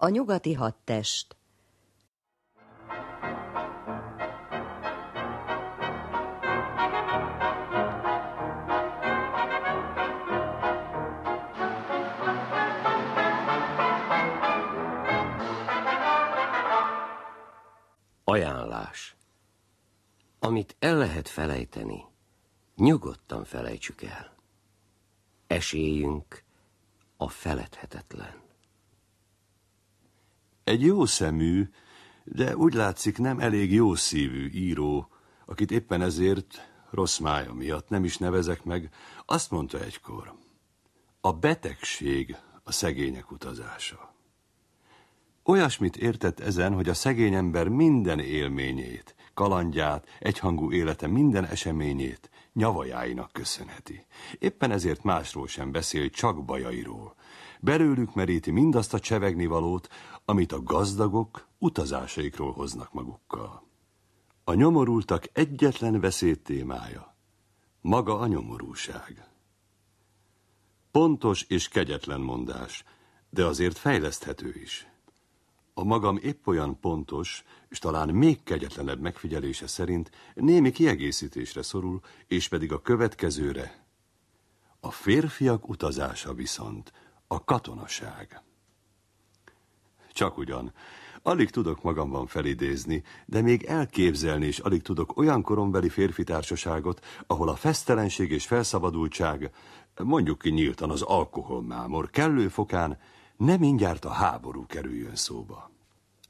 a nyugati hadtest. Ajánlás Amit el lehet felejteni, nyugodtan felejtsük el. Esélyünk a feledhetetlen. Egy jó szemű, de úgy látszik nem elég jó szívű író, akit éppen ezért rossz mája miatt nem is nevezek meg, azt mondta egykor, a betegség a szegények utazása. Olyasmit értett ezen, hogy a szegény ember minden élményét, kalandját, egyhangú élete minden eseményét nyavajáinak köszönheti. Éppen ezért másról sem beszél, csak bajairól. Belőlük meríti mindazt a csevegnivalót, amit a gazdagok utazásaikról hoznak magukkal. A nyomorultak egyetlen veszély témája maga a nyomorúság. Pontos és kegyetlen mondás, de azért fejleszthető is. A magam épp olyan pontos, és talán még kegyetlenebb megfigyelése szerint némi kiegészítésre szorul, és pedig a következőre. A férfiak utazása viszont a katonaság. Csak ugyan. Alig tudok magamban felidézni, de még elképzelni is alig tudok olyan korombeli férfi társaságot, ahol a fesztelenség és felszabadultság, mondjuk ki nyíltan az alkoholmámor kellő fokán, nem mindjárt a háború kerüljön szóba.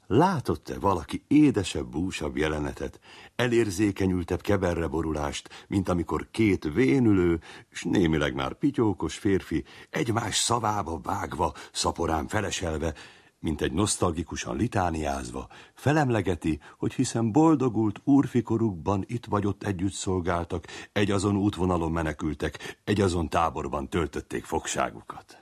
Látott-e valaki édesebb, búsabb jelenetet, elérzékenyültebb keberre borulást, mint amikor két vénülő, és némileg már pityókos férfi egymás szavába vágva, szaporán feleselve, mint egy nosztalgikusan litániázva, felemlegeti, hogy hiszen boldogult úrfikorukban itt vagy ott együtt szolgáltak, egy azon útvonalon menekültek, egy azon táborban töltötték fogságukat.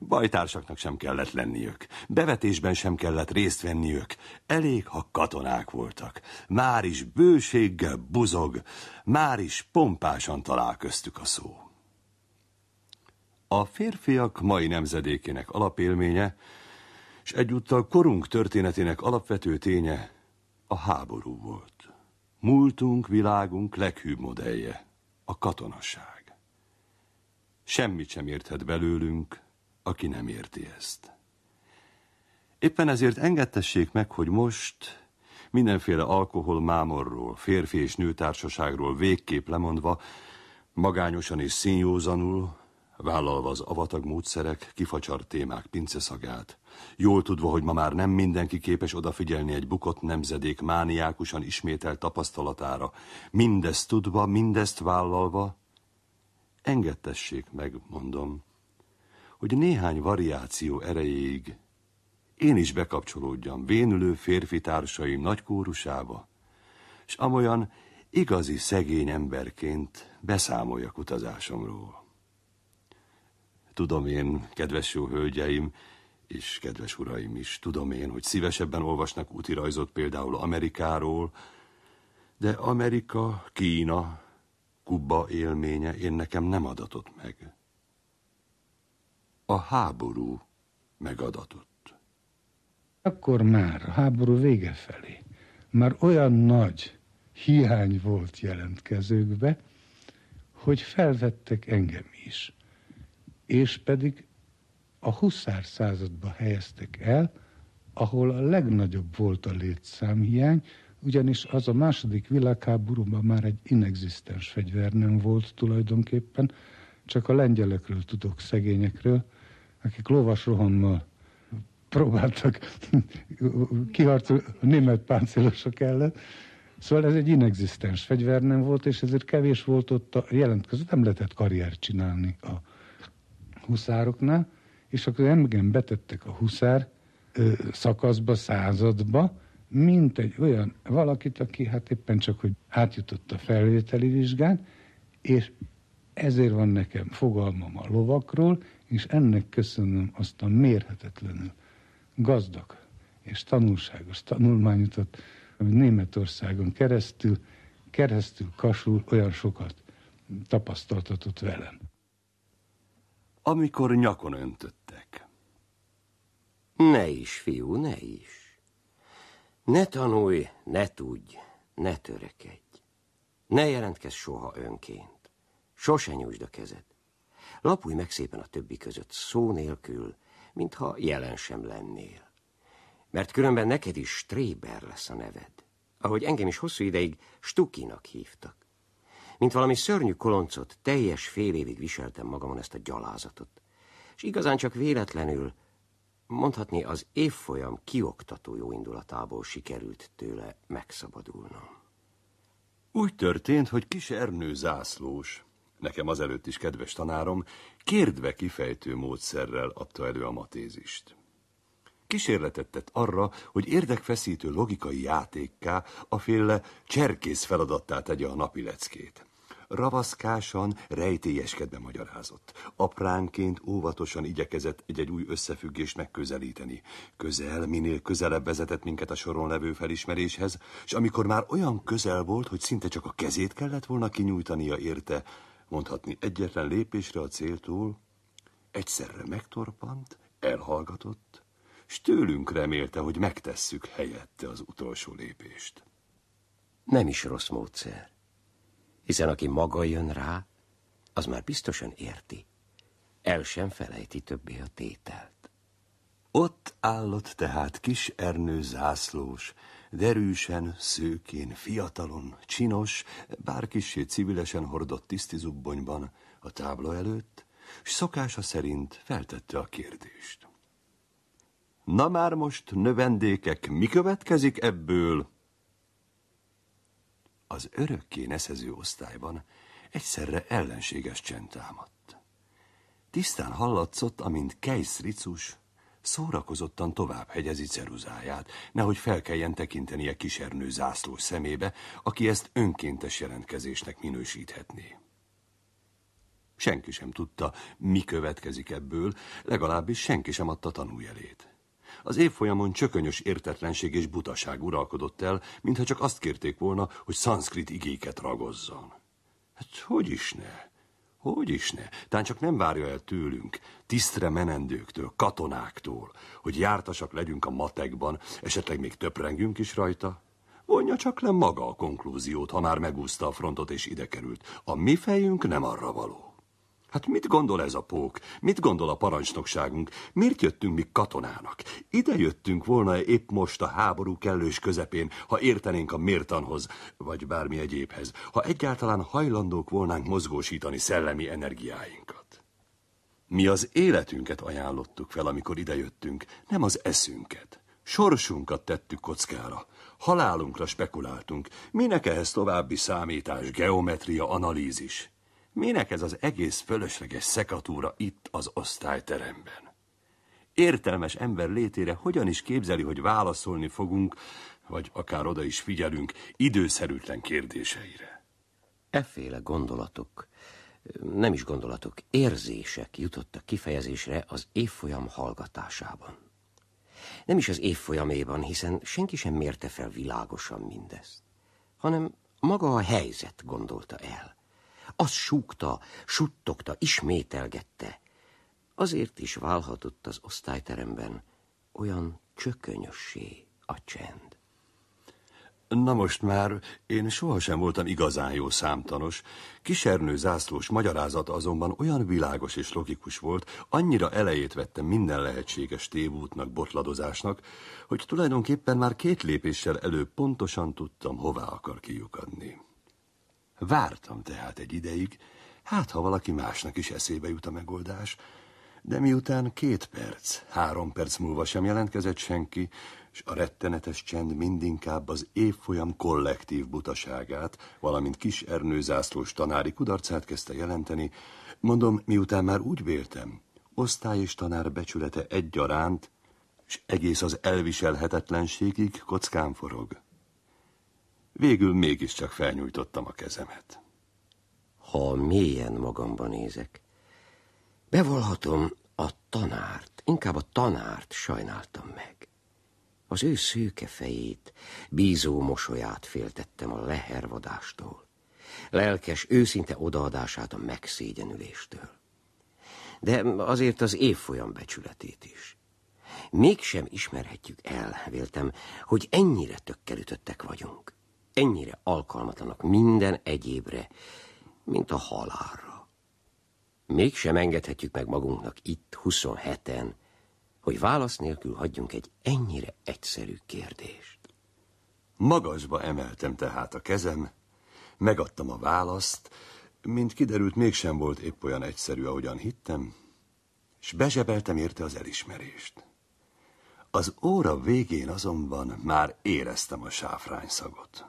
Bajtársaknak sem kellett lenniük, bevetésben sem kellett részt venniük, elég, ha katonák voltak. Már is bőséggel buzog, már is pompásan talál köztük a szó. A férfiak mai nemzedékének alapélménye, és egyúttal korunk történetének alapvető ténye a háború volt. Múltunk, világunk leghűbb modellje, a katonaság. Semmit sem érthet belőlünk, aki nem érti ezt. Éppen ezért engedtessék meg, hogy most mindenféle alkohol mámorról, férfi és nőtársaságról végképp lemondva, magányosan és színjózanul, vállalva az avatag módszerek kifacsart témák pinceszagát, Jól tudva, hogy ma már nem mindenki képes odafigyelni egy bukott nemzedék mániákusan ismételt tapasztalatára. Mindezt tudva, mindezt vállalva, engedtessék meg, mondom, hogy néhány variáció erejéig én is bekapcsolódjam vénülő férfi társaim nagy kórusába, s amolyan igazi szegény emberként beszámoljak utazásomról. Tudom én, kedves jó hölgyeim, és kedves uraim is, tudom én, hogy szívesebben olvasnak útirajzot például Amerikáról, de Amerika, Kína, Kuba élménye én nekem nem adatott meg. A háború megadatott. Akkor már a háború vége felé már olyan nagy hiány volt jelentkezőkbe, hogy felvettek engem is. És pedig a huszár századba helyeztek el, ahol a legnagyobb volt a létszámhiány, ugyanis az a második világháborúban már egy inexistens fegyver nem volt tulajdonképpen, csak a lengyelekről tudok, szegényekről, akik lovas rohammal próbáltak kiharcolni a német páncélosok ellen. Szóval ez egy inexistens fegyver nem volt, és ezért kevés volt ott a jelentkező, nem lehetett karriert csinálni a huszároknál és akkor engem betettek a huszár ö, szakaszba, századba, mint egy olyan valakit, aki hát éppen csak, hogy átjutott a felvételi vizsgán, és ezért van nekem fogalmam a lovakról, és ennek köszönöm azt a mérhetetlenül gazdag és tanulságos tanulmányutat, ami Németországon keresztül, keresztül kasul olyan sokat tapasztaltatott velem. Amikor nyakon öntött, tévedek. Ne is, fiú, ne is. Ne tanulj, ne tudj, ne törekedj. Ne jelentkezz soha önként. Sose nyújtsd a kezed. Lapulj meg szépen a többi között, szó nélkül, mintha jelen sem lennél. Mert különben neked is Stréber lesz a neved, ahogy engem is hosszú ideig Stukinak hívtak. Mint valami szörnyű koloncot, teljes fél évig viseltem magamon ezt a gyalázatot és igazán csak véletlenül, mondhatni az évfolyam kioktató jó indulatából sikerült tőle megszabadulnom. Úgy történt, hogy kis Ernő zászlós, nekem azelőtt is kedves tanárom, kérdve kifejtő módszerrel adta elő a matézist. Kísérletet tett arra, hogy érdekfeszítő logikai játékká a féle cserkész feladattá tegye a napi leckét. Ravaszkásan, rejtélyeskedve magyarázott. Apránként óvatosan igyekezett egy-egy új összefüggést megközelíteni. Közel, minél közelebb vezetett minket a soron levő felismeréshez, és amikor már olyan közel volt, hogy szinte csak a kezét kellett volna kinyújtania érte, mondhatni egyetlen lépésre a céltól, egyszerre megtorpant, elhallgatott, s tőlünk remélte, hogy megtesszük helyette az utolsó lépést. Nem is rossz módszer hiszen aki maga jön rá, az már biztosan érti. El sem felejti többé a tételt. Ott állott tehát kis Ernő zászlós, derűsen, szőkén, fiatalon, csinos, bár civilesen hordott tisztizubbonyban a tábla előtt, s szokása szerint feltette a kérdést. Na már most, növendékek, mi következik ebből? Az örökké neszező osztályban egyszerre ellenséges csend támadt. Tisztán hallatszott, amint Kejsz Ricus szórakozottan tovább hegyezi ceruzáját, nehogy fel kelljen tekintenie kisernő zászló szemébe, aki ezt önkéntes jelentkezésnek minősíthetné. Senki sem tudta, mi következik ebből, legalábbis senki sem adta tanújelét. Az évfolyamon csökönyös értetlenség és butaság uralkodott el, mintha csak azt kérték volna, hogy szanszkrit igéket ragozzon. Hát hogy is ne? Hogy is ne? Tán csak nem várja el tőlünk, tisztre menendőktől, katonáktól, hogy jártasak legyünk a matekban, esetleg még töprengjünk is rajta. Vonja csak le maga a konklúziót, ha már megúszta a frontot és ide került. A mi fejünk nem arra való. Hát mit gondol ez a pók? Mit gondol a parancsnokságunk? Miért jöttünk mi katonának? Ide jöttünk volna épp most a háború kellős közepén, ha értenénk a mértanhoz, vagy bármi egyébhez, ha egyáltalán hajlandók volnánk mozgósítani szellemi energiáinkat. Mi az életünket ajánlottuk fel, amikor idejöttünk, nem az eszünket. Sorsunkat tettük kockára, halálunkra spekuláltunk. Minek ehhez további számítás, geometria, analízis? Minek ez az egész fölösleges szekatúra itt az osztályteremben? Értelmes ember létére hogyan is képzeli, hogy válaszolni fogunk, vagy akár oda is figyelünk időszerűtlen kérdéseire? Efféle gondolatok, nem is gondolatok, érzések jutottak kifejezésre az évfolyam hallgatásában. Nem is az évfolyaméban, hiszen senki sem mérte fel világosan mindezt, hanem maga a helyzet gondolta el azt súgta, suttogta, ismételgette. Azért is válhatott az osztályteremben olyan csökönyössé a csend. Na most már, én sohasem voltam igazán jó számtanos. Kisernő zászlós magyarázat azonban olyan világos és logikus volt, annyira elejét vettem minden lehetséges tévútnak, botladozásnak, hogy tulajdonképpen már két lépéssel előbb pontosan tudtam, hová akar kiukadni. Vártam tehát egy ideig, hát ha valaki másnak is eszébe jut a megoldás, de miután két perc, három perc múlva sem jelentkezett senki, és a rettenetes csend mindinkább az évfolyam kollektív butaságát, valamint kis ernőzászlós tanári kudarcát kezdte jelenteni, mondom, miután már úgy véltem, osztály és tanár becsülete egyaránt, és egész az elviselhetetlenségig kockán forog. Végül mégiscsak felnyújtottam a kezemet. Ha mélyen magamban nézek, bevallhatom a tanárt, inkább a tanárt sajnáltam meg. Az ő szőke fejét, bízó mosolyát féltettem a lehervadástól, lelkes, őszinte odaadását a megszégyenüléstől. De azért az évfolyam becsületét is. Mégsem ismerhetjük el, véltem, hogy ennyire tökkelütöttek vagyunk ennyire alkalmatlanak minden egyébre, mint a halálra. Mégsem engedhetjük meg magunknak itt 27-en, hogy válasz nélkül hagyjunk egy ennyire egyszerű kérdést. Magasba emeltem tehát a kezem, megadtam a választ, mint kiderült, mégsem volt épp olyan egyszerű, ahogyan hittem, és bezsebeltem érte az elismerést. Az óra végén azonban már éreztem a sáfrány szagot.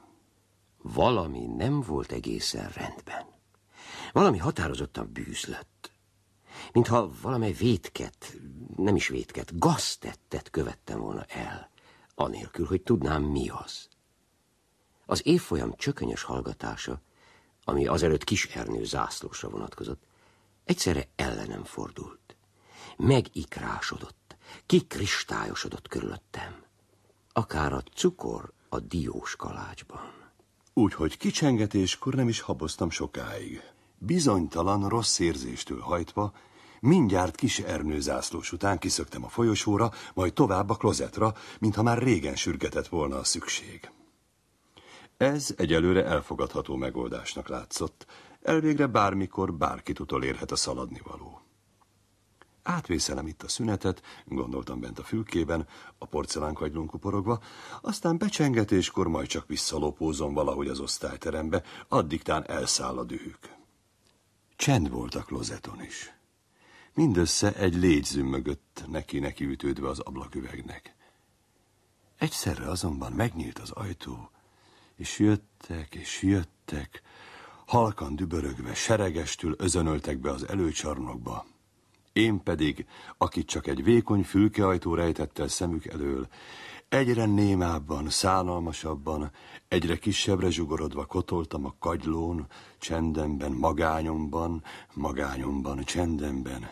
Valami nem volt egészen rendben. Valami határozottan bűzlött. Mintha valamely vétket, nem is vétket, gaztettet követtem volna el, anélkül, hogy tudnám mi az. Az évfolyam csökönyös hallgatása, ami azelőtt Ernő zászlósra vonatkozott, egyszerre ellenem fordult. Megikrásodott, kikristályosodott körülöttem. Akár a cukor a diós kalácsban úgyhogy kicsengetéskor nem is haboztam sokáig. Bizonytalan, rossz érzéstől hajtva, mindjárt kis ernőzászlós után kiszöktem a folyosóra, majd tovább a klozetra, mintha már régen sürgetett volna a szükség. Ez egyelőre elfogadható megoldásnak látszott, elvégre bármikor bárkit utolérhet a szaladnivaló. Átvészelem itt a szünetet, gondoltam bent a fülkében, a porcelánkagylón kuporogva, aztán becsengetéskor majd csak visszalopózom valahogy az osztályterembe, addig tán elszáll a dühük. Csend volt a klozeton is. Mindössze egy légy mögött neki-neki ütődve az ablaküvegnek. Egyszerre azonban megnyílt az ajtó, és jöttek, és jöttek, halkan dübörögve, seregestül özönöltek be az előcsarnokba, én pedig, akit csak egy vékony fülkeajtó rejtette a szemük elől, egyre némábban, szánalmasabban, egyre kisebbre zsugorodva kotoltam a kagylón, csendemben, magányomban, magányomban, csendemben.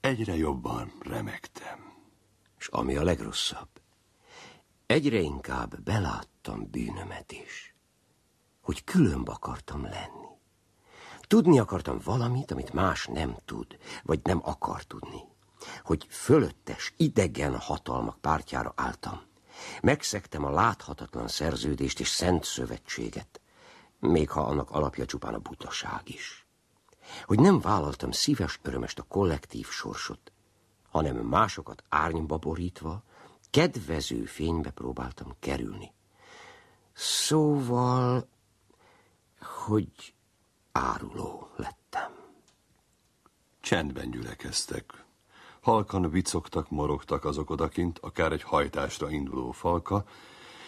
Egyre jobban remektem. És ami a legrosszabb, egyre inkább beláttam bűnömet is, hogy különb akartam lenni. Tudni akartam valamit, amit más nem tud, vagy nem akar tudni. Hogy fölöttes, idegen hatalmak pártjára álltam. Megszektem a láthatatlan szerződést és szent szövetséget, még ha annak alapja csupán a butaság is. Hogy nem vállaltam szíves örömest a kollektív sorsot, hanem másokat árnyba borítva, kedvező fénybe próbáltam kerülni. Szóval, hogy áruló lettem. Csendben gyülekeztek. Halkan vicogtak, morogtak azok odakint, akár egy hajtásra induló falka,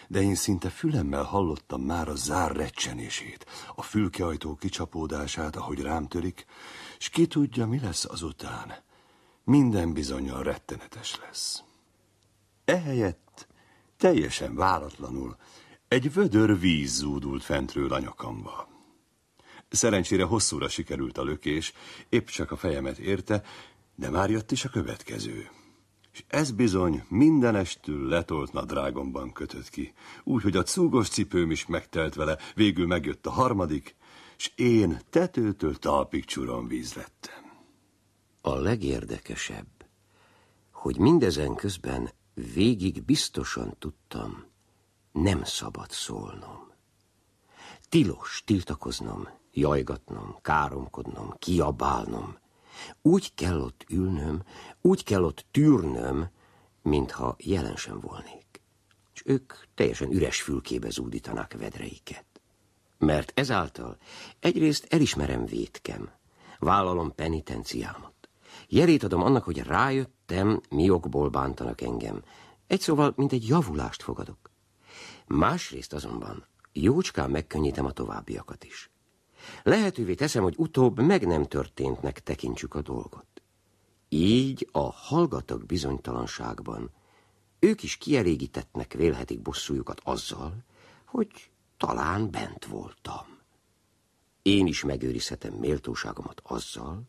de én szinte fülemmel hallottam már a zár recsenését, a fülkeajtó kicsapódását, ahogy rám törik, s ki tudja, mi lesz azután. Minden bizonyal rettenetes lesz. Ehelyett teljesen váratlanul egy vödör víz zúdult fentről a nyakamba. Szerencsére hosszúra sikerült a lökés, épp csak a fejemet érte, de már jött is a következő. És ez bizony mindenestül letolt nadrágomban kötött ki, úgy, hogy a cúgos cipőm is megtelt vele, végül megjött a harmadik, és én tetőtől talpig csuron víz lettem. A legérdekesebb, hogy mindezen közben végig biztosan tudtam, nem szabad szólnom. Tilos tiltakoznom, Jajgatnom, káromkodnom, kiabálnom. Úgy kell ott ülnöm, úgy kell ott tűrnöm, mintha jelen sem volnék. És ők teljesen üres fülkébe zúdítanák vedreiket. Mert ezáltal egyrészt elismerem vétkem, vállalom penitenciámat. Jelét adom annak, hogy rájöttem, mi okból bántanak engem. Egy szóval, mint egy javulást fogadok. Másrészt azonban jócskán megkönnyítem a továbbiakat is. Lehetővé teszem, hogy utóbb meg nem történtnek tekintsük a dolgot. Így a hallgatók bizonytalanságban ők is kielégítettnek vélhetik bosszújukat azzal, hogy talán bent voltam. Én is megőrizhetem méltóságomat azzal,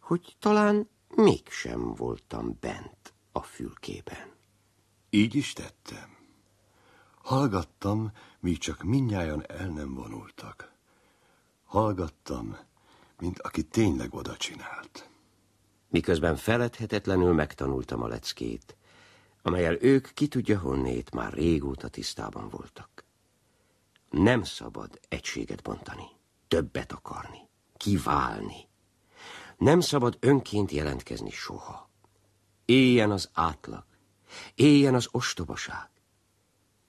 hogy talán mégsem voltam bent a fülkében. Így is tettem. Hallgattam, míg csak minnyáján el nem vonultak. Hallgattam, mint aki tényleg oda csinált. Miközben feledhetetlenül megtanultam a leckét, amelyel ők ki tudja honnét már régóta tisztában voltak. Nem szabad egységet bontani, többet akarni, kiválni. Nem szabad önként jelentkezni soha. Éljen az átlag, éljen az ostobaság.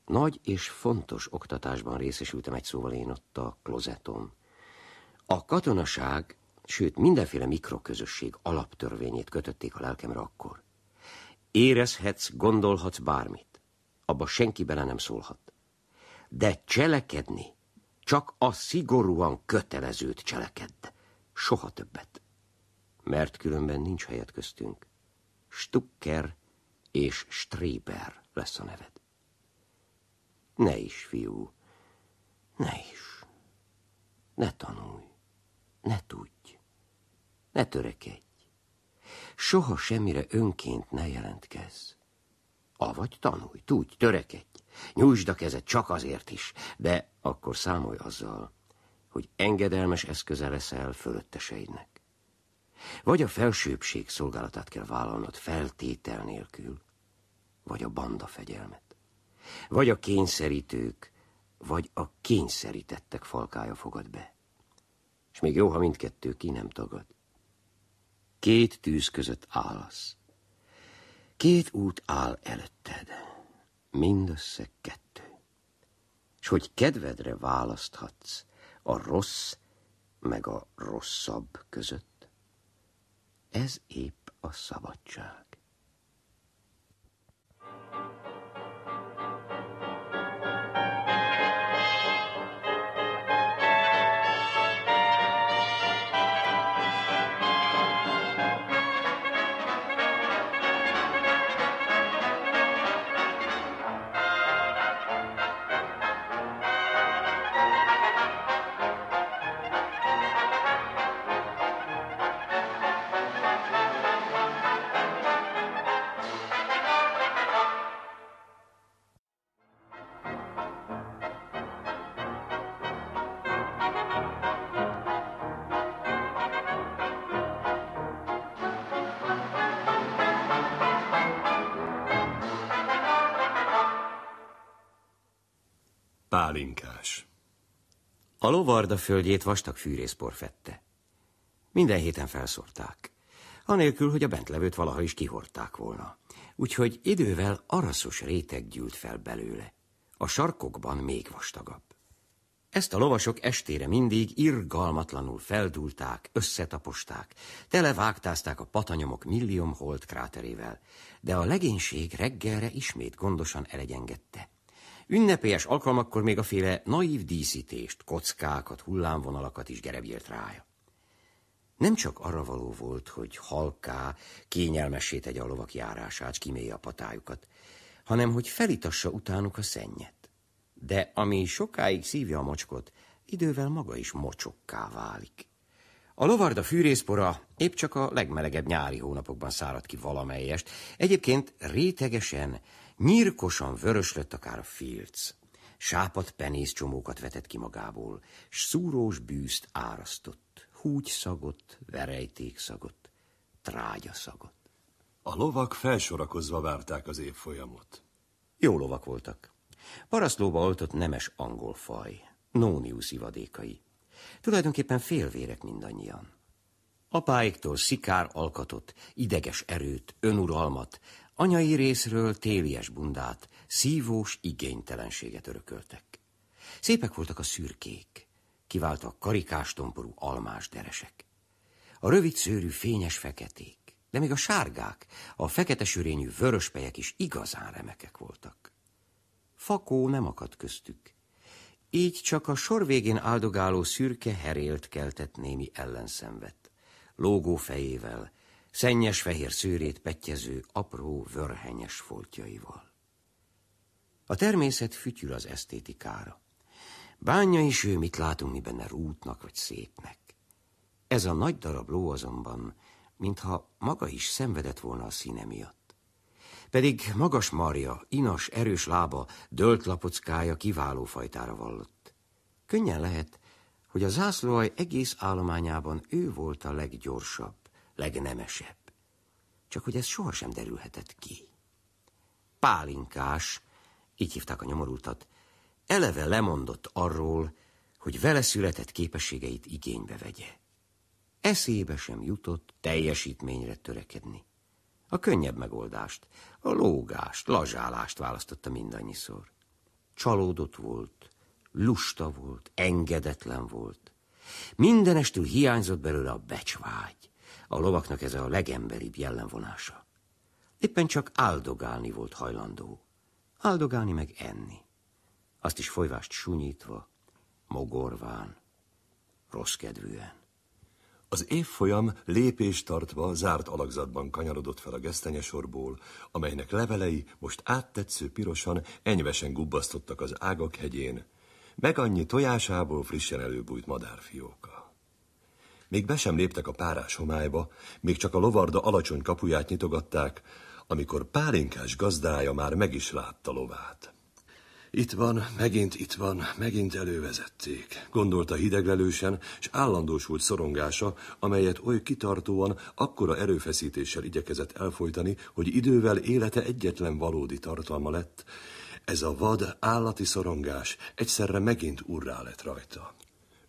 Nagy és fontos oktatásban részesültem egy szóval én ott a klozetom. A katonaság, sőt mindenféle mikroközösség alaptörvényét kötötték a lelkemre akkor. Érezhetsz, gondolhatsz bármit. Abba senki bele nem szólhat. De cselekedni, csak a szigorúan kötelezőt cselekedd. Soha többet. Mert különben nincs helyet köztünk. Stucker és Stréber lesz a neved. Ne is, fiú, ne is, ne tanulj. Ne tudj, ne törekedj, soha semmire önként ne jelentkezz. Avagy tanulj, tudj, törekedj, nyújtsd a kezed csak azért is, de akkor számolj azzal, hogy engedelmes eszköze leszel fölötteseidnek. Vagy a felsőbbség szolgálatát kell vállalnod feltétel nélkül, vagy a banda fegyelmet, vagy a kényszerítők, vagy a kényszerítettek falkája fogad be még jó, ha mindkettő ki nem tagad. Két tűz között állasz. Két út áll előtted, mindössze kettő. És hogy kedvedre választhatsz a rossz meg a rosszabb között, ez épp a szabadság. lovarda földjét vastag fűrészpor fette. Minden héten felszórták, anélkül, hogy a bentlevőt valaha is kihorták volna. Úgyhogy idővel araszos réteg gyűlt fel belőle, a sarkokban még vastagabb. Ezt a lovasok estére mindig irgalmatlanul feldúlták, összetaposták, televágtázták a patanyomok milliomholt hold kráterével, de a legénység reggelre ismét gondosan elegyengette. Ünnepélyes alkalmakkor még a féle naív díszítést, kockákat, hullámvonalakat is gerebjélt rája. Nem csak arra való volt, hogy halká, kényelmessé tegye a lovak járását, kimélje a patájukat, hanem hogy felitassa utánuk a szennyet. De ami sokáig szívja a mocskot, idővel maga is mocsokká válik. A lovarda fűrészpora épp csak a legmelegebb nyári hónapokban szárad ki valamelyest, egyébként rétegesen, Nyírkosan vörös lett akár a filc. Sápat penész csomókat vetett ki magából, s szúrós bűzt árasztott, húgy szagott, verejték szagott, trágya szagott. A lovak felsorakozva várták az évfolyamot. Jó lovak voltak. Parasztlóba oltott nemes angol faj, Nónius ivadékai. Tulajdonképpen félvérek mindannyian. Apáiktól szikár alkatot, ideges erőt, önuralmat, Anyai részről télies bundát, szívós igénytelenséget örököltek. Szépek voltak a szürkék, kiváltak karikás tomporú almás deresek. A rövid szőrű fényes feketék, de még a sárgák, a fekete sűrényű vöröspejek is igazán remekek voltak. Fakó nem akadt köztük, így csak a sor végén áldogáló szürke herélt keltett némi ellenszenvet. Lógó fejével, szennyes fehér szőrét petyező apró vörhenyes foltjaival. A természet fütyül az esztétikára. Bánja is ő, mit látunk mi benne rútnak vagy szépnek. Ez a nagy darab ló azonban, mintha maga is szenvedett volna a színe miatt. Pedig magas marja, inas, erős lába, dölt lapockája kiváló fajtára vallott. Könnyen lehet, hogy a zászlóaj egész állományában ő volt a leggyorsabb, legnemesebb. Csak hogy ez sohasem derülhetett ki. Pálinkás, így hívták a nyomorultat, eleve lemondott arról, hogy vele született képességeit igénybe vegye. Eszébe sem jutott teljesítményre törekedni. A könnyebb megoldást, a lógást, lazsálást választotta mindannyiszor. Csalódott volt, lusta volt, engedetlen volt. Mindenestül hiányzott belőle a becsvágy. A lovaknak ez a legemberibb jellemvonása. Éppen csak áldogálni volt hajlandó. Áldogálni meg enni. Azt is folyvást sunyítva, mogorván, rossz kedvűen. Az évfolyam lépést tartva zárt alakzatban kanyarodott fel a gesztenyesorból, amelynek levelei most áttetsző pirosan enyvesen gubbasztottak az ágak hegyén, meg annyi tojásából frissen előbújt madárfióka. Még be sem léptek a párás homályba, még csak a lovarda alacsony kapuját nyitogatták, amikor pálinkás gazdája már meg is látta lovát. Itt van, megint itt van, megint elővezették, gondolta hideglelősen, és állandósult szorongása, amelyet oly kitartóan, akkora erőfeszítéssel igyekezett elfolytani, hogy idővel élete egyetlen valódi tartalma lett. Ez a vad, állati szorongás egyszerre megint urrá lett rajta.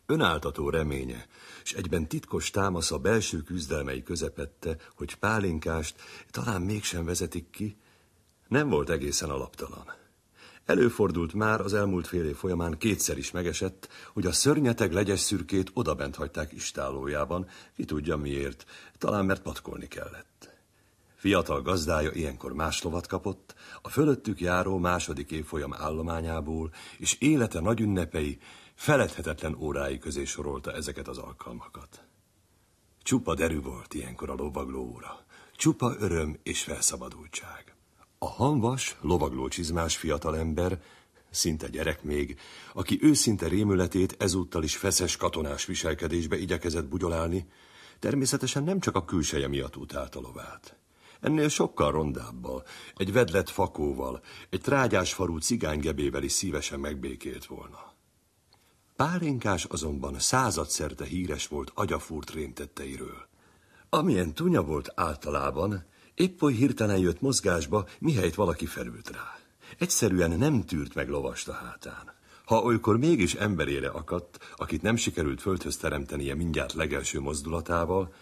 Önáltató reménye, és egyben titkos támasz a belső küzdelmei közepette, hogy pálinkást talán mégsem vezetik ki, nem volt egészen alaptalan. Előfordult már az elmúlt fél év folyamán kétszer is megesett, hogy a szörnyeteg legyes szürkét odabent hagyták istálójában, ki tudja miért, talán mert patkolni kellett. Fiatal gazdája ilyenkor más lovat kapott, a fölöttük járó második évfolyam állományából, és élete nagy ünnepei Feledhetetlen órái közé sorolta ezeket az alkalmakat. Csupa derű volt ilyenkor a lovagló óra, csupa öröm és felszabadultság. A hanvas, lovagló csizmás fiatalember, szinte gyerek még, aki őszinte rémületét ezúttal is feszes katonás viselkedésbe igyekezett bugyolálni, természetesen nem csak a külseje miatt utálta lovát. Ennél sokkal rondábbal, egy vedlet fakóval, egy trágyás farú cigánygebével is szívesen megbékélt volna. Pálinkás azonban századszerte híres volt agyafúrt rémtetteiről. Amilyen tunya volt általában, épp oly hirtelen jött mozgásba, mihelyt valaki felült rá. Egyszerűen nem tűrt meg lovast a hátán. Ha olykor mégis emberére akadt, akit nem sikerült földhöz teremtenie mindjárt legelső mozdulatával,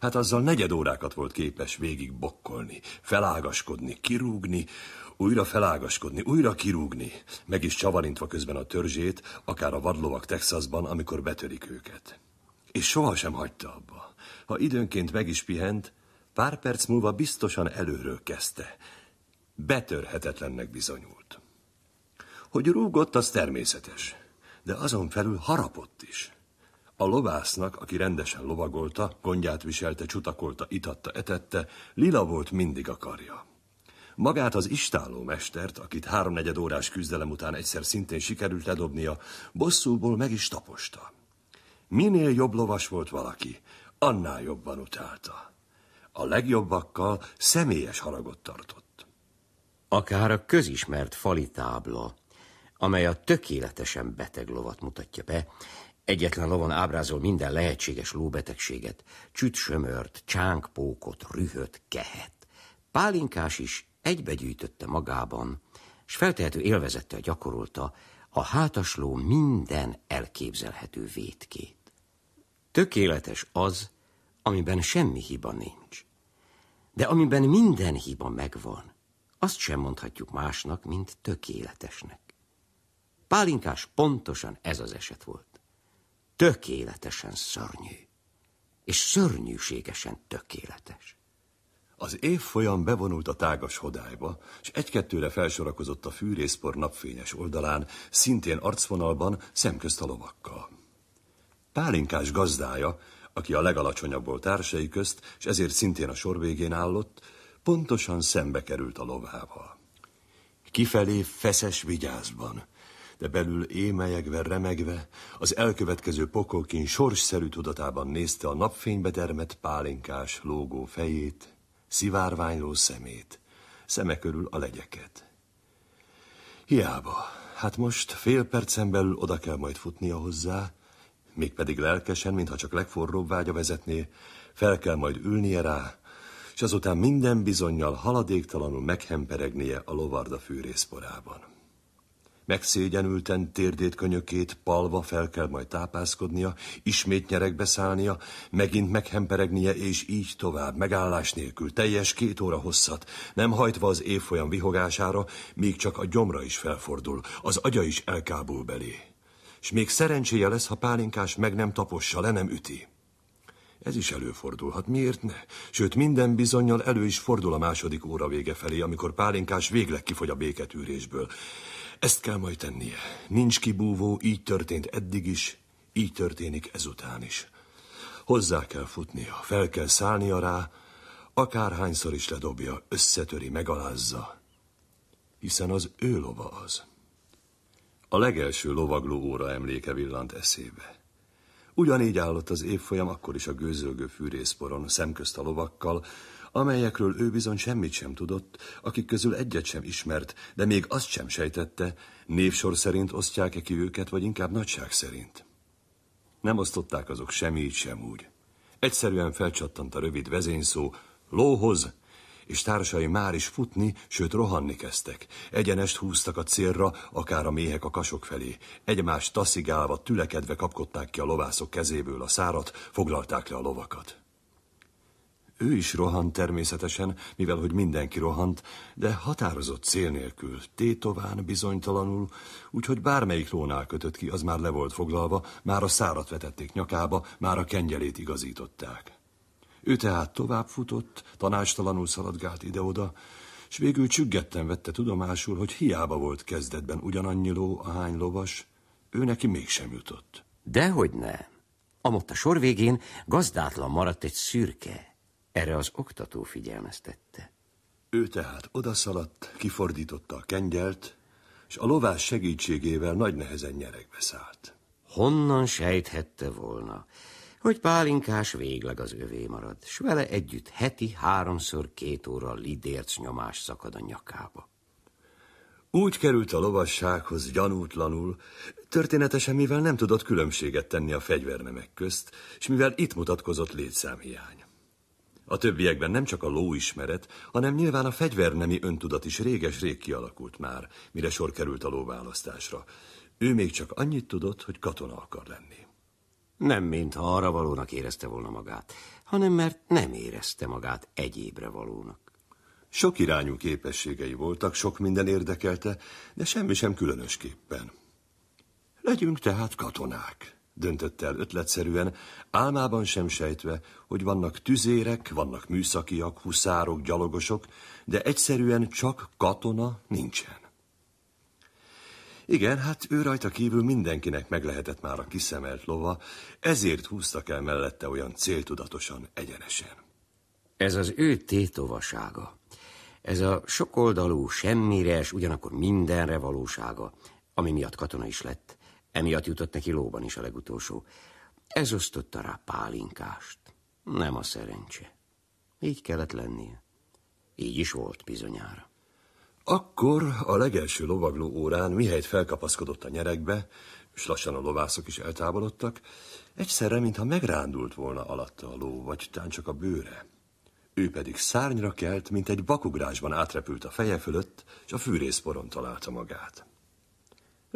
hát azzal negyed órákat volt képes végig bokkolni, felágaskodni, kirúgni, újra felágaskodni, újra kirúgni, meg is csavarintva közben a törzsét, akár a vadlovak Texasban, amikor betörik őket. És sohasem hagyta abba. Ha időnként meg is pihent, pár perc múlva biztosan előről kezdte. Betörhetetlennek bizonyult. Hogy rúgott, az természetes, de azon felül harapott is. A lovásznak, aki rendesen lovagolta, gondját viselte, csutakolta, itatta, etette, lila volt mindig a karja. Magát az istáló mestert, akit háromnegyed órás küzdelem után egyszer szintén sikerült ledobnia, bosszúból meg is taposta. Minél jobb lovas volt valaki, annál jobban utálta. A legjobbakkal személyes haragot tartott. Akár a közismert fali tábla, amely a tökéletesen beteg lovat mutatja be, Egyetlen lovon ábrázol minden lehetséges lóbetegséget, csütsömört, csánkpókot, rühöt, kehet. Pálinkás is egybegyűjtötte magában, s feltehető élvezettel gyakorolta a hátasló minden elképzelhető vétkét. Tökéletes az, amiben semmi hiba nincs. De amiben minden hiba megvan, azt sem mondhatjuk másnak, mint tökéletesnek. Pálinkás pontosan ez az eset volt. Tökéletesen szörnyű, és szörnyűségesen tökéletes. Az év folyam bevonult a tágas hodályba, és egy-kettőre felsorakozott a fűrészpor napfényes oldalán, szintén arcvonalban, szemközt a lovakkal. Pálinkás gazdája, aki a legalacsonyabb volt társai közt, és ezért szintén a sor végén állott, pontosan szembe került a lovával. Kifelé feszes vigyázban, de belül émelyegve, remegve, az elkövetkező pokolkin sorsszerű tudatában nézte a napfénybe termett pálinkás lógó fejét, szivárványló szemét, szeme körül a legyeket. Hiába, hát most fél percen belül oda kell majd futnia hozzá, mégpedig lelkesen, mintha csak legforróbb vágya vezetné, fel kell majd ülnie rá, és azután minden bizonyal haladéktalanul meghemperegnie a lovarda fűrészporában. Megszégyenülten térdét könyökét palva fel kell majd tápászkodnia, ismét nyerekbe szállnia, megint meghemperegnie, és így tovább, megállás nélkül, teljes két óra hosszat, nem hajtva az évfolyam vihogására, még csak a gyomra is felfordul, az agya is elkábul belé. És még szerencséje lesz, ha pálinkás meg nem tapossa, le nem üti. Ez is előfordulhat, miért ne? Sőt, minden bizonyal elő is fordul a második óra vége felé, amikor pálinkás végleg kifogy a béketűrésből. Ezt kell majd tennie. Nincs kibúvó, így történt eddig is, így történik ezután is. Hozzá kell futnia, fel kell szállnia rá, akárhányszor is ledobja, összetöri, megalázza. Hiszen az ő lova az. A legelső lovagló óra emléke villant eszébe. Ugyanígy állott az évfolyam akkor is a gőzölgő fűrészporon, szemközt a lovakkal, amelyekről ő bizony semmit sem tudott, akik közül egyet sem ismert, de még azt sem sejtette, névsor szerint osztják-e ki őket, vagy inkább nagyság szerint. Nem osztották azok sem így, sem úgy. Egyszerűen felcsattant a rövid vezényszó lóhoz, és társai már is futni, sőt rohanni kezdtek. Egyenest húztak a célra, akár a méhek a kasok felé. Egymást taszigálva, tülekedve kapkodták ki a lovászok kezéből a szárat, foglalták le a lovakat. Ő is rohant természetesen, mivel hogy mindenki rohant, de határozott cél nélkül, tétován, bizonytalanul, úgyhogy bármelyik lónál kötött ki, az már le volt foglalva, már a szárat vetették nyakába, már a kengyelét igazították. Ő tehát tovább futott, tanástalanul szaladgált ide-oda, és végül csüggetten vette tudomásul, hogy hiába volt kezdetben ugyanannyi ló, ahány lovas, ő neki mégsem jutott. Dehogy ne. Amott a sor végén gazdátlan maradt egy szürke, erre az oktató figyelmeztette. Ő tehát odaszaladt, kifordította a kengyelt, és a lovás segítségével nagy nehezen nyeregbe szállt. Honnan sejthette volna, hogy pálinkás végleg az övé marad, s vele együtt heti háromszor két óra lidérc nyomás szakad a nyakába. Úgy került a lovassághoz gyanútlanul, történetesen mivel nem tudott különbséget tenni a fegyvernemek közt, és mivel itt mutatkozott létszámhiány. A többiekben nem csak a ismeret, hanem nyilván a fegyvernemi öntudat is réges-rég kialakult már, mire sor került a lóválasztásra. Ő még csak annyit tudott, hogy katona akar lenni. Nem, mintha arra valónak érezte volna magát, hanem mert nem érezte magát egyébre valónak. Sok irányú képességei voltak, sok minden érdekelte, de semmi sem különösképpen. Legyünk tehát katonák. Döntött el ötletszerűen, álmában sem sejtve, hogy vannak tüzérek, vannak műszakiak, huszárok, gyalogosok, de egyszerűen csak katona nincsen. Igen, hát ő rajta kívül mindenkinek meg lehetett már a kiszemelt lova, ezért húztak el mellette olyan céltudatosan, egyenesen. Ez az ő tétovasága. Ez a sokoldalú, semmire és ugyanakkor mindenre valósága, ami miatt katona is lett. Emiatt jutott neki lóban is a legutolsó. Ez osztotta rá pálinkást. Nem a szerencse. Így kellett lennie. Így is volt bizonyára. Akkor a legelső lovagló órán mihelyt felkapaszkodott a nyerekbe, és lassan a lovászok is eltávolodtak, egyszerre, mintha megrándult volna alatta a ló, vagy tán csak a bőre. Ő pedig szárnyra kelt, mint egy bakugrásban átrepült a feje fölött, és a fűrészporon találta magát.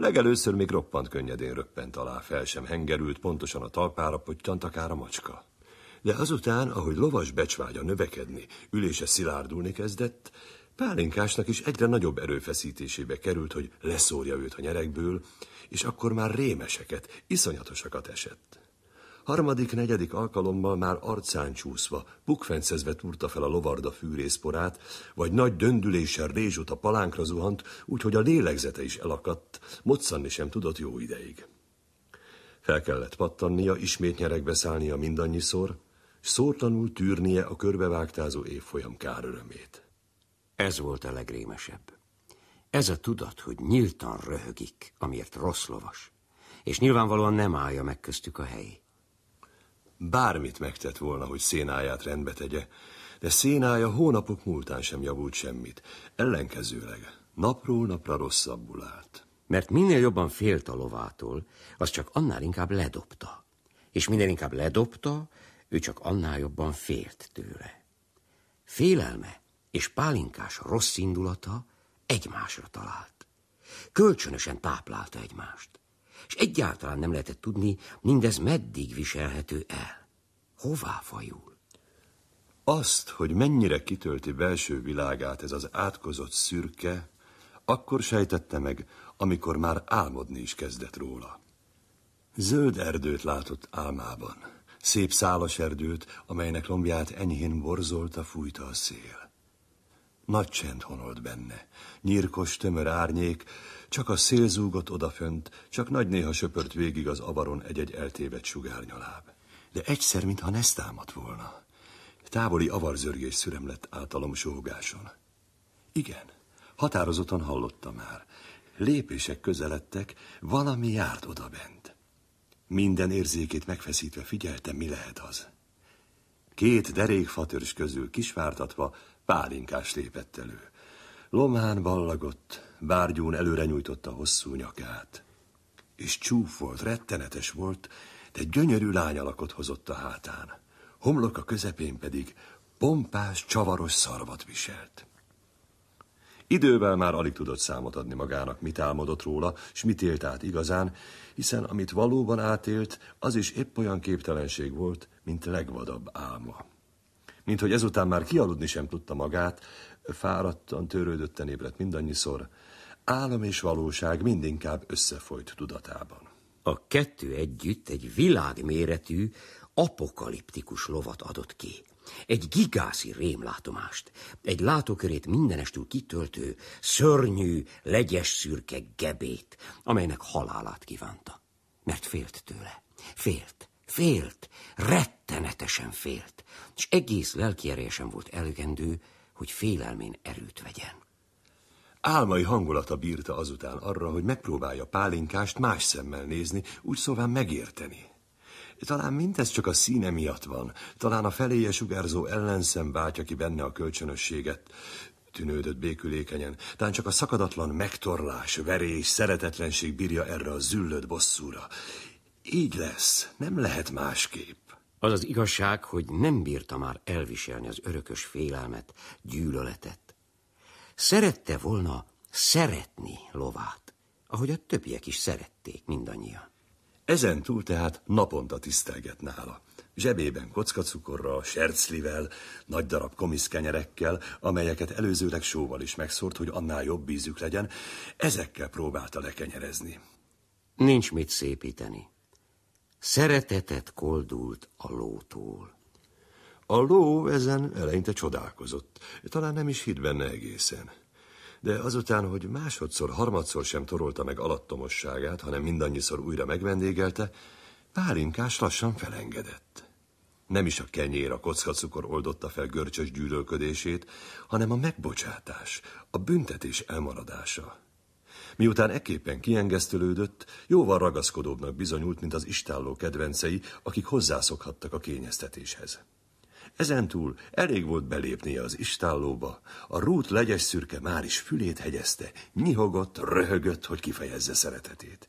Legelőször még roppant könnyedén röppent alá, fel sem hengerült, pontosan a talpára pottyant akár a macska. De azután, ahogy lovas becsvágya növekedni, ülése szilárdulni kezdett, Pálinkásnak is egyre nagyobb erőfeszítésébe került, hogy leszórja őt a nyerekből, és akkor már rémeseket, iszonyatosakat esett. Harmadik, negyedik alkalommal már arcán csúszva, bukfencezve túrta fel a lovarda fűrészporát, vagy nagy döndüléssel rézsot a palánkra zuhant, úgyhogy a lélegzete is elakadt, moccanni sem tudott jó ideig. Fel kellett pattannia, ismét nyeregbe szállnia mindannyiszor, s szótlanul tűrnie a körbevágtázó évfolyam kár örömét. Ez volt a legrémesebb. Ez a tudat, hogy nyíltan röhögik, amiért rossz lovas, és nyilvánvalóan nem állja meg köztük a helyét. Bármit megtett volna, hogy szénáját rendbe tegye, de szénája hónapok múltán sem javult semmit. Ellenkezőleg napról napra rosszabbul állt. Mert minél jobban félt a lovától, az csak annál inkább ledobta. És minél inkább ledobta, ő csak annál jobban félt tőle. Félelme és pálinkás rossz indulata egymásra talált. Kölcsönösen táplálta egymást és egyáltalán nem lehetett tudni, mindez meddig viselhető el. Hová fajul? Azt, hogy mennyire kitölti belső világát ez az átkozott szürke, akkor sejtette meg, amikor már álmodni is kezdett róla. Zöld erdőt látott álmában, szép szálas erdőt, amelynek lombját enyhén borzolta, fújta a szél. Nagy csend honolt benne. Nyírkos, tömör árnyék, csak a szél zúgott odafönt, csak nagy néha söpört végig az avaron egy-egy eltévedt sugárnyaláb. De egyszer, mintha ne támadt volna. Távoli avarzörgés szürem lett általam sógáson. Igen, határozottan hallotta már. Lépések közeledtek, valami járt odabent. Minden érzékét megfeszítve figyelte, mi lehet az. Két fatörs közül kisvártatva pálinkás lépett elő. Lomhán ballagott, bárgyún előre nyújtotta hosszú nyakát. És csúfolt, rettenetes volt, de gyönyörű lányalakot hozott a hátán. Homlok a közepén pedig pompás, csavaros szarvat viselt. Idővel már alig tudott számot adni magának, mit álmodott róla, s mit élt át igazán, hiszen amit valóban átélt, az is épp olyan képtelenség volt, mint legvadabb álma mint hogy ezután már kialudni sem tudta magát, fáradtan, törődötten ébredt mindannyiszor, álom és valóság mindinkább összefolyt tudatában. A kettő együtt egy világméretű, apokaliptikus lovat adott ki. Egy gigászi rémlátomást, egy látókörét mindenestül kitöltő, szörnyű, legyes szürke gebét, amelynek halálát kívánta. Mert félt tőle. Félt. Félt, rettenetesen félt, és egész lelkierésen volt elegendő, hogy félelmén erőt vegyen. Álmai hangulata bírta azután arra, hogy megpróbálja pálinkást más szemmel nézni, úgy szóván megérteni. Talán mindez csak a színe miatt van, talán a feléje sugárzó ellenszem váltja ki benne a kölcsönösséget, tűnődött békülékenyen, talán csak a szakadatlan megtorlás, verés, szeretetlenség bírja erre a züllött bosszúra. Így lesz, nem lehet másképp. Az az igazság, hogy nem bírta már elviselni az örökös félelmet, gyűlöletet. Szerette volna szeretni lovát, ahogy a többiek is szerették mindannyian. Ezen túl tehát naponta tisztelget nála. Zsebében kockacukorra, serclivel, nagy darab komiszkenyerekkel, amelyeket előzőleg sóval is megszórt, hogy annál jobb ízük legyen, ezekkel próbálta lekenyerezni. Nincs mit szépíteni. Szeretetet koldult a lótól. A ló ezen eleinte csodálkozott, talán nem is hitt benne egészen. De azután, hogy másodszor, harmadszor sem torolta meg alattomosságát, hanem mindannyiszor újra megvendégelte, Pálinkás lassan felengedett. Nem is a kenyér, a kockacukor oldotta fel görcsös gyűlölködését, hanem a megbocsátás, a büntetés elmaradása, Miután eképpen kiengesztelődött, jóval ragaszkodóbbnak bizonyult, mint az istálló kedvencei, akik hozzászokhattak a kényeztetéshez. Ezentúl elég volt belépnie az istállóba, a rút legyes szürke már is fülét hegyezte, nyihogott, röhögött, hogy kifejezze szeretetét.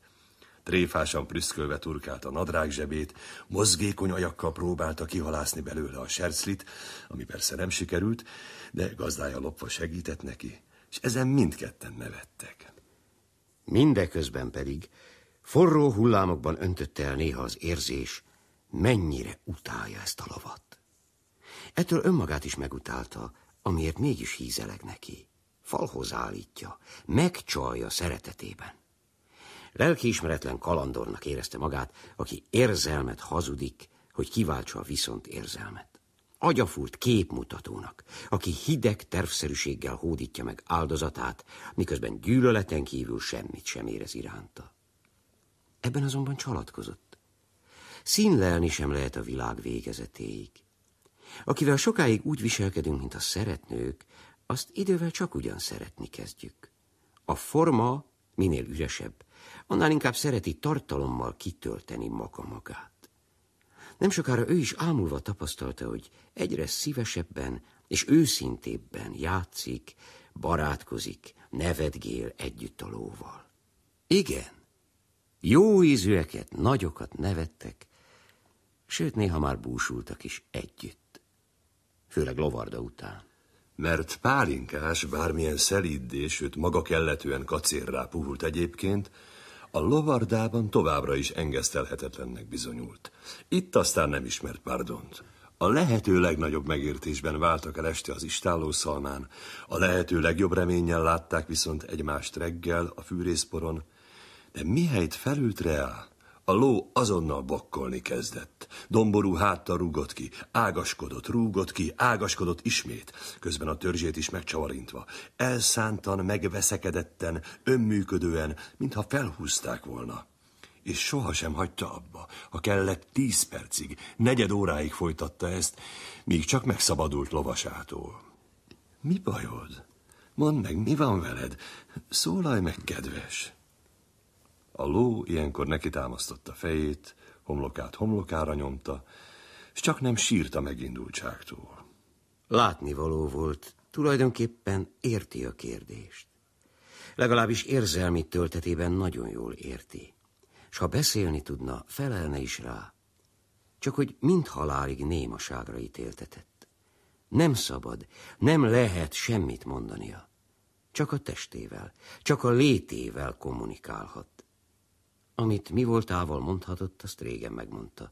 Tréfásan prüszkölve turkált a nadrág zsebét, mozgékony ajakkal próbálta kihalászni belőle a serclit, ami persze nem sikerült, de gazdája lopva segített neki, és ezen mindketten nevettek. Mindeközben pedig forró hullámokban öntötte el néha az érzés, mennyire utálja ezt a lovat. Ettől önmagát is megutálta, amiért mégis hízeleg neki. Falhoz állítja, megcsalja szeretetében. Lelkiismeretlen kalandornak érezte magát, aki érzelmet hazudik, hogy kiváltsa a viszont érzelmet agyafúrt képmutatónak, aki hideg tervszerűséggel hódítja meg áldozatát, miközben gyűlöleten kívül semmit sem érez iránta. Ebben azonban csalatkozott. Színlelni sem lehet a világ végezetéig. Akivel sokáig úgy viselkedünk, mint a szeretnők, azt idővel csak ugyan szeretni kezdjük. A forma minél üresebb, annál inkább szereti tartalommal kitölteni maga magát. Nem sokára ő is ámulva tapasztalta, hogy egyre szívesebben és őszintébben játszik, barátkozik, nevetgél lóval. Igen, jó ízűeket, nagyokat nevettek, sőt, néha már búsultak is együtt, főleg lovarda után. Mert pálinkás, bármilyen szelíddé, sőt maga kelletően kacérrá puhult egyébként, a lovardában továbbra is engesztelhetetlennek bizonyult. Itt aztán nem ismert Pardont. A lehető legnagyobb megértésben váltak el este az szalmán, a lehető legjobb reménnyel látták viszont egymást reggel a fűrészporon, de mihelyt felült reá, a ló azonnal bokkolni kezdett. Domború háttal rúgott ki, ágaskodott, rúgott ki, ágaskodott ismét, közben a törzsét is megcsavarintva. Elszántan, megveszekedetten, önműködően, mintha felhúzták volna. És sohasem hagyta abba, ha kellett tíz percig, negyed óráig folytatta ezt, míg csak megszabadult lovasától. Mi bajod? Mondd meg, mi van veled? Szólalj meg, kedves! A ló ilyenkor neki támasztotta fejét, homlokát homlokára nyomta, és csak nem sírt a megindultságtól. Látnivaló volt, tulajdonképpen érti a kérdést. Legalábbis érzelmi töltetében nagyon jól érti. és ha beszélni tudna, felelne is rá. Csak hogy mind halálig némaságra ítéltetett. Nem szabad, nem lehet semmit mondania. Csak a testével, csak a létével kommunikálhat. Amit mi voltával mondhatott, azt régen megmondta.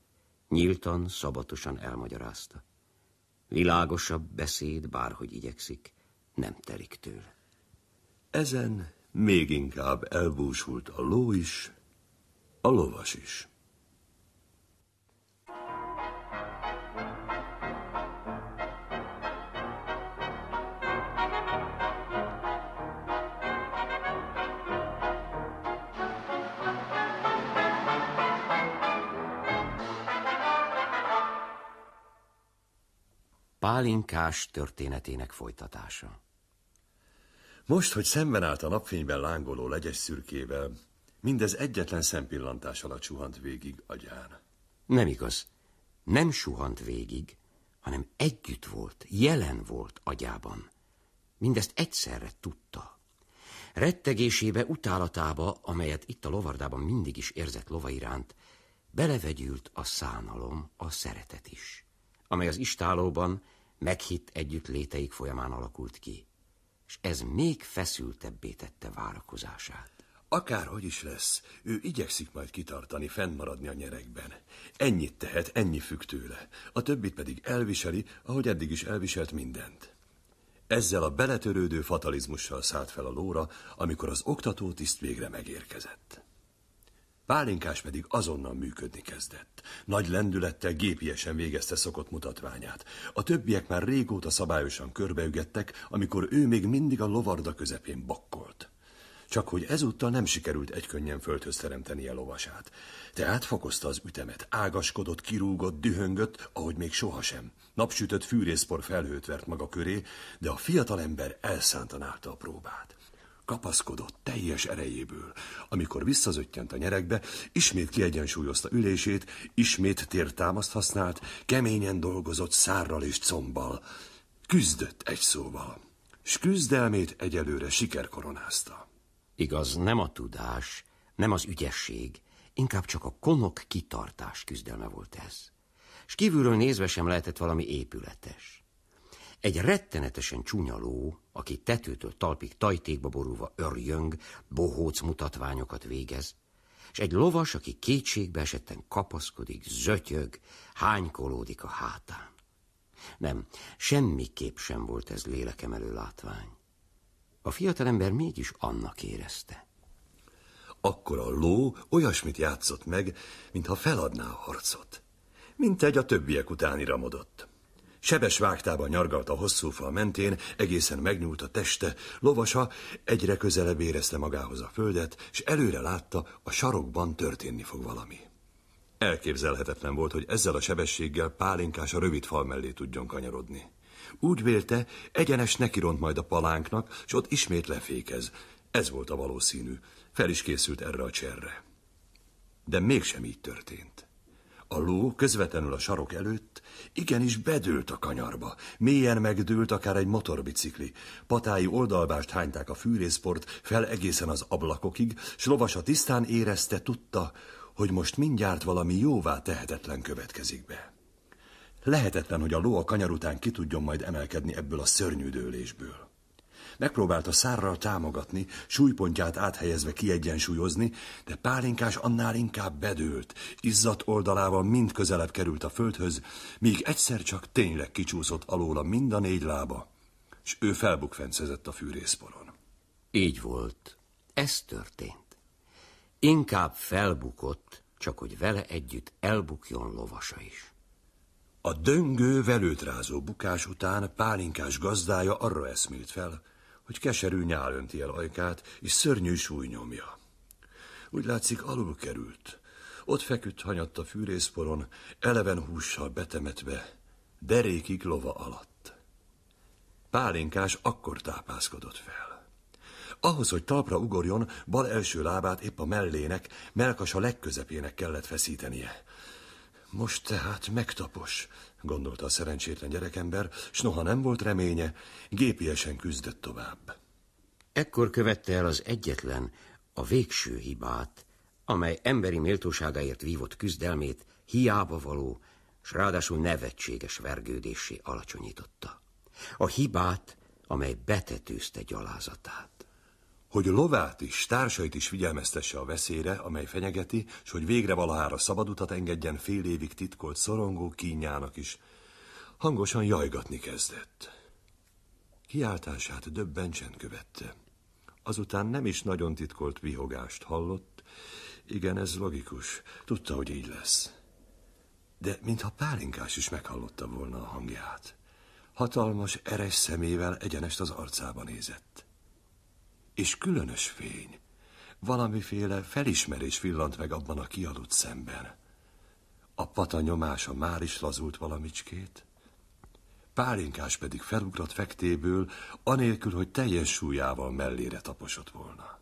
Nyíltan, szabatosan elmagyarázta. Világosabb beszéd, bárhogy igyekszik, nem telik tőle. Ezen még inkább elbúsult a ló is, a lovas is. Pálinkás történetének folytatása. Most, hogy szemben állt a napfényben lángoló legyes szürkével, mindez egyetlen szempillantás alatt suhant végig agyán. Nem igaz. Nem suhant végig, hanem együtt volt, jelen volt agyában. Mindezt egyszerre tudta. Rettegésébe, utálatába, amelyet itt a lovardában mindig is érzett lova iránt, belevegyült a szánalom, a szeretet is, amely az istálóban meghitt együtt léteik folyamán alakult ki, és ez még feszültebbé tette várakozását. Akárhogy is lesz, ő igyekszik majd kitartani, fennmaradni a nyerekben. Ennyit tehet, ennyi függ tőle. A többit pedig elviseli, ahogy eddig is elviselt mindent. Ezzel a beletörődő fatalizmussal szállt fel a lóra, amikor az oktató tiszt végre megérkezett. Pálinkás pedig azonnal működni kezdett. Nagy lendülettel gépiesen végezte szokott mutatványát. A többiek már régóta szabályosan körbeügettek, amikor ő még mindig a lovarda közepén bakkolt. Csak hogy ezúttal nem sikerült egy könnyen teremteni a lovasát. Tehát fokozta az ütemet, ágaskodott, kirúgott, dühöngött, ahogy még sohasem. Napsütött fűrészpor felhőt vert maga köré, de a fiatalember elszántan állta a próbát kapaszkodott teljes erejéből. Amikor visszazöttyent a nyerekbe, ismét kiegyensúlyozta ülését, ismét tértámaszt használt, keményen dolgozott szárral és combbal. Küzdött egy szóval, s küzdelmét egyelőre siker koronázta. Igaz, nem a tudás, nem az ügyesség, inkább csak a konok kitartás küzdelme volt ez. S kívülről nézve sem lehetett valami épületes. Egy rettenetesen csúnya ló, aki tetőtől talpig tajtékba borulva örjöng, bohóc mutatványokat végez, és egy lovas, aki kétségbe esetten kapaszkodik, zötyög, hánykolódik a hátán. Nem, semmiképp sem volt ez lélekemelő látvány. A fiatalember mégis annak érezte. Akkor a ló olyasmit játszott meg, mintha feladná a harcot. mint egy a többiek után iramodott. Sebes vágtában nyargalt a hosszú fal mentén, egészen megnyúlt a teste, lovasa egyre közelebb érezte magához a földet, és előre látta, a sarokban történni fog valami. Elképzelhetetlen volt, hogy ezzel a sebességgel pálinkás a rövid fal mellé tudjon kanyarodni. Úgy vélte, egyenes nekiront majd a palánknak, s ott ismét lefékez. Ez volt a valószínű. Fel is készült erre a cserre. De mégsem így történt. A ló közvetlenül a sarok előtt igenis bedőlt a kanyarba, mélyen megdőlt akár egy motorbicikli. Patái oldalbást hányták a fűrészport fel egészen az ablakokig, s lovasa tisztán érezte, tudta, hogy most mindjárt valami jóvá tehetetlen következik be. Lehetetlen, hogy a ló a kanyar után ki tudjon majd emelkedni ebből a szörnyű dőlésből. Megpróbálta szárral támogatni, súlypontját áthelyezve kiegyensúlyozni, de pálinkás annál inkább bedőlt, izzadt oldalával mind közelebb került a földhöz, míg egyszer csak tényleg kicsúszott alóla mind a négy lába, és ő felbukfencezett a fűrészporon. Így volt. Ez történt. Inkább felbukott, csak hogy vele együtt elbukjon lovasa is. A döngő velőtrázó bukás után pálinkás gazdája arra eszmélt fel, hogy keserű nyál önti el ajkát, és szörnyű súly nyomja. Úgy látszik, alul került. Ott feküdt hanyatt a fűrészporon, eleven hússal betemetve, derékig lova alatt. Pálinkás akkor tápászkodott fel. Ahhoz, hogy talpra ugorjon, bal első lábát épp a mellének, melkas a legközepének kellett feszítenie. Most tehát megtapos, gondolta a szerencsétlen gyerekember, s noha nem volt reménye, gépiesen küzdött tovább. Ekkor követte el az egyetlen, a végső hibát, amely emberi méltóságáért vívott küzdelmét hiába való, s ráadásul nevetséges vergődésé alacsonyította. A hibát, amely betetőzte gyalázatát hogy lovát is, társait is figyelmeztesse a veszélyre, amely fenyegeti, és hogy végre valahára szabad utat engedjen fél évig titkolt szorongó kínjának is. Hangosan jajgatni kezdett. Kiáltását döbben csend követte. Azután nem is nagyon titkolt vihogást hallott. Igen, ez logikus. Tudta, hogy így lesz. De mintha pálinkás is meghallotta volna a hangját. Hatalmas, eres szemével egyenest az arcába nézett és különös fény. Valamiféle felismerés villant meg abban a kialudt szemben. A pata nyomása már is lazult valamicskét, pálinkás pedig felugrott fektéből, anélkül, hogy teljes súlyával mellére taposott volna.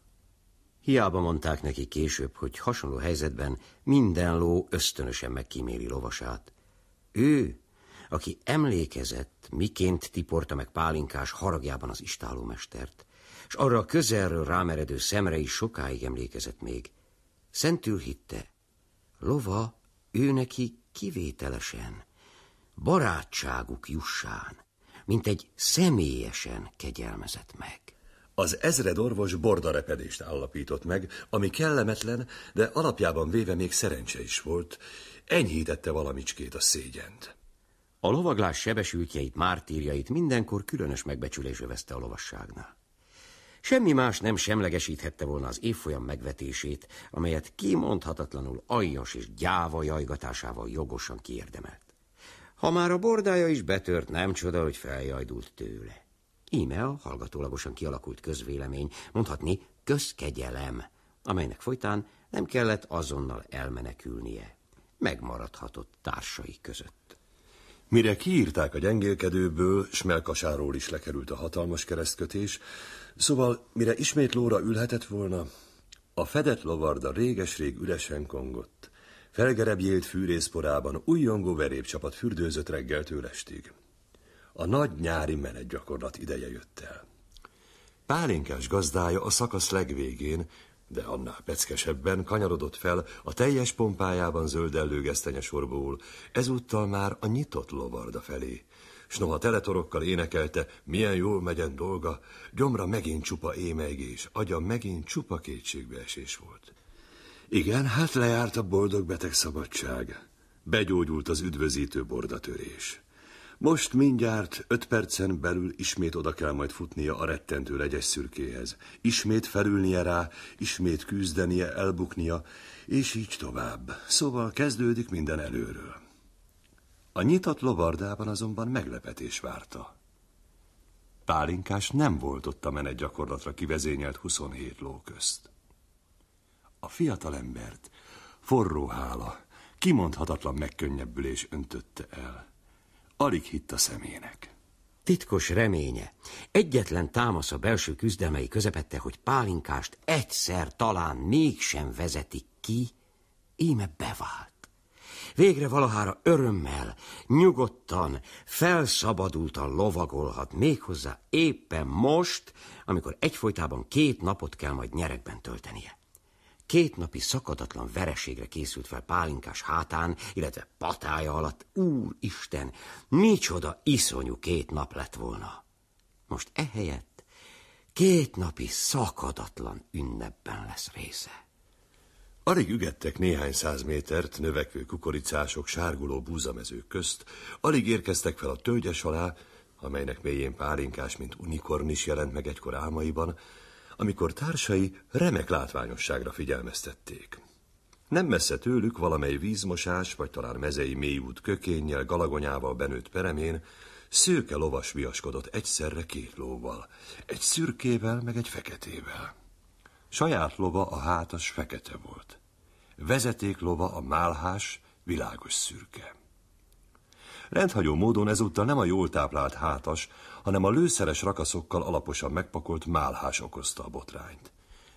Hiába mondták neki később, hogy hasonló helyzetben minden ló ösztönösen megkíméli lovasát. Ő, aki emlékezett, miként tiporta meg pálinkás haragjában az istálómestert, és arra a közelről rámeredő szemre is sokáig emlékezett még. Szentül hitte, lova ő neki kivételesen, barátságuk jussán, mint egy személyesen kegyelmezett meg. Az ezredorvos bordarepedést állapított meg, ami kellemetlen, de alapjában véve még szerencse is volt, enyhítette valamicskét a szégyent. A lovaglás sebesültjeit, mártírjait mindenkor különös megbecsülés övezte a lovasságnál. Semmi más nem semlegesíthette volna az évfolyam megvetését, amelyet kimondhatatlanul aljas és gyáva jajgatásával jogosan kiérdemelt. Ha már a bordája is betört, nem csoda, hogy feljajdult tőle. Íme a hallgatólagosan kialakult közvélemény, mondhatni közkegyelem, amelynek folytán nem kellett azonnal elmenekülnie. Megmaradhatott társai között. Mire kiírták a gyengélkedőből, Smelkasáról is lekerült a hatalmas keresztkötés, Szóval, mire ismét lóra ülhetett volna, a fedett lovarda réges-rég üresen kongott. Felgerebjélt fűrészporában újjongó verépcsapat fürdőzött reggeltől estig. A nagy nyári gyakorlat ideje jött el. Pálinkás gazdája a szakasz legvégén, de annál peckesebben kanyarodott fel a teljes pompájában zöldellő gesztenye sorból, ezúttal már a nyitott lovarda felé, s noha teletorokkal énekelte, milyen jól megyen dolga, gyomra megint csupa émeigés, agya megint csupa kétségbeesés volt. Igen, hát lejárt a boldog beteg szabadság. Begyógyult az üdvözítő bordatörés. Most mindjárt öt percen belül ismét oda kell majd futnia a rettentő legyes szürkéhez. Ismét felülnie rá, ismét küzdenie, elbuknia, és így tovább. Szóval kezdődik minden előről. A nyitott lovardában azonban meglepetés várta. Pálinkás nem volt ott a menet gyakorlatra kivezényelt 27 ló közt. A embert forró hála, kimondhatatlan megkönnyebbülés öntötte el. Alig hitt a szemének. Titkos reménye, egyetlen támasz a belső küzdelmei közepette, hogy Pálinkást egyszer talán mégsem vezetik ki, íme bevált. Végre valahára örömmel, nyugodtan, felszabadultan lovagolhat, méghozzá éppen most, amikor egyfolytában két napot kell majd nyerekben töltenie. Két napi szakadatlan vereségre készült fel pálinkás hátán, illetve patája alatt, úristen, micsoda iszonyú két nap lett volna. Most ehelyett két napi szakadatlan ünnepben lesz része. Alig ügettek néhány száz métert növekvő kukoricások sárguló búzamezők közt, alig érkeztek fel a tölgyes alá, amelynek mélyén pálinkás, mint unikorn is jelent meg egykor álmaiban, amikor társai remek látványosságra figyelmeztették. Nem messze tőlük valamely vízmosás, vagy talán mezei mélyút kökénnyel, galagonyával benőtt peremén, szőke lovas viaskodott egyszerre két lóval, egy szürkével, meg egy feketével. Saját lova a hátas fekete volt. Vezeték lova a málhás, világos szürke. Rendhagyó módon ezúttal nem a jól táplált hátas, hanem a lőszeres rakaszokkal alaposan megpakolt málhás okozta a botrányt.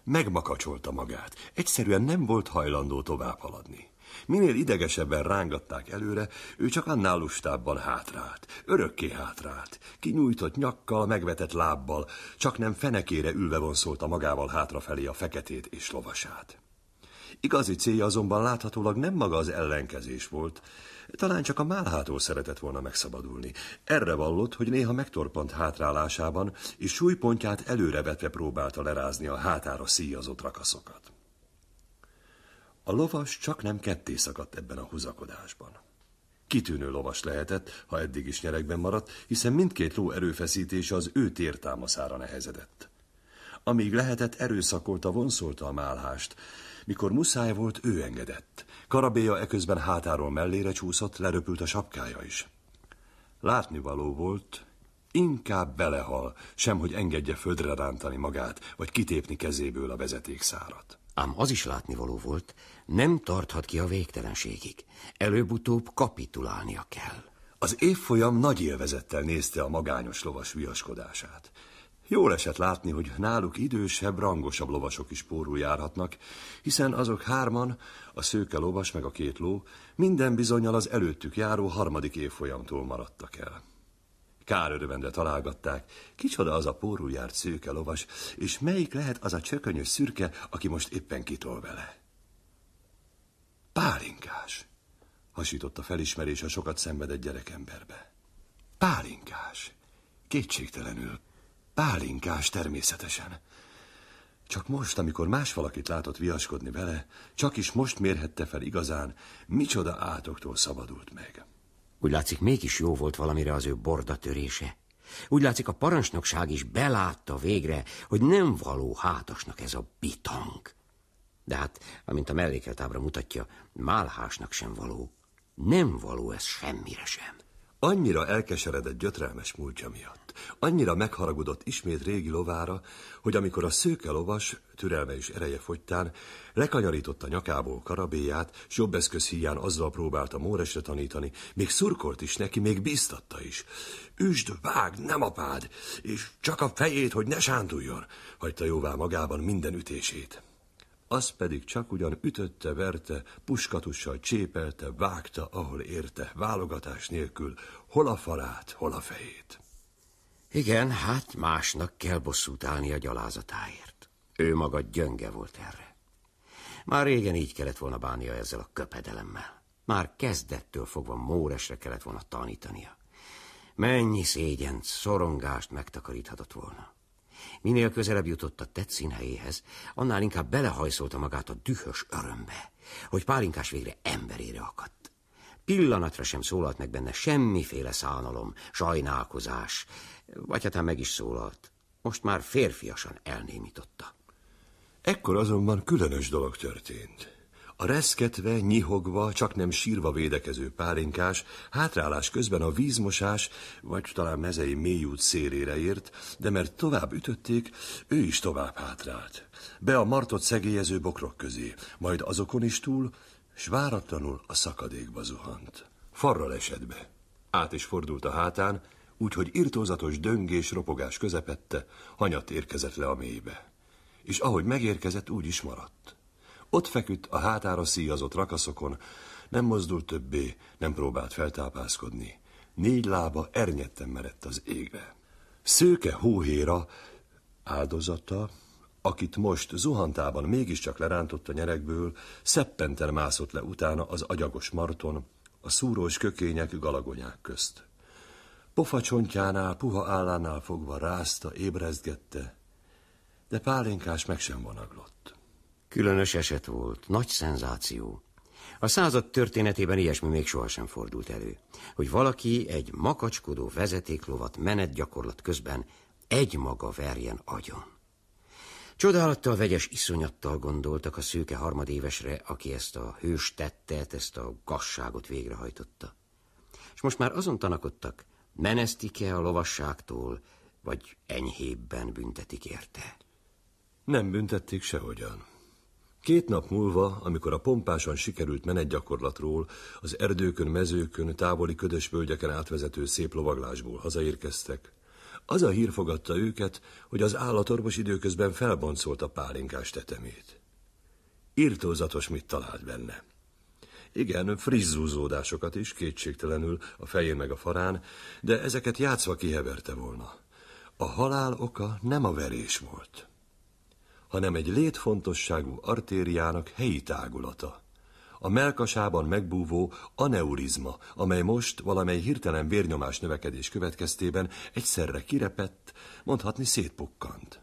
Megmakacsolta magát, egyszerűen nem volt hajlandó tovább haladni. Minél idegesebben rángatták előre, ő csak annál lustábban hátrált, örökké hátrált, kinyújtott nyakkal, megvetett lábbal, csak nem fenekére ülve vonszolta magával hátrafelé a feketét és lovasát. Igazi célja azonban láthatólag nem maga az ellenkezés volt, talán csak a málhától szeretett volna megszabadulni. Erre vallott, hogy néha megtorpant hátrálásában, és súlypontját előrevetve próbálta lerázni a hátára szíjazott rakaszokat. A lovas csak nem ketté szakadt ebben a húzakodásban. Kitűnő lovas lehetett, ha eddig is nyerekben maradt, hiszen mindkét ló erőfeszítése az ő tértámaszára nehezedett. Amíg lehetett, erőszakolta, vonszolta a málhást. Mikor muszáj volt, ő engedett. Karabéja eközben hátáról mellére csúszott, leröpült a sapkája is. Látnivaló volt, inkább belehal, sem hogy engedje földre rántani magát, vagy kitépni kezéből a vezetékszárat. Ám az is látnivaló volt, nem tarthat ki a végtelenségig. Előbb-utóbb kapitulálnia kell. Az évfolyam nagy élvezettel nézte a magányos lovas viaskodását. Jól esett látni, hogy náluk idősebb, rangosabb lovasok is pórul járhatnak, hiszen azok hárman, a szőke lovas meg a két ló, minden bizonyal az előttük járó harmadik évfolyamtól maradtak el. Kár örövendre találgatták, kicsoda az a pórul járt szőke lovas, és melyik lehet az a csökönyös szürke, aki most éppen kitol vele. Pálinkás, hasította a felismerés a sokat szenvedett gyerekemberbe. Pálinkás, kétségtelenül, pálinkás természetesen. Csak most, amikor más valakit látott viaskodni vele, csak is most mérhette fel igazán, micsoda átoktól szabadult meg. Úgy látszik, mégis jó volt valamire az ő bordatörése. Úgy látszik, a parancsnokság is belátta végre, hogy nem való hátasnak ez a bitang de hát, amint a mellékelt ábra mutatja, málhásnak sem való. Nem való ez semmire sem. Annyira elkeseredett gyötrelmes múltja miatt, annyira megharagudott ismét régi lovára, hogy amikor a szőke lovas, türelme és ereje fogytán, lekanyarította nyakából karabéját, s jobb eszköz hiány azzal próbálta Móresre tanítani, még szurkolt is neki, még bíztatta is. Üsd, vág, nem apád, és csak a fejét, hogy ne sánduljon, hagyta jóvá magában minden ütését az pedig csak ugyan ütötte, verte, puskatussal csépelte, vágta, ahol érte, válogatás nélkül, hol a farát, hol a fejét. Igen, hát másnak kell bosszút állni a gyalázatáért. Ő maga gyönge volt erre. Már régen így kellett volna bánnia ezzel a köpedelemmel. Már kezdettől fogva Móresre kellett volna tanítania. Mennyi szégyent, szorongást megtakaríthatott volna. Minél közelebb jutott a tett színhelyéhez, annál inkább belehajszolta magát a dühös örömbe, hogy pálinkás végre emberére akadt. Pillanatra sem szólalt meg benne semmiféle szánalom, sajnálkozás, vagy hát meg is szólalt. Most már férfiasan elnémította. Ekkor azonban különös dolog történt. A reszketve, nyihogva, csak nem sírva védekező pálinkás, hátrálás közben a vízmosás, vagy talán mezei mélyút szélére ért, de mert tovább ütötték, ő is tovább hátrált. Be a martot szegélyező bokrok közé, majd azokon is túl, s váratlanul a szakadékba zuhant. Farral esett be. Át is fordult a hátán, úgyhogy irtózatos döngés ropogás közepette, hanyat érkezett le a mélybe. És ahogy megérkezett, úgy is maradt. Ott feküdt a hátára szíjazott rakaszokon, nem mozdult többé, nem próbált feltápászkodni. Négy lába ernyetten merett az égre. Szőke hóhéra áldozata, akit most zuhantában mégiscsak lerántott a nyerekből, szeppenten mászott le utána az agyagos marton, a szúrós kökények galagonyák közt. Pofa csontjánál, puha állánál fogva rázta, ébrezgette, de pálinkás meg sem vonaglott. Különös eset volt, nagy szenzáció. A század történetében ilyesmi még sohasem fordult elő, hogy valaki egy makacskodó vezetéklovat gyakorlat közben egymaga verjen agyon. Csodálattal, vegyes iszonyattal gondoltak a szőke harmadévesre, aki ezt a hős tettet, ezt a gasságot végrehajtotta. És most már azon tanakodtak, menesztik-e a lovasságtól, vagy enyhébben büntetik érte. Nem büntették sehogyan. Két nap múlva, amikor a pompásan sikerült menetgyakorlatról, az erdőkön, mezőkön, távoli ködös völgyeken átvezető szép lovaglásból hazaérkeztek, az a hír fogadta őket, hogy az állatorvos időközben felboncolt a pálinkás tetemét. Irtózatos mit talált benne. Igen, frizzúzódásokat is, kétségtelenül, a fején meg a farán, de ezeket játszva kiheverte volna. A halál oka nem a verés volt hanem egy létfontosságú artériának helyi tágulata. A melkasában megbúvó aneurizma, amely most valamely hirtelen vérnyomás növekedés következtében egyszerre kirepett, mondhatni szétpukkant,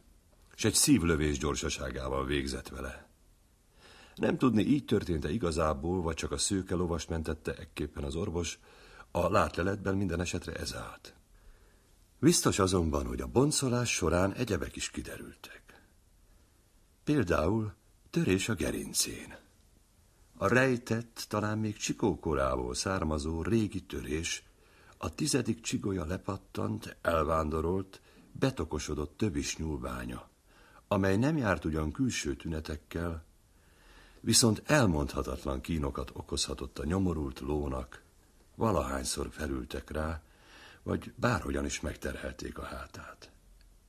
és egy szívlövés gyorsaságával végzett vele. Nem tudni, így történt-e igazából, vagy csak a szőke lovast mentette ekképpen az orvos, a látleletben minden esetre ez állt. Biztos azonban, hogy a boncolás során egyebek is kiderültek. Például törés a gerincén. A rejtett, talán még csikókorából származó régi törés, a tizedik csigolya lepattant, elvándorolt, betokosodott többis nyúlbánya, amely nem járt ugyan külső tünetekkel, viszont elmondhatatlan kínokat okozhatott a nyomorult lónak, valahányszor felültek rá, vagy bárhogyan is megterhelték a hátát.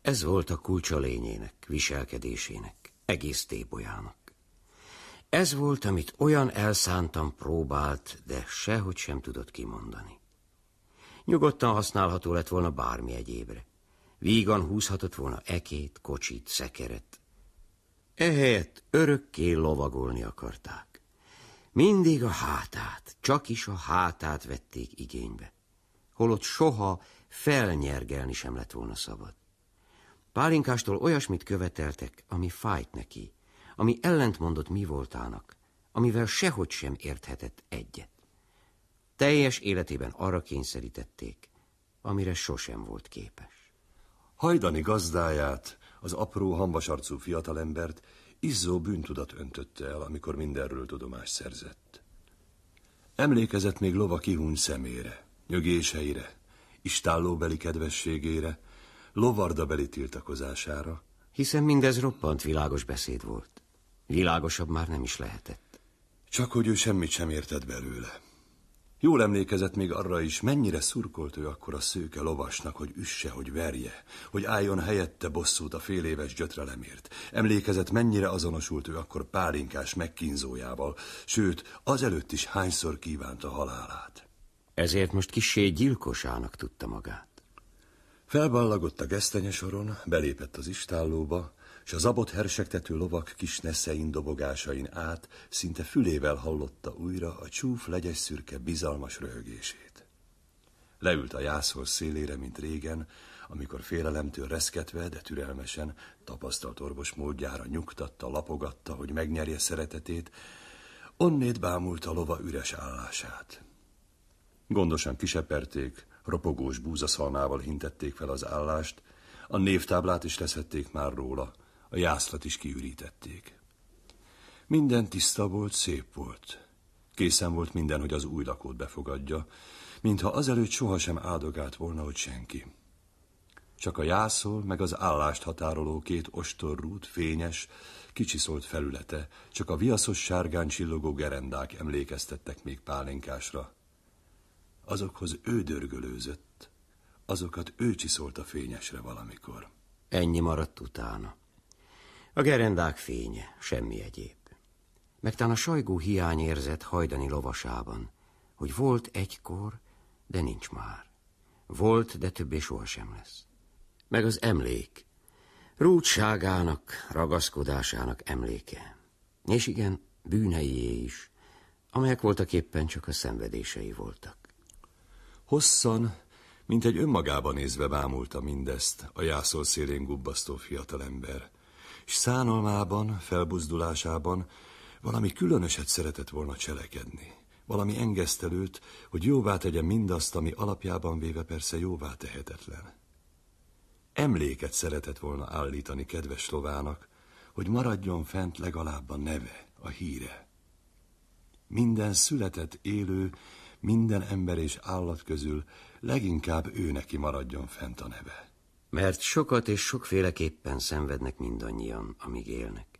Ez volt a kulcsa lényének, viselkedésének egész tébolyának. Ez volt, amit olyan elszántan próbált, de sehogy sem tudott kimondani. Nyugodtan használható lett volna bármi egyébre. Vígan húzhatott volna ekét, kocsit, szekeret. Ehelyett örökké lovagolni akarták. Mindig a hátát, csak is a hátát vették igénybe. Holott soha felnyergelni sem lett volna szabad. Pálinkástól olyasmit követeltek, ami fájt neki, ami ellentmondott mi voltának, amivel sehogy sem érthetett egyet. Teljes életében arra kényszerítették, amire sosem volt képes. Hajdani gazdáját, az apró hambasarcú fiatalembert izzó bűntudat öntötte el, amikor mindenről tudomást szerzett. Emlékezett még lova kihúny szemére, nyögéseire, istállóbeli kedvességére, lovardabeli tiltakozására. Hiszen mindez roppant világos beszéd volt. Világosabb már nem is lehetett. Csak hogy ő semmit sem értett belőle. Jól emlékezett még arra is, mennyire szurkolt ő akkor a szőke lovasnak, hogy üsse, hogy verje, hogy álljon helyette bosszút a fél éves gyötrelemért. Emlékezett, mennyire azonosult ő akkor pálinkás megkínzójával, sőt, azelőtt is hányszor kívánta halálát. Ezért most kisé gyilkosának tudta magát. Felballagott a gesztenyesoron, belépett az istállóba, és az abot hersegtető lovak kis neszein dobogásain át szinte fülével hallotta újra a csúf legyes szürke bizalmas röhögését. Leült a jászhoz szélére, mint régen, amikor félelemtől reszketve, de türelmesen, tapasztalt orvos módjára nyugtatta, lapogatta, hogy megnyerje szeretetét, onnét bámult a lova üres állását. Gondosan kiseperték, ropogós búzaszalnával hintették fel az állást, a névtáblát is leszették már róla, a jászlat is kiürítették. Minden tiszta volt, szép volt. Készen volt minden, hogy az új lakót befogadja, mintha azelőtt sohasem áldogált volna, hogy senki. Csak a jászol meg az állást határoló két ostorrút, fényes, kicsiszolt felülete, csak a viaszos sárgán csillogó gerendák emlékeztettek még pálinkásra azokhoz ő dörgölőzött, azokat ő csiszolt a fényesre valamikor. Ennyi maradt utána. A gerendák fénye, semmi egyéb. Megtán a sajgó hiány érzett hajdani lovasában, hogy volt egykor, de nincs már. Volt, de többé sohasem lesz. Meg az emlék, rúdságának, ragaszkodásának emléke. És igen, bűneié is, amelyek voltak éppen csak a szenvedései voltak. Hosszan, mint egy önmagába nézve bámulta mindezt a jászol szélén gubbasztó fiatalember, és szánalmában, felbuzdulásában valami különöset szeretett volna cselekedni, valami engesztelőt, hogy jóvá tegye mindazt, ami alapjában véve persze jóvá tehetetlen. Emléket szeretett volna állítani kedves Slovának, hogy maradjon fent legalább a neve, a híre. Minden született élő minden ember és állat közül leginkább ő neki maradjon fent a neve. Mert sokat és sokféleképpen szenvednek mindannyian, amíg élnek.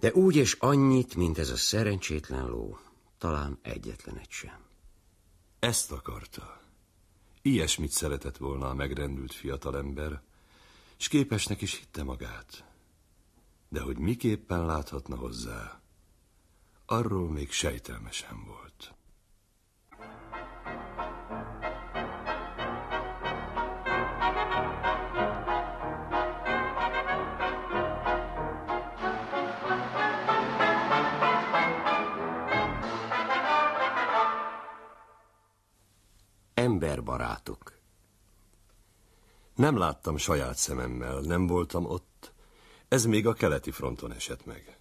De úgy és annyit, mint ez a szerencsétlen ló, talán egy sem. Ezt akarta. Ilyesmit szeretett volna a megrendült fiatalember, és képesnek is hitte magát. De hogy miképpen láthatna hozzá, arról még sejtelmesen volt. emberbarátok. Nem láttam saját szememmel, nem voltam ott. Ez még a keleti fronton esett meg.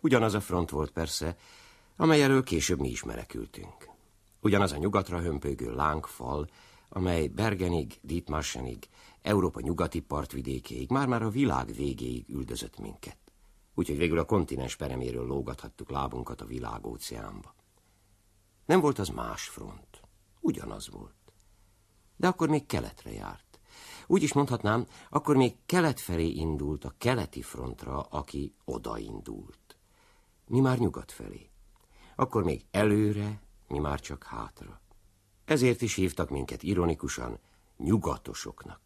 Ugyanaz a front volt persze, amely elől később mi is menekültünk. Ugyanaz a nyugatra hömpögő lángfal, amely Bergenig, Dietmarsenig, Európa nyugati partvidékéig, már-már a világ végéig üldözött minket. Úgyhogy végül a kontinens pereméről lógathattuk lábunkat a világóceánba. Nem volt az más front ugyanaz volt. De akkor még keletre járt. Úgy is mondhatnám, akkor még kelet felé indult a keleti frontra, aki odaindult. Mi már nyugat felé. Akkor még előre, mi már csak hátra. Ezért is hívtak minket ironikusan nyugatosoknak.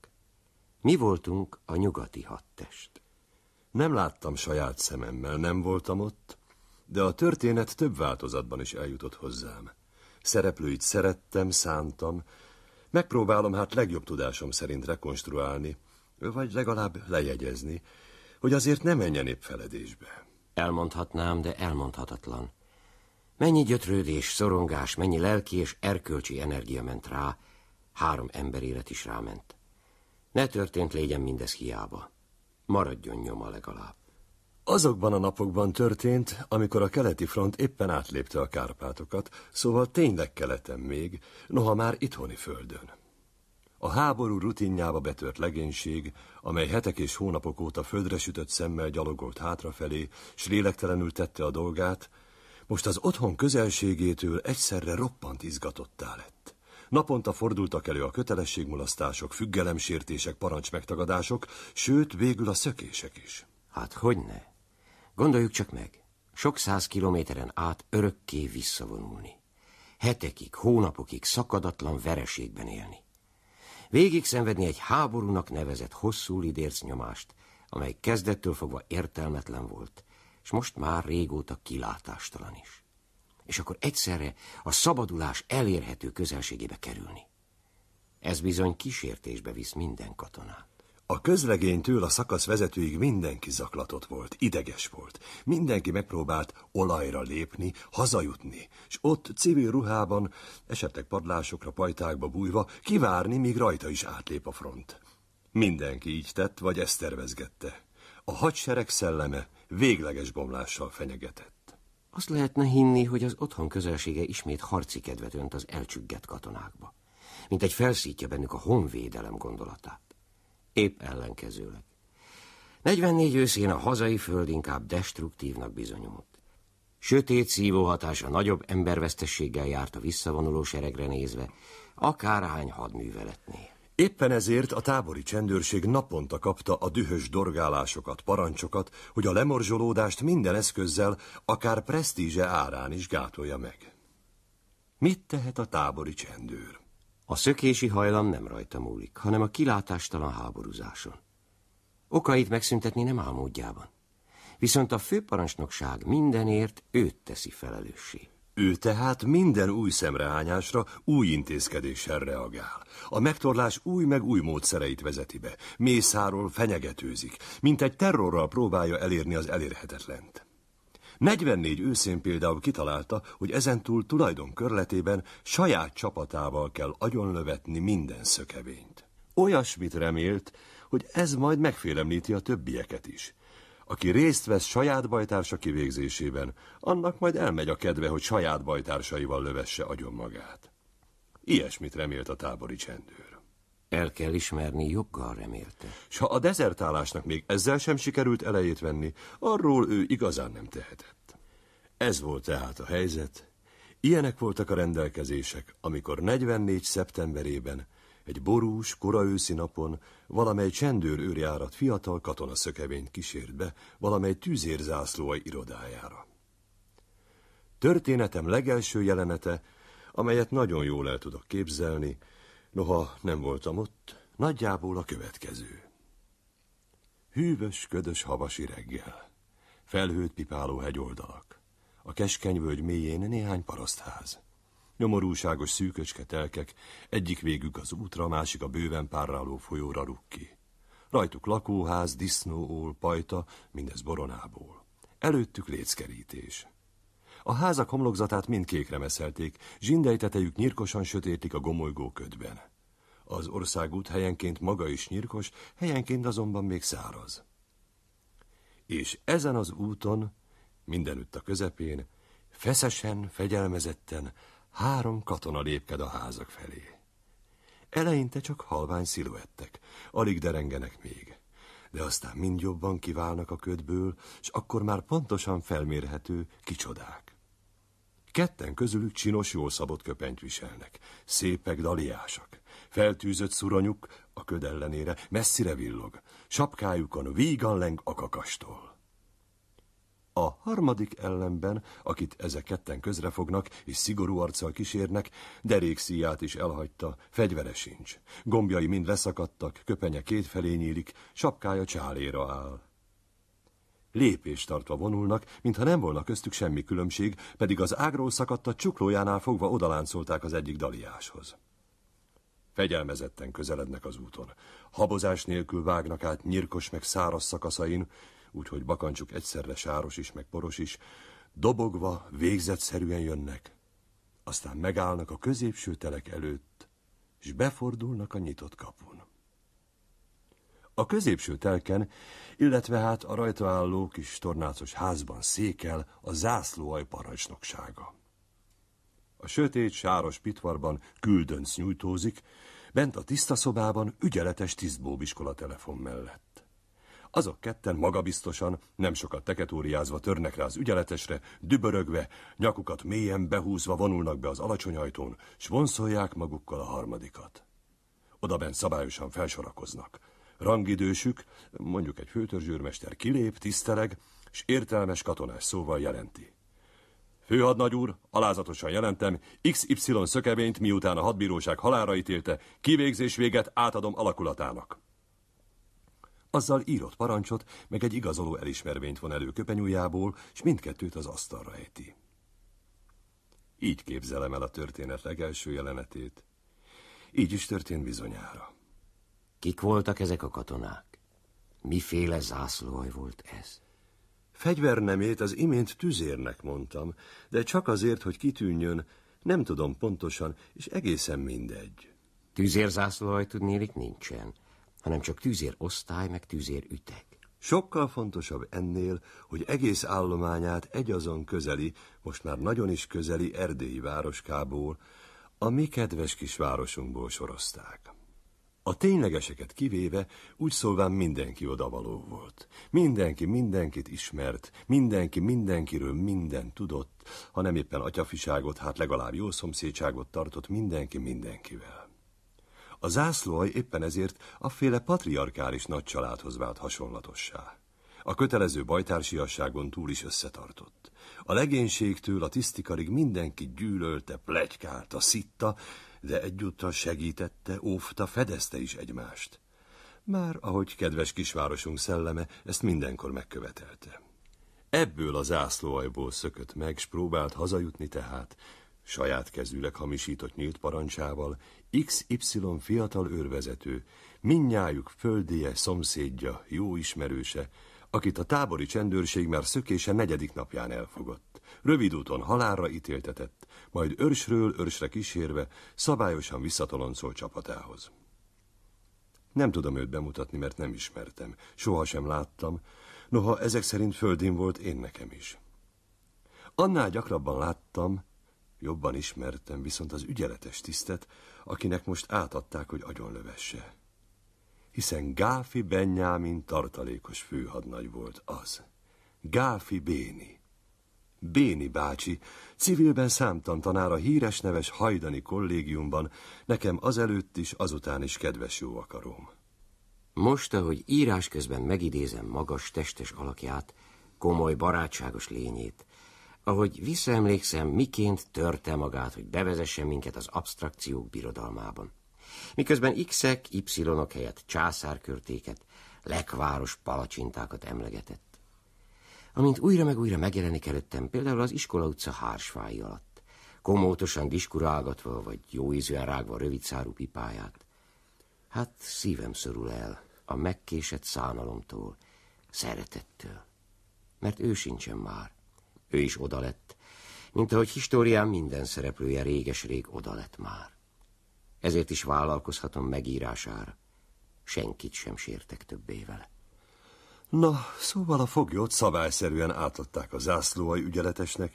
Mi voltunk a nyugati hadtest. Nem láttam saját szememmel, nem voltam ott, de a történet több változatban is eljutott hozzám. Szereplőit szerettem, szántam. Megpróbálom hát legjobb tudásom szerint rekonstruálni, vagy legalább lejegyezni, hogy azért ne menjen épp feledésbe. Elmondhatnám, de elmondhatatlan. Mennyi gyötrődés, szorongás, mennyi lelki és erkölcsi energia ment rá, három élet is ráment. Ne történt légyen mindez hiába. Maradjon nyoma legalább. Azokban a napokban történt, amikor a keleti front éppen átlépte a Kárpátokat, szóval tényleg keleten még, noha már itthoni földön. A háború rutinjába betört legénység, amely hetek és hónapok óta földre sütött szemmel gyalogolt hátrafelé, s lélektelenül tette a dolgát, most az otthon közelségétől egyszerre roppant izgatottá lett. Naponta fordultak elő a kötelességmulasztások, függelemsértések, parancsmegtagadások, sőt, végül a szökések is. Hát hogy ne? Gondoljuk csak meg, sok száz kilométeren át örökké visszavonulni. Hetekig, hónapokig szakadatlan vereségben élni. Végig szenvedni egy háborúnak nevezett hosszú lidérc nyomást, amely kezdettől fogva értelmetlen volt, és most már régóta kilátástalan is. És akkor egyszerre a szabadulás elérhető közelségébe kerülni. Ez bizony kísértésbe visz minden katonát. A közlegénytől a szakasz vezetőig mindenki zaklatott volt, ideges volt. Mindenki megpróbált olajra lépni, hazajutni, és ott civil ruhában, esetleg padlásokra, pajtákba bújva, kivárni, míg rajta is átlép a front. Mindenki így tett, vagy ezt tervezgette. A hadsereg szelleme végleges bomlással fenyegetett. Azt lehetne hinni, hogy az otthon közelsége ismét harci kedvet önt az elcsüggett katonákba. Mint egy felszítja bennük a honvédelem gondolatát. Épp ellenkezőleg. 44 őszén a hazai föld inkább destruktívnak bizonyult. Sötét szívó hatása nagyobb embervesztességgel járt a visszavonuló seregre nézve, akárhány hadműveletnél. Éppen ezért a tábori csendőrség naponta kapta a dühös dorgálásokat, parancsokat, hogy a lemorzsolódást minden eszközzel, akár presztízse árán is gátolja meg. Mit tehet a tábori csendőr? A szökési hajlam nem rajta múlik, hanem a kilátástalan háborúzáson. Okait megszüntetni nem álmódjában. Viszont a főparancsnokság mindenért őt teszi felelőssé. Ő tehát minden új szemrehányásra, új intézkedéssel reagál. A megtorlás új meg új módszereit vezeti be. Mészáról fenyegetőzik, mint egy terrorral próbálja elérni az elérhetetlent. 44 őszén például kitalálta, hogy ezentúl tulajdonkörletében saját csapatával kell agyonlövetni minden szökevényt. Olyasmit remélt, hogy ez majd megfélemlíti a többieket is. Aki részt vesz saját bajtársa kivégzésében, annak majd elmegy a kedve, hogy saját bajtársaival lövesse agyon magát. Ilyesmit remélt a tábori csendőr. El kell ismerni, joggal remélte. S ha a dezertálásnak még ezzel sem sikerült elejét venni, arról ő igazán nem tehetett. Ez volt tehát a helyzet. Ilyenek voltak a rendelkezések, amikor 44. szeptemberében, egy borús, kora őszi napon valamely őrjárat fiatal katona szökevényt kísért be valamely tűzérzászlóai irodájára. Történetem legelső jelenete, amelyet nagyon jól el tudok képzelni, Noha nem voltam ott, nagyjából a következő. Hűvös, ködös, havasi reggel. Felhőt pipáló hegyoldalak. A keskeny völgy mélyén néhány parasztház. Nyomorúságos szűköcske telkek, egyik végük az útra, másik a bőven párráló folyóra rúg ki. Rajtuk lakóház, disznóól, pajta, mindez boronából. Előttük léckerítés. A házak homlokzatát mind kékre meszelték, tetejük nyírkosan sötétik a gomolygó ködben. Az országút helyenként maga is nyírkos, helyenként azonban még száraz. És ezen az úton, mindenütt a közepén, feszesen, fegyelmezetten három katona lépked a házak felé. Eleinte csak halvány sziluettek, alig derengenek még de aztán mind jobban kiválnak a ködből, és akkor már pontosan felmérhető kicsodák. Ketten közülük csinos, jól szabott köpenyt viselnek. Szépek, daliásak. Feltűzött szuranyuk a köd ellenére messzire villog. Sapkájukon vígan leng a kakastól. A harmadik ellenben, akit ezek ketten közrefognak és szigorú arccal kísérnek, derék szíját is elhagyta, fegyvere sincs. Gombjai mind leszakadtak, köpenye kétfelé nyílik, sapkája csáléra áll. Lépést tartva vonulnak, mintha nem volna köztük semmi különbség, pedig az ágról szakadt a csuklójánál fogva odaláncolták az egyik daliáshoz. Fegyelmezetten közelednek az úton. Habozás nélkül vágnak át nyirkos meg száraz szakaszain, úgyhogy bakancsuk egyszerre sáros is, meg poros is, dobogva, végzetszerűen jönnek, aztán megállnak a középső telek előtt, és befordulnak a nyitott kapun. A középső telken, illetve hát a rajta álló kis tornácos házban székel a zászlóaj parancsnoksága. A sötét, sáros pitvarban küldönc nyújtózik, bent a tiszta szobában ügyeletes tisztbóbiskola telefon mellett. Azok ketten magabiztosan, nem sokat teketóriázva törnek rá az ügyeletesre, dübörögve, nyakukat mélyen behúzva vonulnak be az alacsony ajtón, s vonszolják magukkal a harmadikat. Oda bent szabályosan felsorakoznak – Rangidősük, mondjuk egy főtörzsőrmester kilép, tiszteleg, és értelmes katonás szóval jelenti. Főhadnagy úr, alázatosan jelentem, XY szökevényt miután a hadbíróság halára ítélte, kivégzés véget átadom alakulatának. Azzal írott parancsot, meg egy igazoló elismervényt von elő köpenyújából, és mindkettőt az asztalra ejti. Így képzelem el a történet legelső jelenetét. Így is történt bizonyára. Kik voltak ezek a katonák? Miféle zászlóaj volt ez? Fegyvernemét az imént tüzérnek mondtam, de csak azért, hogy kitűnjön, nem tudom pontosan, és egészen mindegy. zászlóaj tudnélik nincsen, hanem csak tűzér osztály meg tűzér ütek. Sokkal fontosabb ennél, hogy egész állományát egyazon közeli, most már nagyon is közeli erdélyi városkából, a mi kedves városunkból sorozták. A ténylegeseket kivéve úgy szólván mindenki odavaló volt. Mindenki mindenkit ismert, mindenki mindenkiről minden tudott, ha nem éppen atyafiságot, hát legalább jó szomszédságot tartott mindenki mindenkivel. A zászlóaj éppen ezért a féle patriarkális családhoz vált hasonlatossá. A kötelező bajtársiasságon túl is összetartott. A legénységtől a tisztikarig mindenki gyűlölte, plegykálta, szitta, de egyúttal segítette, óvta, fedezte is egymást. Már ahogy kedves kisvárosunk szelleme ezt mindenkor megkövetelte. Ebből az zászlóajból szökött meg, s próbált hazajutni tehát, saját kezűleg hamisított nyílt parancsával, XY fiatal őrvezető, minnyájuk földie, szomszédja, jó ismerőse, akit a tábori csendőrség már szökése negyedik napján elfogott. Rövid úton halálra ítéltetett, majd őrsről őrsre kísérve szabályosan visszatoloncol csapatához. Nem tudom őt bemutatni, mert nem ismertem, sohasem láttam, noha ezek szerint földin volt én nekem is. Annál gyakrabban láttam, jobban ismertem viszont az ügyeletes tisztet, akinek most átadták, hogy agyonlövesse. Hiszen Gáfi Benyámin tartalékos főhadnagy volt az. Gáfi Béni. Béni bácsi, civilben számtantanára híres neves hajdani kollégiumban, nekem azelőtt is, azután is kedves jó akarom. Most, ahogy írás közben megidézem magas, testes alakját, komoly, barátságos lényét, ahogy visszaemlékszem, miként törte magát, hogy bevezesse minket az abstrakciók birodalmában. Miközben x-ek, y-ok helyett császárkörtéket, lekváros palacsintákat emlegetett amint újra meg újra megjelenik előttem, például az iskola utca hársfáj alatt, komótosan diskurálgatva vagy jó ízűen rágva rövid szárú pipáját. Hát szívem szorul el a megkésett szánalomtól, szeretettől, mert ő sincsen már. Ő is oda lett, mint ahogy historián minden szereplője réges-rég oda lett már. Ezért is vállalkozhatom megírására. Senkit sem sértek többé vele. Na, szóval a foglyot szabályszerűen átadták a zászlóai ügyeletesnek,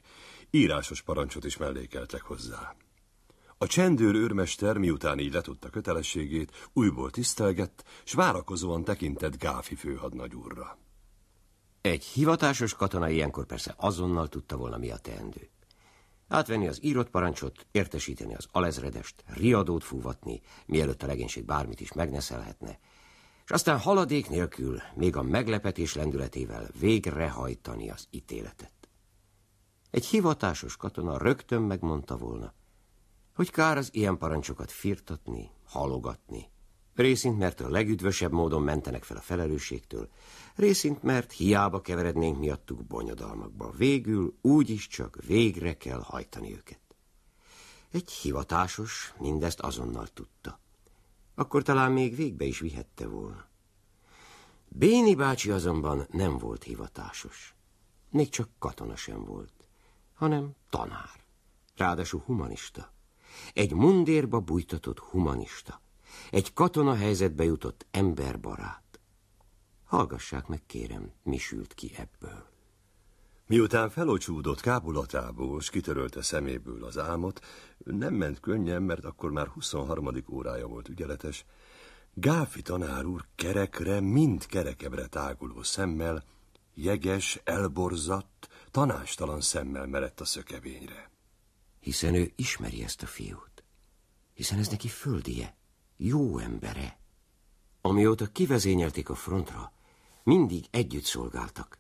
írásos parancsot is mellékeltek hozzá. A csendőr őrmester, miután így letudta kötelességét, újból tisztelgett, s várakozóan tekintett Gáfi főhadnagy úrra. Egy hivatásos katona ilyenkor persze azonnal tudta volna, mi a teendő. Átvenni az írott parancsot, értesíteni az alezredest, riadót fúvatni, mielőtt a legénység bármit is megneszelhetne, és aztán haladék nélkül, még a meglepetés lendületével végrehajtani az ítéletet. Egy hivatásos katona rögtön megmondta volna, hogy kár az ilyen parancsokat firtatni, halogatni. Részint, mert a legüdvösebb módon mentenek fel a felelősségtől, részint, mert hiába keverednénk miattuk bonyodalmakba. Végül úgyis csak végre kell hajtani őket. Egy hivatásos mindezt azonnal tudta akkor talán még végbe is vihette volna. Béni bácsi azonban nem volt hivatásos. Még csak katona sem volt, hanem tanár. Ráadásul humanista. Egy mundérba bújtatott humanista. Egy katona helyzetbe jutott emberbarát. Hallgassák meg, kérem, mi sült ki ebből. Miután felocsúdott kábulatából, és kitörölte szeméből az álmot, nem ment könnyen, mert akkor már 23. órája volt ügyeletes, Gáfi tanár úr kerekre, mind kerekebbre táguló szemmel, jeges, elborzadt, tanástalan szemmel merett a szökevényre. Hiszen ő ismeri ezt a fiút. Hiszen ez neki földie, jó embere. Amióta kivezényelték a frontra, mindig együtt szolgáltak.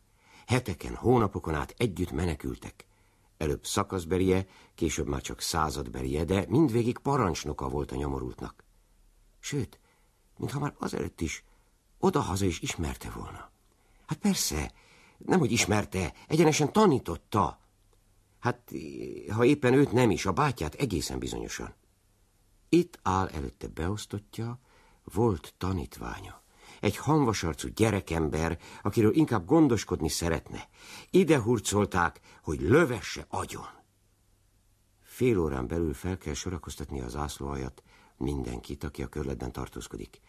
Heteken, hónapokon át együtt menekültek. Előbb szakaszberie, később már csak századberie, de mindvégig parancsnoka volt a nyomorultnak. Sőt, mintha már azelőtt is oda oda-haza is ismerte volna. Hát persze, nem hogy ismerte, egyenesen tanította. Hát, ha éppen őt nem is, a bátyját egészen bizonyosan. Itt áll előtte beosztottja, volt tanítványa egy hanvasarcú gyerekember, akiről inkább gondoskodni szeretne. Ide hurcolták, hogy lövesse agyon. Fél órán belül fel kell sorakoztatni az ászlóhajat mindenkit, aki a körletben tartózkodik.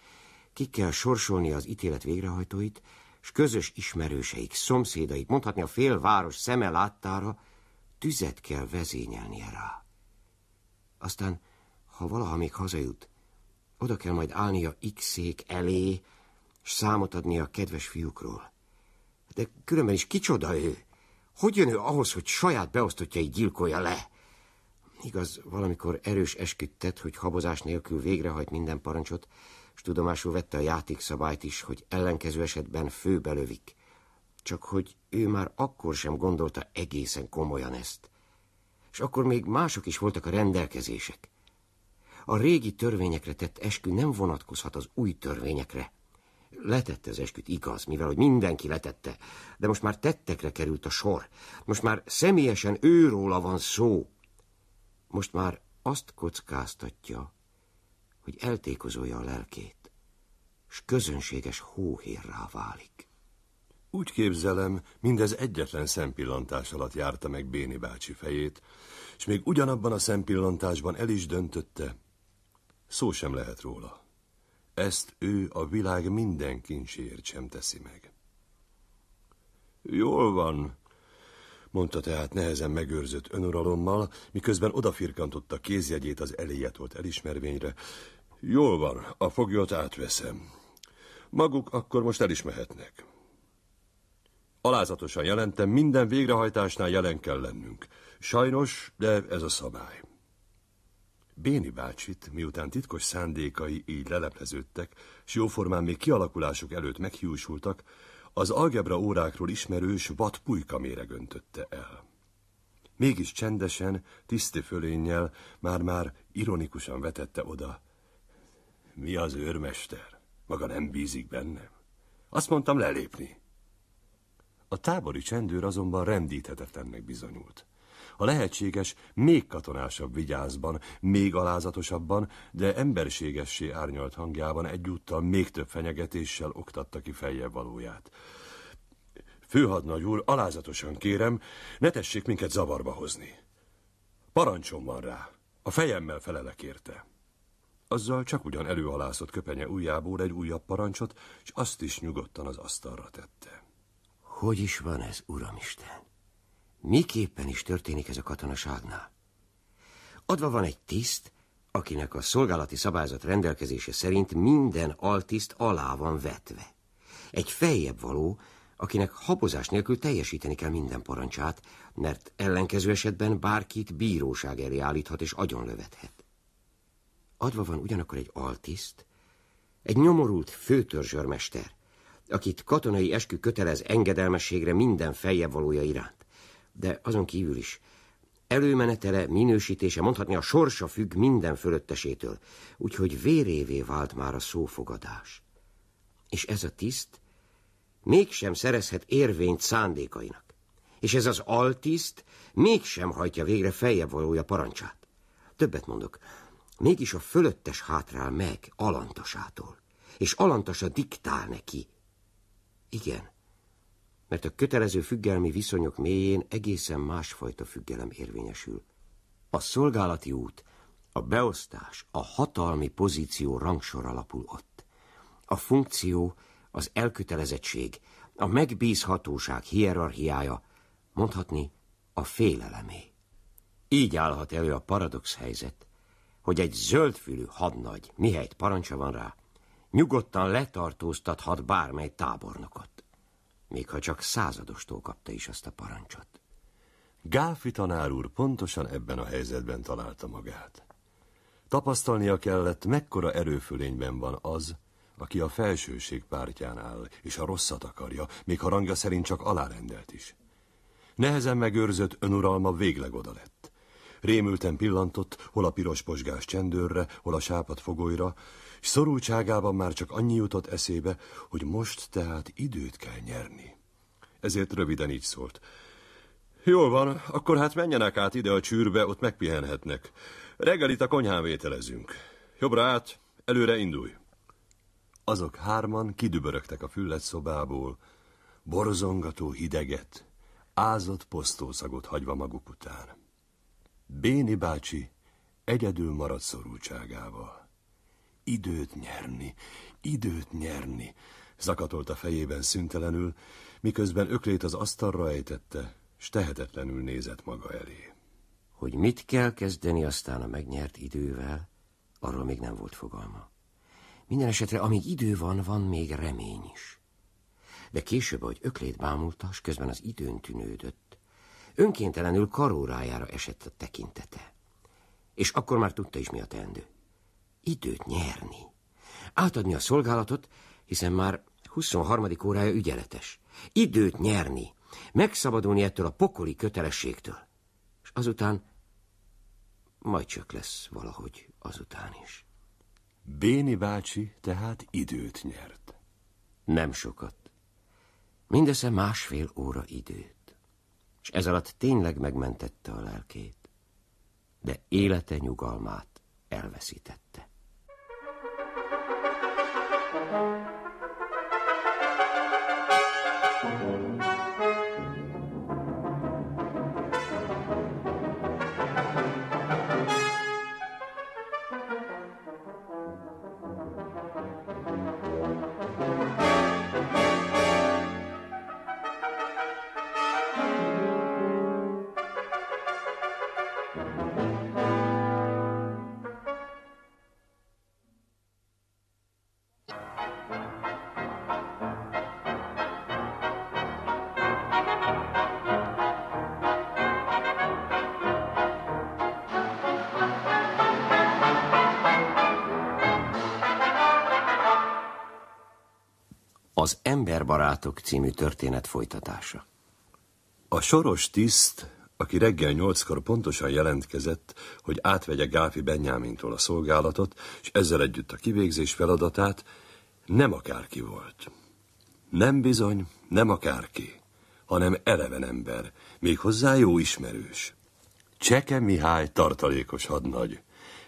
Ki kell sorsolni az ítélet végrehajtóit, s közös ismerőseik, szomszédaik, mondhatni a város szeme láttára, tüzet kell vezényelnie rá. Aztán, ha valaha még hazajut, oda kell majd állnia x elé, és számot adni a kedves fiúkról. De különben is kicsoda ő? Hogy jön ő ahhoz, hogy saját beosztottjai gyilkolja le? Igaz, valamikor erős esküdtet, hogy habozás nélkül végrehajt minden parancsot, és tudomásul vette a játékszabályt is, hogy ellenkező esetben főbelövik. Csak hogy ő már akkor sem gondolta egészen komolyan ezt. És akkor még mások is voltak a rendelkezések. A régi törvényekre tett eskü nem vonatkozhat az új törvényekre. Letette az esküt, igaz, mivel hogy mindenki letette, de most már tettekre került a sor. Most már személyesen őróla van szó. Most már azt kockáztatja, hogy eltékozolja a lelkét, s közönséges hóhérrá válik. Úgy képzelem, mindez egyetlen szempillantás alatt járta meg Béni bácsi fejét, és még ugyanabban a szempillantásban el is döntötte, szó sem lehet róla. Ezt ő a világ minden kincsért sem teszi meg. Jól van, mondta tehát nehezen megőrzött önuralommal, miközben odafirkantotta kézjegyét az volt elismervényre. Jól van, a foglyot átveszem. Maguk akkor most el is mehetnek. Alázatosan jelentem, minden végrehajtásnál jelen kell lennünk. Sajnos, de ez a szabály. Béni bácsit, miután titkos szándékai így lelepleződtek, s jóformán még kialakulásuk előtt meghiúsultak, az algebra órákról ismerős vad pulyka öntötte el. Mégis csendesen, tiszti fölénnyel, már-már ironikusan vetette oda. Mi az őrmester? Maga nem bízik bennem? Azt mondtam lelépni. A tábori csendőr azonban rendíthetetlennek bizonyult ha lehetséges, még katonásabb vigyázban, még alázatosabban, de emberségessé árnyalt hangjában egyúttal még több fenyegetéssel oktatta ki feljebb valóját. Főhadnagy úr, alázatosan kérem, ne tessék minket zavarba hozni. Parancsom van rá, a fejemmel felelek érte. Azzal csak ugyan előhalászott köpenye ujjából egy újabb parancsot, és azt is nyugodtan az asztalra tette. Hogy is van ez, Uramisten? miképpen is történik ez a katonaságnál. Adva van egy tiszt, akinek a szolgálati szabályzat rendelkezése szerint minden altiszt alá van vetve. Egy feljebb való, akinek habozás nélkül teljesíteni kell minden parancsát, mert ellenkező esetben bárkit bíróság elé állíthat és agyonlövethet. Adva van ugyanakkor egy altiszt, egy nyomorult főtörzsörmester, akit katonai eskü kötelez engedelmességre minden feljebb valója iránt de azon kívül is. Előmenetele, minősítése, mondhatni a sorsa függ minden fölöttesétől, úgyhogy vérévé vált már a szófogadás. És ez a tiszt mégsem szerezhet érvényt szándékainak, és ez az altiszt mégsem hajtja végre feljebb valója parancsát. Többet mondok, mégis a fölöttes hátrál meg alantasától, és alantasa diktál neki. Igen, mert a kötelező függelmi viszonyok mélyén egészen másfajta függelem érvényesül. A szolgálati út, a beosztás, a hatalmi pozíció rangsor alapul ott. A funkció, az elkötelezettség, a megbízhatóság hierarchiája, mondhatni a félelemé. Így állhat elő a paradox helyzet, hogy egy zöldfülű hadnagy, mihelyt parancsa van rá, nyugodtan letartóztathat bármely tábornokot még ha csak századostól kapta is azt a parancsot. Gáfi tanár úr pontosan ebben a helyzetben találta magát. Tapasztalnia kellett, mekkora erőfölényben van az, aki a felsőség pártján áll, és a rosszat akarja, még ha rangja szerint csak alárendelt is. Nehezen megőrzött önuralma végleg oda lett. Rémülten pillantott, hol a piros posgás csendőrre, hol a sápat fogolyra, és szorultságában már csak annyi jutott eszébe, hogy most tehát időt kell nyerni. Ezért röviden így szólt. Jól van, akkor hát menjenek át ide a csűrbe, ott megpihenhetnek. Reggelit a konyhán vételezünk. Jobbra át, előre indulj. Azok hárman kidübörögtek a füllet szobából, borzongató hideget, ázott posztószagot hagyva maguk után. Béni bácsi egyedül maradt szorultságával. Időt nyerni, időt nyerni, zakatolt a fejében szüntelenül, miközben öklét az asztalra ejtette, s tehetetlenül nézett maga elé. Hogy mit kell kezdeni aztán a megnyert idővel, arról még nem volt fogalma. Minden esetre, amíg idő van, van még remény is. De később, ahogy öklét bámulta, s közben az időn tűnődött, önkéntelenül karórájára esett a tekintete. És akkor már tudta is, mi a teendő időt nyerni. Átadni a szolgálatot, hiszen már 23. órája ügyeletes. Időt nyerni, megszabadulni ettől a pokoli kötelességtől. És azután majd csak lesz valahogy azután is. Béni bácsi tehát időt nyert. Nem sokat. Mindössze másfél óra időt. És ez alatt tényleg megmentette a lelkét, de élete nyugalmát elveszítette. című történet folytatása. A soros tiszt, aki reggel nyolckor pontosan jelentkezett, hogy átvegye Gáfi Benyámintól a szolgálatot, és ezzel együtt a kivégzés feladatát, nem akárki volt. Nem bizony, nem akárki, hanem eleven ember, még hozzá jó ismerős. Cseke Mihály tartalékos hadnagy,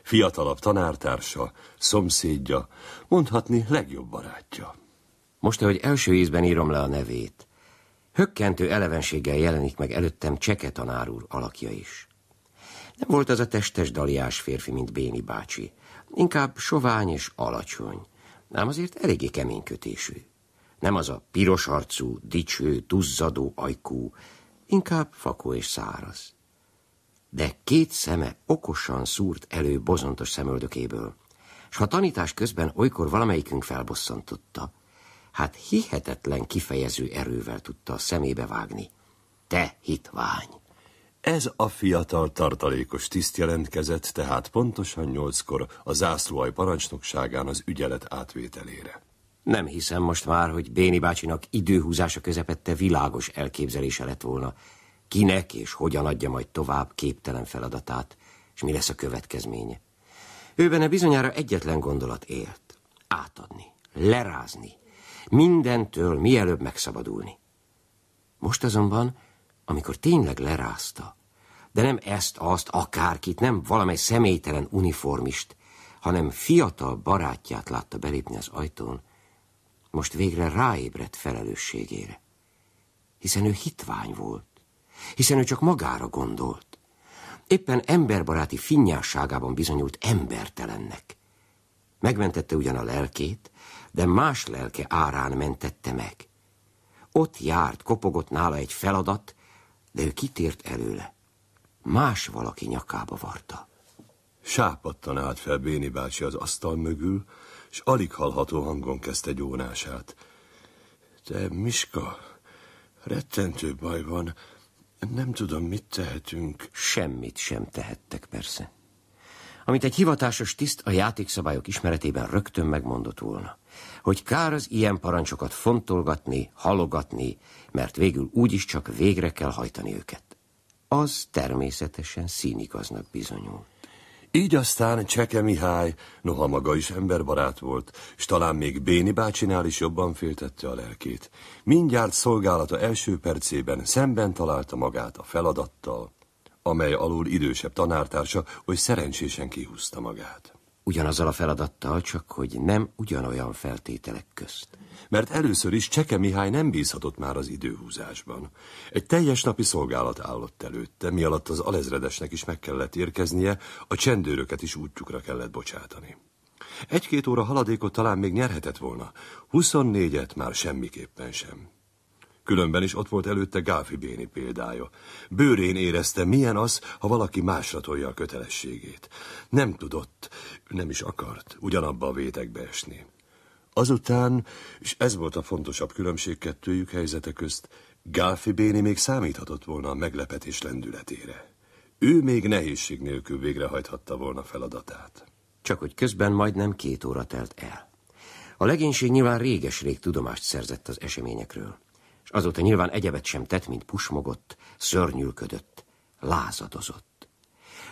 fiatalabb tanártársa, szomszédja, mondhatni legjobb barátja. Most, ahogy első ízben írom le a nevét, hökkentő elevenséggel jelenik meg előttem Cseke tanár úr alakja is. Nem volt az a testes daliás férfi, mint Béni bácsi, inkább sovány és alacsony, nem azért eléggé kemény kötésű. Nem az a piros arcú, dicső, duzzadó ajkú, inkább fakó és száraz. De két szeme okosan szúrt elő bozontos szemöldökéből, s ha tanítás közben olykor valamelyikünk felbosszantotta, hát hihetetlen kifejező erővel tudta a szemébe vágni. Te hitvány! Ez a fiatal tartalékos tiszt jelentkezett tehát pontosan nyolckor a zászlóaj parancsnokságán az ügyelet átvételére. Nem hiszem most már, hogy Béni bácsinak időhúzása közepette világos elképzelése lett volna, kinek és hogyan adja majd tovább képtelen feladatát, és mi lesz a következménye. Ő benne bizonyára egyetlen gondolat élt. Átadni, lerázni, mindentől mielőbb megszabadulni. Most azonban, amikor tényleg lerázta, de nem ezt, azt, akárkit, nem valamely személytelen uniformist, hanem fiatal barátját látta belépni az ajtón, most végre ráébredt felelősségére. Hiszen ő hitvány volt, hiszen ő csak magára gondolt. Éppen emberbaráti finnyásságában bizonyult embertelennek. Megmentette ugyan a lelkét, de más lelke árán mentette meg. Ott járt, kopogott nála egy feladat, de ő kitért előle. Más valaki nyakába varta. Sápadtan állt fel Béni bácsi az asztal mögül, és alig hallható hangon kezdte gyónását. Te, Miska, rettentő baj van, nem tudom, mit tehetünk. Semmit sem tehettek, persze. Amit egy hivatásos tiszt a játékszabályok ismeretében rögtön megmondott volna hogy kár az ilyen parancsokat fontolgatni, halogatni, mert végül úgyis csak végre kell hajtani őket. Az természetesen színigaznak bizonyult. Így aztán Cseke Mihály, noha maga is emberbarát volt, és talán még Béni bácsinál is jobban féltette a lelkét. Mindjárt szolgálata első percében szemben találta magát a feladattal, amely alul idősebb tanártársa hogy szerencsésen kihúzta magát. Ugyanazzal a feladattal, csak hogy nem ugyanolyan feltételek közt. Mert először is Cseke Mihály nem bízhatott már az időhúzásban. Egy teljes napi szolgálat állott előtte, mi alatt az alezredesnek is meg kellett érkeznie, a csendőröket is útjukra kellett bocsátani. Egy-két óra haladékot talán még nyerhetett volna, 24-et már semmiképpen sem. Különben is ott volt előtte Gáfi Béni példája. Bőrén érezte, milyen az, ha valaki másra tolja a kötelességét. Nem tudott, nem is akart ugyanabba a vétekbe esni. Azután, és ez volt a fontosabb különbség kettőjük helyzete közt, Gáfi Béni még számíthatott volna a meglepetés lendületére. Ő még nehézség nélkül végrehajthatta volna feladatát. Csak hogy közben majdnem két óra telt el. A legénység nyilván réges-rég tudomást szerzett az eseményekről és azóta nyilván egyebet sem tett, mint pusmogott, szörnyűködött, lázadozott.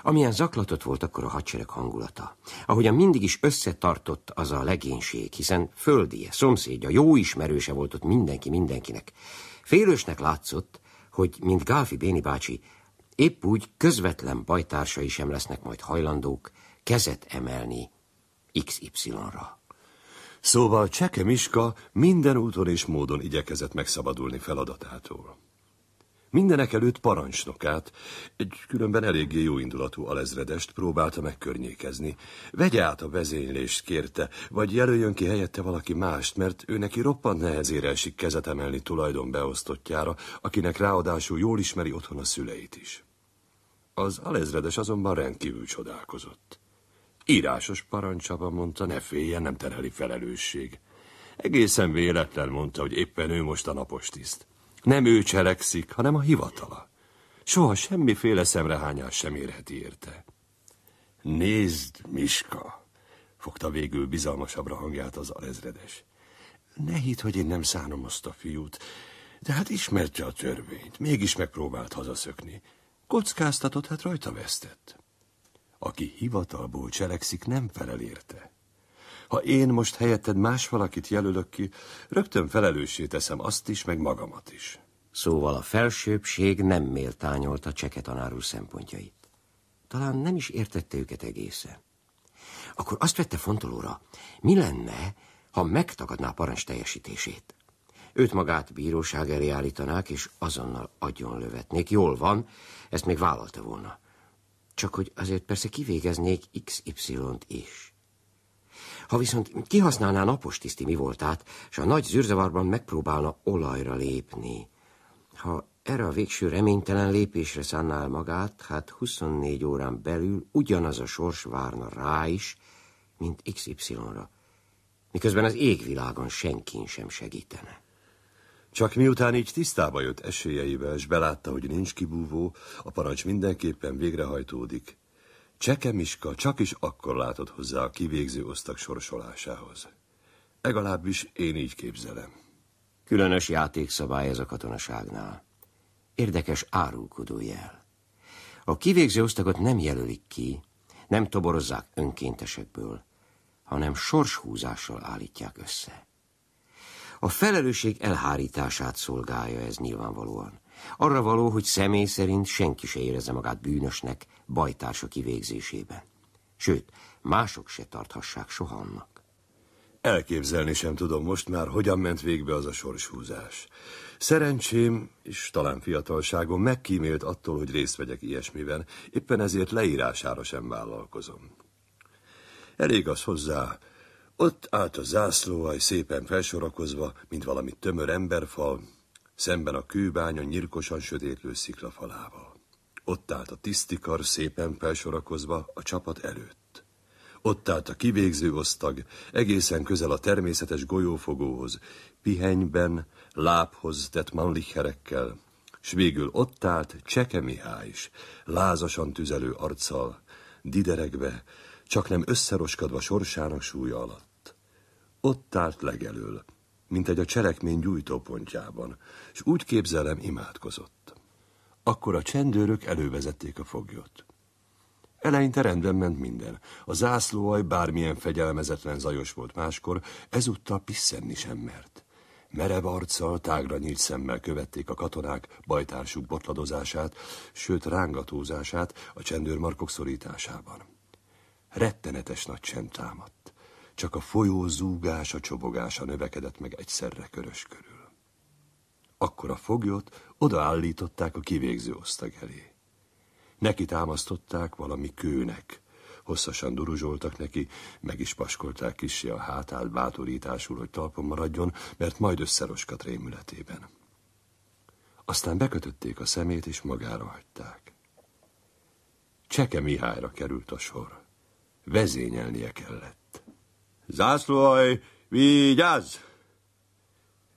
Amilyen zaklatott volt akkor a hadsereg hangulata, ahogyan mindig is összetartott az a legénység, hiszen földie, szomszédja, jó ismerőse volt ott mindenki mindenkinek. Félősnek látszott, hogy, mint Gálfi Béni bácsi, épp úgy közvetlen bajtársai sem lesznek majd hajlandók kezet emelni XY-ra. Szóval Cseke Miska minden úton és módon igyekezett megszabadulni feladatától. Mindenek előtt parancsnokát, egy különben eléggé jóindulatú alezredest próbálta megkörnyékezni. Vegye át a vezénylést, kérte, vagy jelöljön ki helyette valaki mást, mert ő neki roppant nehezére esik kezet emelni tulajdonbeosztottjára, akinek ráadásul jól ismeri otthon a szüleit is. Az alezredes azonban rendkívül csodálkozott. Írásos parancsaba mondta, ne féljen, nem tereli felelősség. Egészen véletlen mondta, hogy éppen ő most a napos tiszt. Nem ő cselekszik, hanem a hivatala. Soha semmiféle szemrehányás sem érheti érte. Nézd, Miska! Fogta végül bizalmasabbra hangját az alezredes. Ne hidd, hogy én nem szánom azt a fiút, de hát ismerte a törvényt, mégis megpróbált hazaszökni. Kockáztatott, hát rajta vesztett. Aki hivatalból cselekszik, nem felel érte. Ha én most helyetted más valakit jelölök ki, rögtön felelőssé teszem azt is, meg magamat is. Szóval a felsőbbség nem méltányolta Cseke tanár szempontjait. Talán nem is értette őket egészen. Akkor azt vette fontolóra, mi lenne, ha megtagadná a parancs teljesítését. Őt magát bíróság elé állítanák, és azonnal agyonlövetnék. Jól van, ezt még vállalta volna csak hogy azért persze kivégeznék XY-t is. Ha viszont kihasználná napos tiszti mi voltát, és a nagy zűrzavarban megpróbálna olajra lépni. Ha erre a végső reménytelen lépésre szánnál magát, hát 24 órán belül ugyanaz a sors várna rá is, mint XY-ra, miközben az égvilágon senkin sem segítene. Csak miután így tisztába jött esélyeivel, és belátta, hogy nincs kibúvó, a parancs mindenképpen végrehajtódik. Cseke Miska csak is akkor látott hozzá a kivégző osztag sorsolásához. Legalábbis én így képzelem. Különös játékszabály ez a katonaságnál. Érdekes árulkodó jel. A kivégző osztagot nem jelölik ki, nem toborozzák önkéntesekből, hanem sorshúzással állítják össze. A felelősség elhárítását szolgálja ez nyilvánvalóan. Arra való, hogy személy szerint senki se érezze magát bűnösnek bajtársa kivégzésében. Sőt, mások se tarthassák soha annak. Elképzelni sem tudom most már, hogyan ment végbe az a sorshúzás. Szerencsém, és talán fiatalságom megkímélt attól, hogy részt vegyek ilyesmiben, éppen ezért leírására sem vállalkozom. Elég az hozzá, ott állt a zászlóaj szépen felsorakozva, mint valami tömör emberfal, szemben a kőbánya nyirkosan sötétlő sziklafalával. Ott állt a tisztikar szépen felsorakozva a csapat előtt. Ott állt a kivégző osztag, egészen közel a természetes golyófogóhoz, pihenyben, lábhoz tett manlicherekkel, s végül ott állt Cseke Mihály is, lázasan tüzelő arccal, diderekbe, csak nem összeroskadva sorsának súlya alatt. Ott állt legelől, mint egy a cselekmény gyújtópontjában, és úgy képzelem imádkozott. Akkor a csendőrök elővezették a foglyot. Eleinte rendben ment minden. A zászlóaj bármilyen fegyelmezetlen zajos volt máskor, ezúttal pisszenni sem mert. Merev arccal, tágra nyílt szemmel követték a katonák bajtársuk botladozását, sőt rángatózását a csendőrmarkok szorításában. Rettenetes nagy csend támadt. Csak a folyó zúgása, csobogása növekedett meg egyszerre körös körül. Akkor a foglyot odaállították a kivégző osztag elé. Neki támasztották valami kőnek, hosszasan duruzsoltak neki, meg is paskolták kisé a hátát bátorításul, hogy talpon maradjon, mert majd összeroskat rémületében. Aztán bekötötték a szemét, és magára hagyták. Cseke Mihályra került a sor. Vezényelnie kellett. Zászlóaj, vigyázz!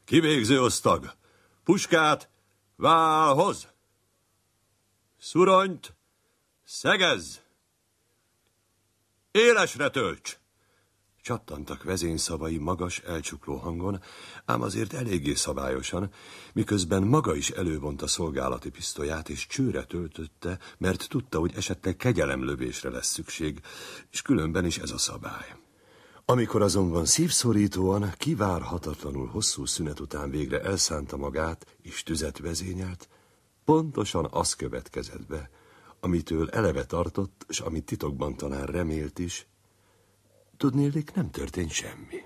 Kivégző osztag! Puskát, válhoz! Szuronyt, szegezz! Élesre tölts! Csattantak vezényszavai magas, elcsukló hangon, ám azért eléggé szabályosan, miközben maga is a szolgálati pisztolyát, és csőre töltötte, mert tudta, hogy esetleg kegyelemlövésre lesz szükség, és különben is ez a szabály. Amikor azonban szívszorítóan, kivárhatatlanul hosszú szünet után végre elszánta magát és tüzet vezényelt, pontosan az következett be, amitől eleve tartott, és amit titokban talán remélt is. Tudnélik, nem történt semmi.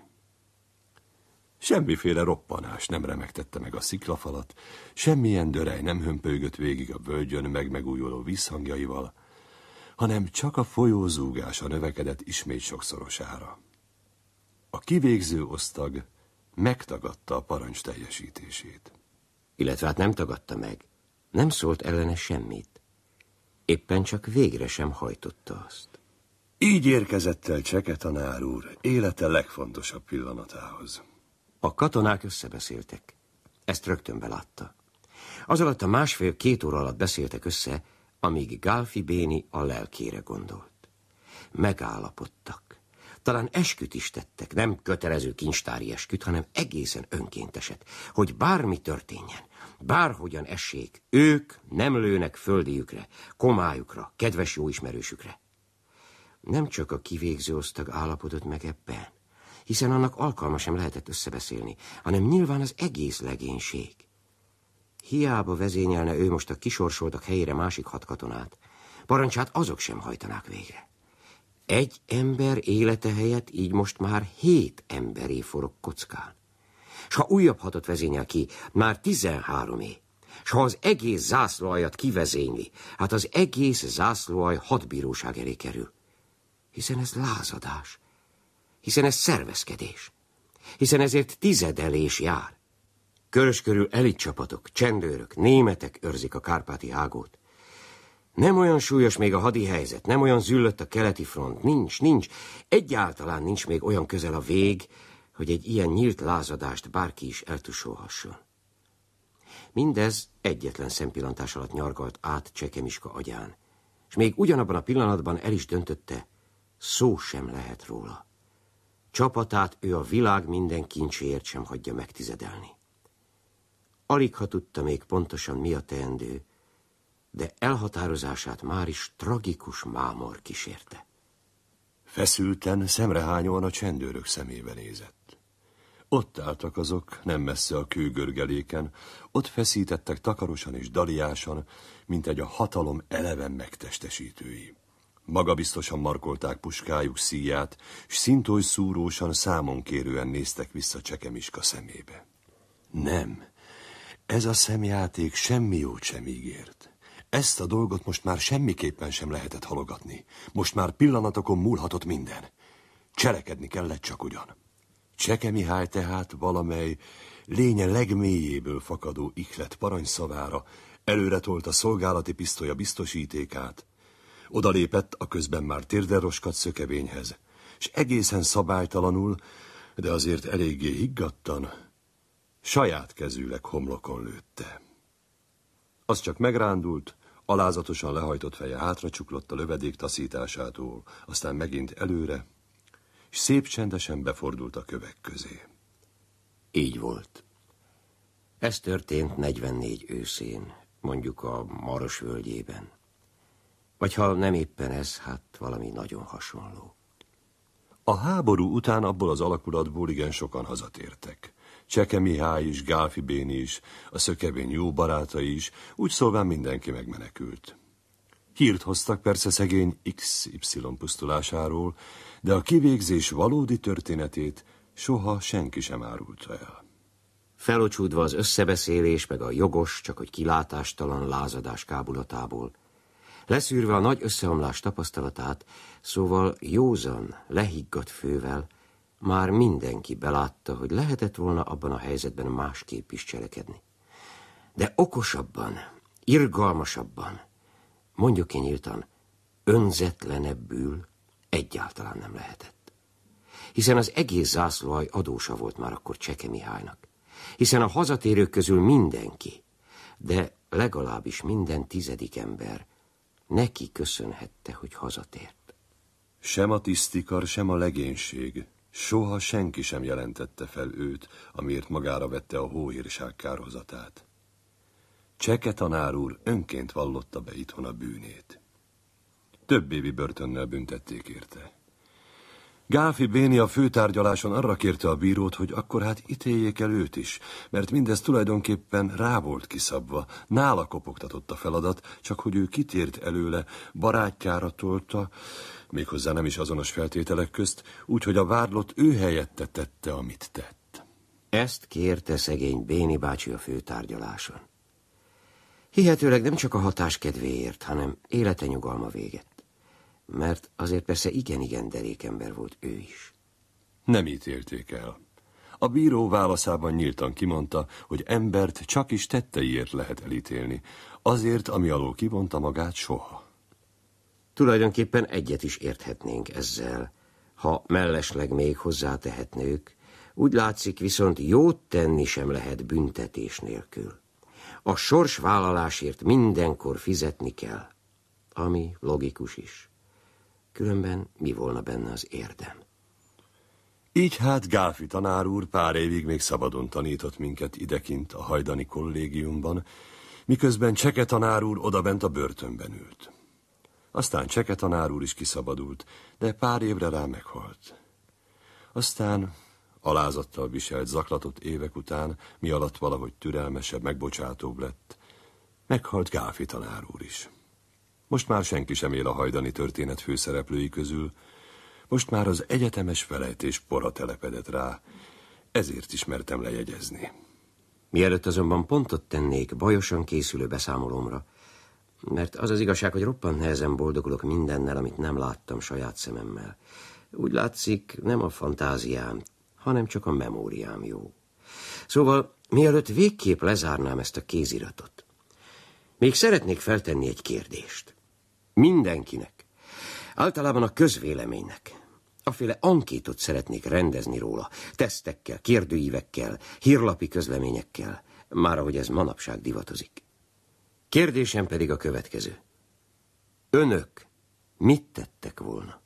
Semmiféle roppanás nem remegtette meg a sziklafalat, semmilyen dörej nem hömpölygött végig a völgyön meg megújuló visszhangjaival, hanem csak a folyó a növekedett ismét sokszorosára a kivégző osztag megtagadta a parancs teljesítését. Illetve hát nem tagadta meg, nem szólt ellene semmit. Éppen csak végre sem hajtotta azt. Így érkezett el Cseke tanár úr élete legfontosabb pillanatához. A katonák összebeszéltek. Ezt rögtön belátta. Az alatt a másfél-két óra alatt beszéltek össze, amíg Gálfi Béni a lelkére gondolt. Megállapodtak. Talán esküt is tettek, nem kötelező kincstári esküt, hanem egészen önkénteset, hogy bármi történjen, bárhogyan essék, ők nem lőnek földiükre, komájukra, kedves jó ismerősükre. Nem csak a kivégző osztag állapodott meg ebben, hiszen annak alkalma sem lehetett összebeszélni, hanem nyilván az egész legénység. Hiába vezényelne ő most a kisorsoltak helyére másik hat katonát, parancsát azok sem hajtanák végre. Egy ember élete helyett így most már hét emberé forog kockán. S ha újabb hatot vezényel ki, már tizenháromé. S ha az egész zászlóajat kivezényli, hát az egész zászlóaj hadbíróság elé kerül. Hiszen ez lázadás, hiszen ez szervezkedés, hiszen ezért tizedelés jár. Körös körül elit csapatok, csendőrök, németek őrzik a kárpáti hágót. Nem olyan súlyos még a hadi helyzet, nem olyan züllött a keleti front, nincs, nincs, egyáltalán nincs még olyan közel a vég, hogy egy ilyen nyílt lázadást bárki is eltusolhasson. Mindez egyetlen szempillantás alatt nyargalt át Csekemiska agyán, és még ugyanabban a pillanatban el is döntötte, szó sem lehet róla. Csapatát ő a világ minden kincséért sem hagyja megtizedelni. Alig ha tudta még pontosan mi a teendő, de elhatározását már is tragikus mámor kísérte. Feszülten, szemrehányóan a csendőrök szemébe nézett. Ott álltak azok, nem messze a kőgörgeléken, ott feszítettek takarosan és daliásan, mint egy a hatalom eleven megtestesítői. Magabiztosan markolták puskájuk szíját, s szintoly szúrósan számonkérően néztek vissza Csekemiska szemébe. Nem, ez a szemjáték semmi jót sem ígért. Ezt a dolgot most már semmiképpen sem lehetett halogatni. Most már pillanatokon múlhatott minden. Cselekedni kellett csak ugyan. Cseke Mihály tehát valamely lénye legmélyéből fakadó ihlet tolt előretolta szolgálati pisztolya biztosítékát, odalépett a közben már térderoskat szökevényhez, és egészen szabálytalanul, de azért eléggé higgadtan, saját kezűleg homlokon lőtte. Az csak megrándult, Alázatosan lehajtott feje hátra csuklott a lövedék taszításától, aztán megint előre, és szép csendesen befordult a kövek közé. Így volt. Ez történt 44 őszén, mondjuk a Maros völgyében. Vagy ha nem éppen ez, hát valami nagyon hasonló. A háború után abból az alakulatból igen sokan hazatértek. Cseke Mihály is, Gáfi Béni is, a szökevény jó barátai is, úgy szólván mindenki megmenekült. Hírt hoztak persze szegény XY pusztulásáról, de a kivégzés valódi történetét soha senki sem árulta el. Felocsúdva az összebeszélés, meg a jogos, csak hogy kilátástalan lázadás kábulatából, leszűrve a nagy összeomlás tapasztalatát, szóval józan, lehiggadt fővel, már mindenki belátta, hogy lehetett volna abban a helyzetben másképp is cselekedni. De okosabban, irgalmasabban, mondjuk én nyíltan, önzetlenebbül egyáltalán nem lehetett. Hiszen az egész zászlóaj adósa volt már akkor Cseke Mihálynak. Hiszen a hazatérők közül mindenki, de legalábbis minden tizedik ember neki köszönhette, hogy hazatért. Sem a tisztikar, sem a legénység Soha senki sem jelentette fel őt, amiért magára vette a hóírság kárhozatát. Cseke tanár úr önként vallotta be itthon a bűnét. Több évi börtönnel büntették érte. Gáfi Béni a főtárgyaláson arra kérte a bírót, hogy akkor hát ítéljék el őt is, mert mindez tulajdonképpen rá volt kiszabva, nála kopogtatott a feladat, csak hogy ő kitért előle, barátjára tolta, méghozzá nem is azonos feltételek közt, úgyhogy a vádlott ő helyette tette, amit tett. Ezt kérte szegény Béni bácsi a főtárgyaláson. Hihetőleg nem csak a hatás kedvéért, hanem élete nyugalma véget. Mert azért persze igen-igen derékember volt ő is. Nem ítélték el. A bíró válaszában nyíltan kimondta, hogy embert csak is tetteiért lehet elítélni, azért, ami alól kivonta magát soha. Tulajdonképpen egyet is érthetnénk ezzel, ha mellesleg még hozzátehetnők, úgy látszik viszont jót tenni sem lehet büntetés nélkül. A sorsvállalásért mindenkor fizetni kell, ami logikus is. Különben mi volna benne az érdem? Így hát Gálfi tanár úr pár évig még szabadon tanított minket idekint a hajdani kollégiumban, miközben Cseke tanár úr odabent a börtönben ült. Aztán Cseke tanár úr is kiszabadult, de pár évre rá meghalt. Aztán alázattal viselt zaklatott évek után, mi alatt valahogy türelmesebb, megbocsátóbb lett, meghalt Gáfi tanár úr is. Most már senki sem él a hajdani történet főszereplői közül, most már az egyetemes felejtés pora telepedett rá, ezért ismertem lejegyezni. Mielőtt azonban pontot tennék bajosan készülő beszámolómra. Mert az az igazság, hogy roppant nehezen boldogulok mindennel, amit nem láttam saját szememmel. Úgy látszik, nem a fantáziám, hanem csak a memóriám jó. Szóval, mielőtt végképp lezárnám ezt a kéziratot, még szeretnék feltenni egy kérdést. Mindenkinek, általában a közvéleménynek, aféle ankétot szeretnék rendezni róla, tesztekkel, kérdőívekkel, hírlapi közleményekkel, már ahogy ez manapság divatozik. Kérdésem pedig a következő. Önök mit tettek volna?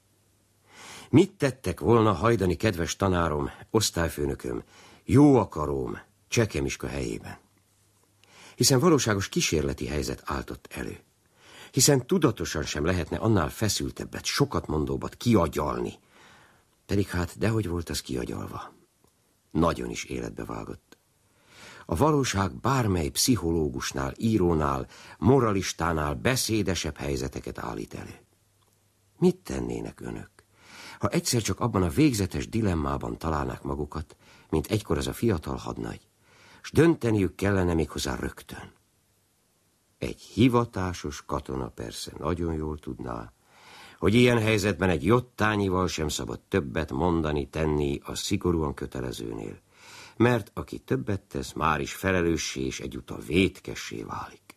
Mit tettek volna hajdani kedves tanárom, osztályfőnököm, jó akaróm, csekemiska helyében? Hiszen valóságos kísérleti helyzet áltott elő. Hiszen tudatosan sem lehetne annál feszültebbet, sokat mondóbbat kiagyalni. Pedig hát dehogy volt az kiagyalva. Nagyon is életbe vágott a valóság bármely pszichológusnál, írónál, moralistánál beszédesebb helyzeteket állít elő. Mit tennének önök, ha egyszer csak abban a végzetes dilemmában találnák magukat, mint egykor az a fiatal hadnagy, s dönteniük kellene méghozzá rögtön? Egy hivatásos katona persze nagyon jól tudná, hogy ilyen helyzetben egy jottányival sem szabad többet mondani, tenni a szigorúan kötelezőnél mert aki többet tesz, már is felelőssé és egyúttal vétkessé válik.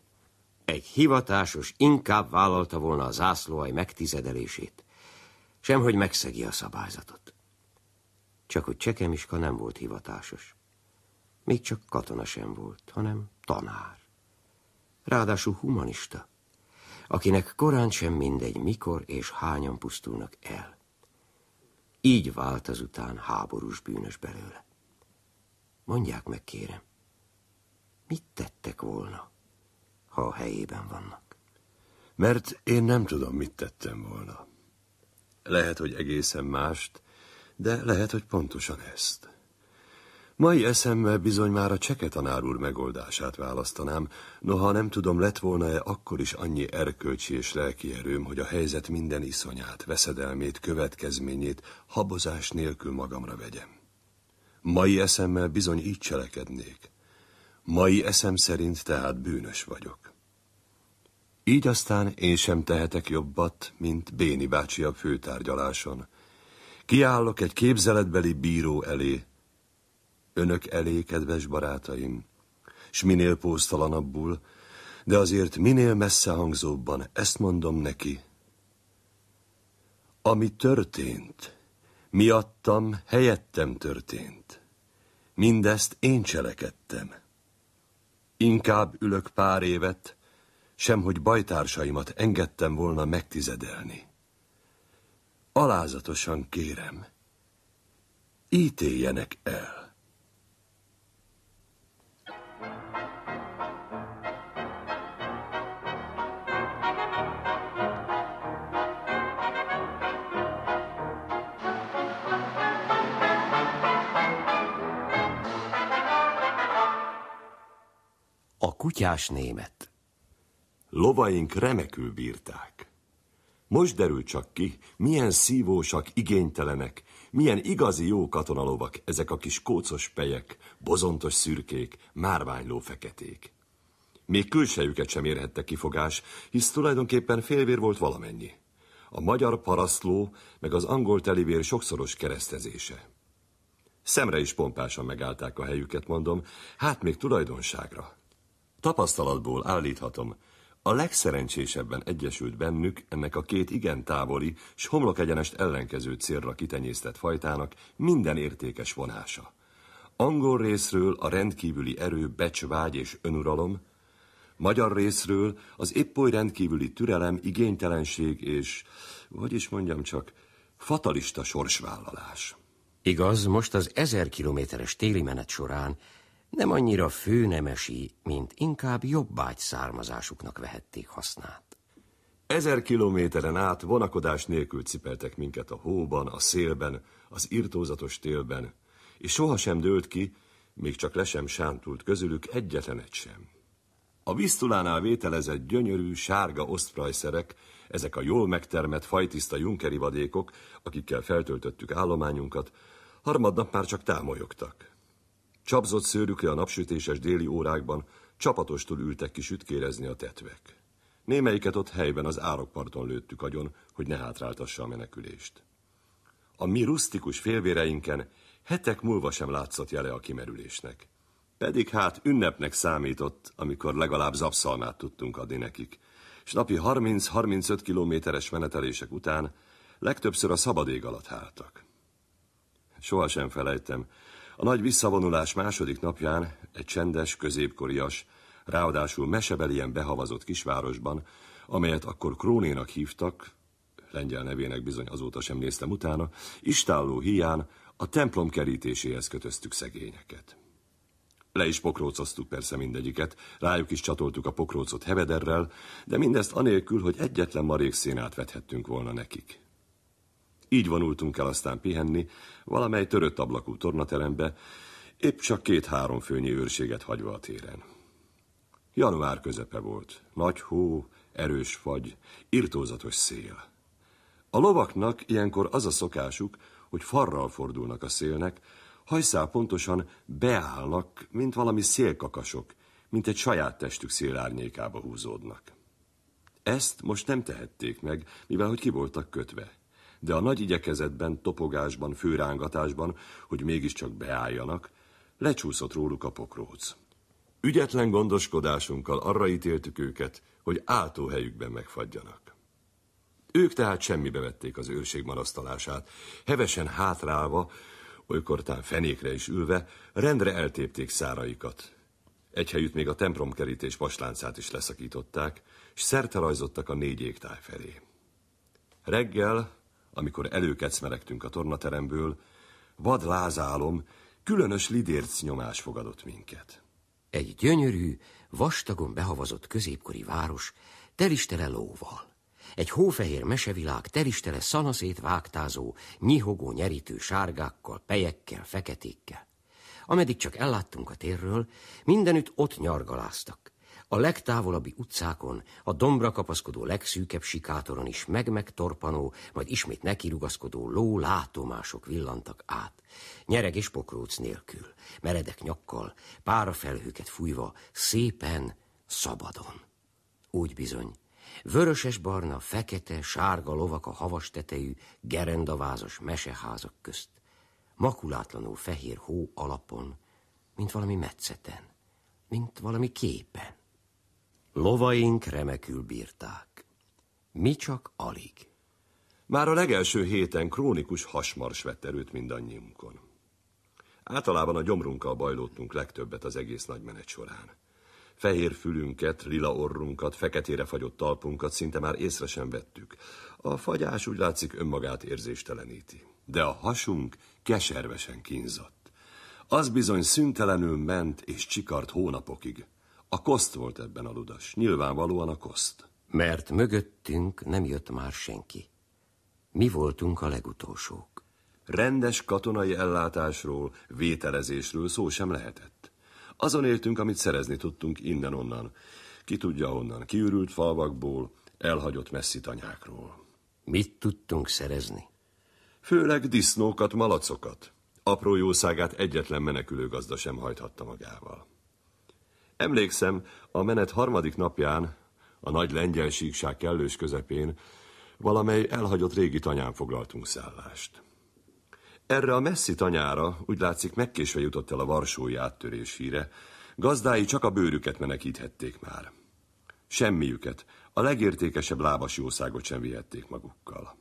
Egy hivatásos inkább vállalta volna a zászlóai megtizedelését, semhogy megszegi a szabályzatot. Csak hogy Csekemiska nem volt hivatásos. Még csak katona sem volt, hanem tanár. Ráadásul humanista, akinek korán sem mindegy, mikor és hányan pusztulnak el. Így vált azután háborús bűnös belőle. Mondják meg, kérem, mit tettek volna, ha a helyében vannak? Mert én nem tudom, mit tettem volna. Lehet, hogy egészen mást, de lehet, hogy pontosan ezt. Mai eszemmel bizony már a cseketanár úr megoldását választanám, noha nem tudom, lett volna-e akkor is annyi erkölcsi és lelki erőm, hogy a helyzet minden iszonyát, veszedelmét, következményét habozás nélkül magamra vegyem. Mai eszemmel bizony így cselekednék. Mai eszem szerint tehát bűnös vagyok. Így aztán én sem tehetek jobbat, mint Béni bácsi a főtárgyaláson. Kiállok egy képzeletbeli bíró elé. Önök elé, kedves barátaim, s minél pósztalanabbul, de azért minél messzehangzóbban ezt mondom neki. Ami történt, Miattam, helyettem történt. Mindezt én cselekedtem. Inkább ülök pár évet, sem hogy bajtársaimat engedtem volna megtizedelni. Alázatosan kérem, ítéljenek el. kutyás német. Lovaink remekül bírták. Most derül csak ki, milyen szívósak, igénytelenek, milyen igazi jó katonalovak ezek a kis kócos pejek, bozontos szürkék, márványló feketék. Még külsejüket sem érhette kifogás, hisz tulajdonképpen félvér volt valamennyi. A magyar parasztló, meg az angol telivér sokszoros keresztezése. Szemre is pompásan megállták a helyüket, mondom, hát még tulajdonságra. Tapasztalatból állíthatom, a legszerencsésebben egyesült bennük ennek a két igen távoli, s homlok egyenest ellenkező célra kitenyésztett fajtának minden értékes vonása. Angol részről a rendkívüli erő, becsvágy és önuralom, magyar részről az épp oly rendkívüli türelem, igénytelenség és, hogy is mondjam csak, fatalista sorsvállalás. Igaz, most az ezer kilométeres téli menet során nem annyira főnemesi, mint inkább jobbágy származásuknak vehették hasznát. Ezer kilométeren át vonakodás nélkül cipeltek minket a hóban, a szélben, az irtózatos télben, és sohasem dőlt ki, még csak le sem sántult közülük egyetlen egy sem. A víztulánál vételezett gyönyörű, sárga osztrajszerek, ezek a jól megtermett fajtiszta junkeri vadékok, akikkel feltöltöttük állományunkat, harmadnap már csak támolyogtak. Csapzott szőrükre a napsütéses déli órákban csapatostul ültek ki sütkérezni a tetvek. Némelyiket ott helyben az árokparton lőttük agyon, hogy ne hátráltassa a menekülést. A mi rusztikus félvéreinken hetek múlva sem látszott jele a kimerülésnek. Pedig hát ünnepnek számított, amikor legalább zapszalmát tudtunk adni nekik, és napi 30-35 kilométeres menetelések után legtöbbször a szabad ég alatt háltak. Sohasem felejtem, a nagy visszavonulás második napján egy csendes, középkorias, ráadásul mesebelien behavazott kisvárosban, amelyet akkor Krónénak hívtak, lengyel nevének bizony azóta sem néztem utána, istálló hián a templom kerítéséhez kötöztük szegényeket. Le is pokrócoztuk persze mindegyiket, rájuk is csatoltuk a pokrócot hevederrel, de mindezt anélkül, hogy egyetlen marék szénát vethettünk volna nekik. Így vonultunk el aztán pihenni valamely törött ablakú tornaterembe, épp csak két-három főnyi őrséget hagyva a téren. Január közepe volt, nagy hó, erős fagy, irtózatos szél. A lovaknak ilyenkor az a szokásuk, hogy farral fordulnak a szélnek, hajszál pontosan beállnak, mint valami szélkakasok, mint egy saját testük szélárnyékába húzódnak. Ezt most nem tehették meg, mivel hogy ki voltak kötve de a nagy igyekezetben, topogásban, főrángatásban, hogy mégiscsak beálljanak, lecsúszott róluk a pokróc. Ügyetlen gondoskodásunkkal arra ítéltük őket, hogy áltóhelyükben megfagyjanak. Ők tehát semmibe vették az őrség marasztalását, hevesen hátrálva, olykortán fenékre is ülve, rendre eltépték száraikat. Egy helyütt még a templomkerítés vasláncát is leszakították, és szerte rajzottak a négy égtáj felé. Reggel amikor előkecmeregtünk a tornateremből, vad lázálom, különös lidérc nyomás fogadott minket. Egy gyönyörű, vastagon behavazott középkori város, teristele lóval. Egy hófehér mesevilág teristele szanaszét vágtázó, nyihogó, nyerítő sárgákkal, pejekkel, feketékkel. Ameddig csak elláttunk a térről, mindenütt ott nyargaláztak. A legtávolabbi utcákon, a dombra kapaszkodó legszűkebb sikátoron is meg-megtorpanó, majd ismét nekirugaszkodó ló látomások villantak át. Nyereg és pokróc nélkül, meredek nyakkal, párafelhőket fújva, szépen, szabadon. Úgy bizony, vöröses-barna, fekete, sárga lovak a havas tetejű, gerendavázas meseházak közt, makulátlanul fehér hó alapon, mint valami metszeten, mint valami képen. Lovaink remekül bírták. Mi csak alig. Már a legelső héten krónikus hasmars vett erőt mindannyiunkon. Általában a gyomrunkkal bajlódtunk legtöbbet az egész nagy menet során. Fehér fülünket, lila orrunkat, feketére fagyott talpunkat szinte már észre sem vettük. A fagyás úgy látszik önmagát érzésteleníti. De a hasunk keservesen kínzott. Az bizony szüntelenül ment és csikart hónapokig. A koszt volt ebben a ludas, nyilvánvalóan a koszt. Mert mögöttünk nem jött már senki. Mi voltunk a legutolsók. Rendes katonai ellátásról, vételezésről szó sem lehetett. Azon éltünk, amit szerezni tudtunk innen-onnan. Ki tudja honnan, kiürült falvakból, elhagyott messzi tanyákról. Mit tudtunk szerezni? Főleg disznókat, malacokat. Apró jószágát egyetlen menekülő gazda sem hajthatta magával. Emlékszem, a menet harmadik napján, a nagy lengyel síkság kellős közepén, valamely elhagyott régi tanyán foglaltunk szállást. Erre a messzi tanyára úgy látszik megkésve jutott el a varsói áttörés híre, gazdái csak a bőrüket menekíthették már. Semmiüket, a legértékesebb lábas jószágot sem vihették magukkal.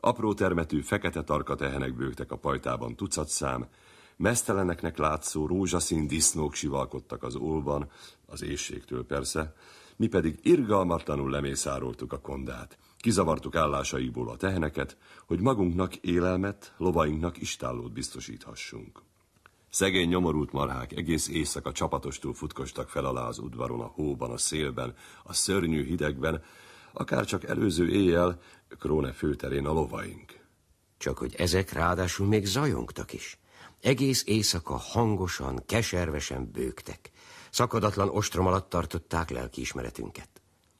Apró termetű, fekete tarka tehenek bőgtek a pajtában tucat szám, meszteleneknek látszó rózsaszín disznók sivalkodtak az olban, az éjségtől persze, mi pedig irgalmatlanul lemészároltuk a kondát. Kizavartuk állásaiból a teheneket, hogy magunknak élelmet, lovainknak istállót biztosíthassunk. Szegény nyomorult marhák egész éjszaka csapatostól futkostak fel alá az udvaron, a hóban, a szélben, a szörnyű hidegben, akár csak előző éjjel Króne főterén a lovaink. Csak hogy ezek ráadásul még zajongtak is. Egész éjszaka hangosan, keservesen bőgtek. Szakadatlan ostrom alatt tartották lelkiismeretünket.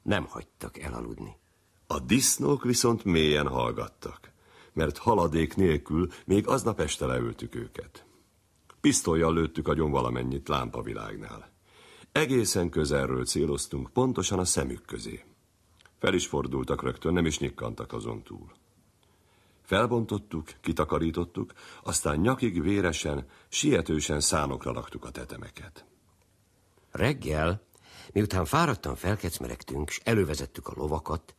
Nem hagytak elaludni. A disznók viszont mélyen hallgattak, mert haladék nélkül még aznap este leültük őket. Pisztolyjal lőttük agyon valamennyit lámpavilágnál. Egészen közelről céloztunk, pontosan a szemük közé. Fel is fordultak rögtön, nem is nyikkantak azon túl. Felbontottuk, kitakarítottuk, aztán nyakig véresen, sietősen szánokra laktuk a tetemeket. Reggel, miután fáradtan felkecmeregtünk, és elővezettük a lovakat,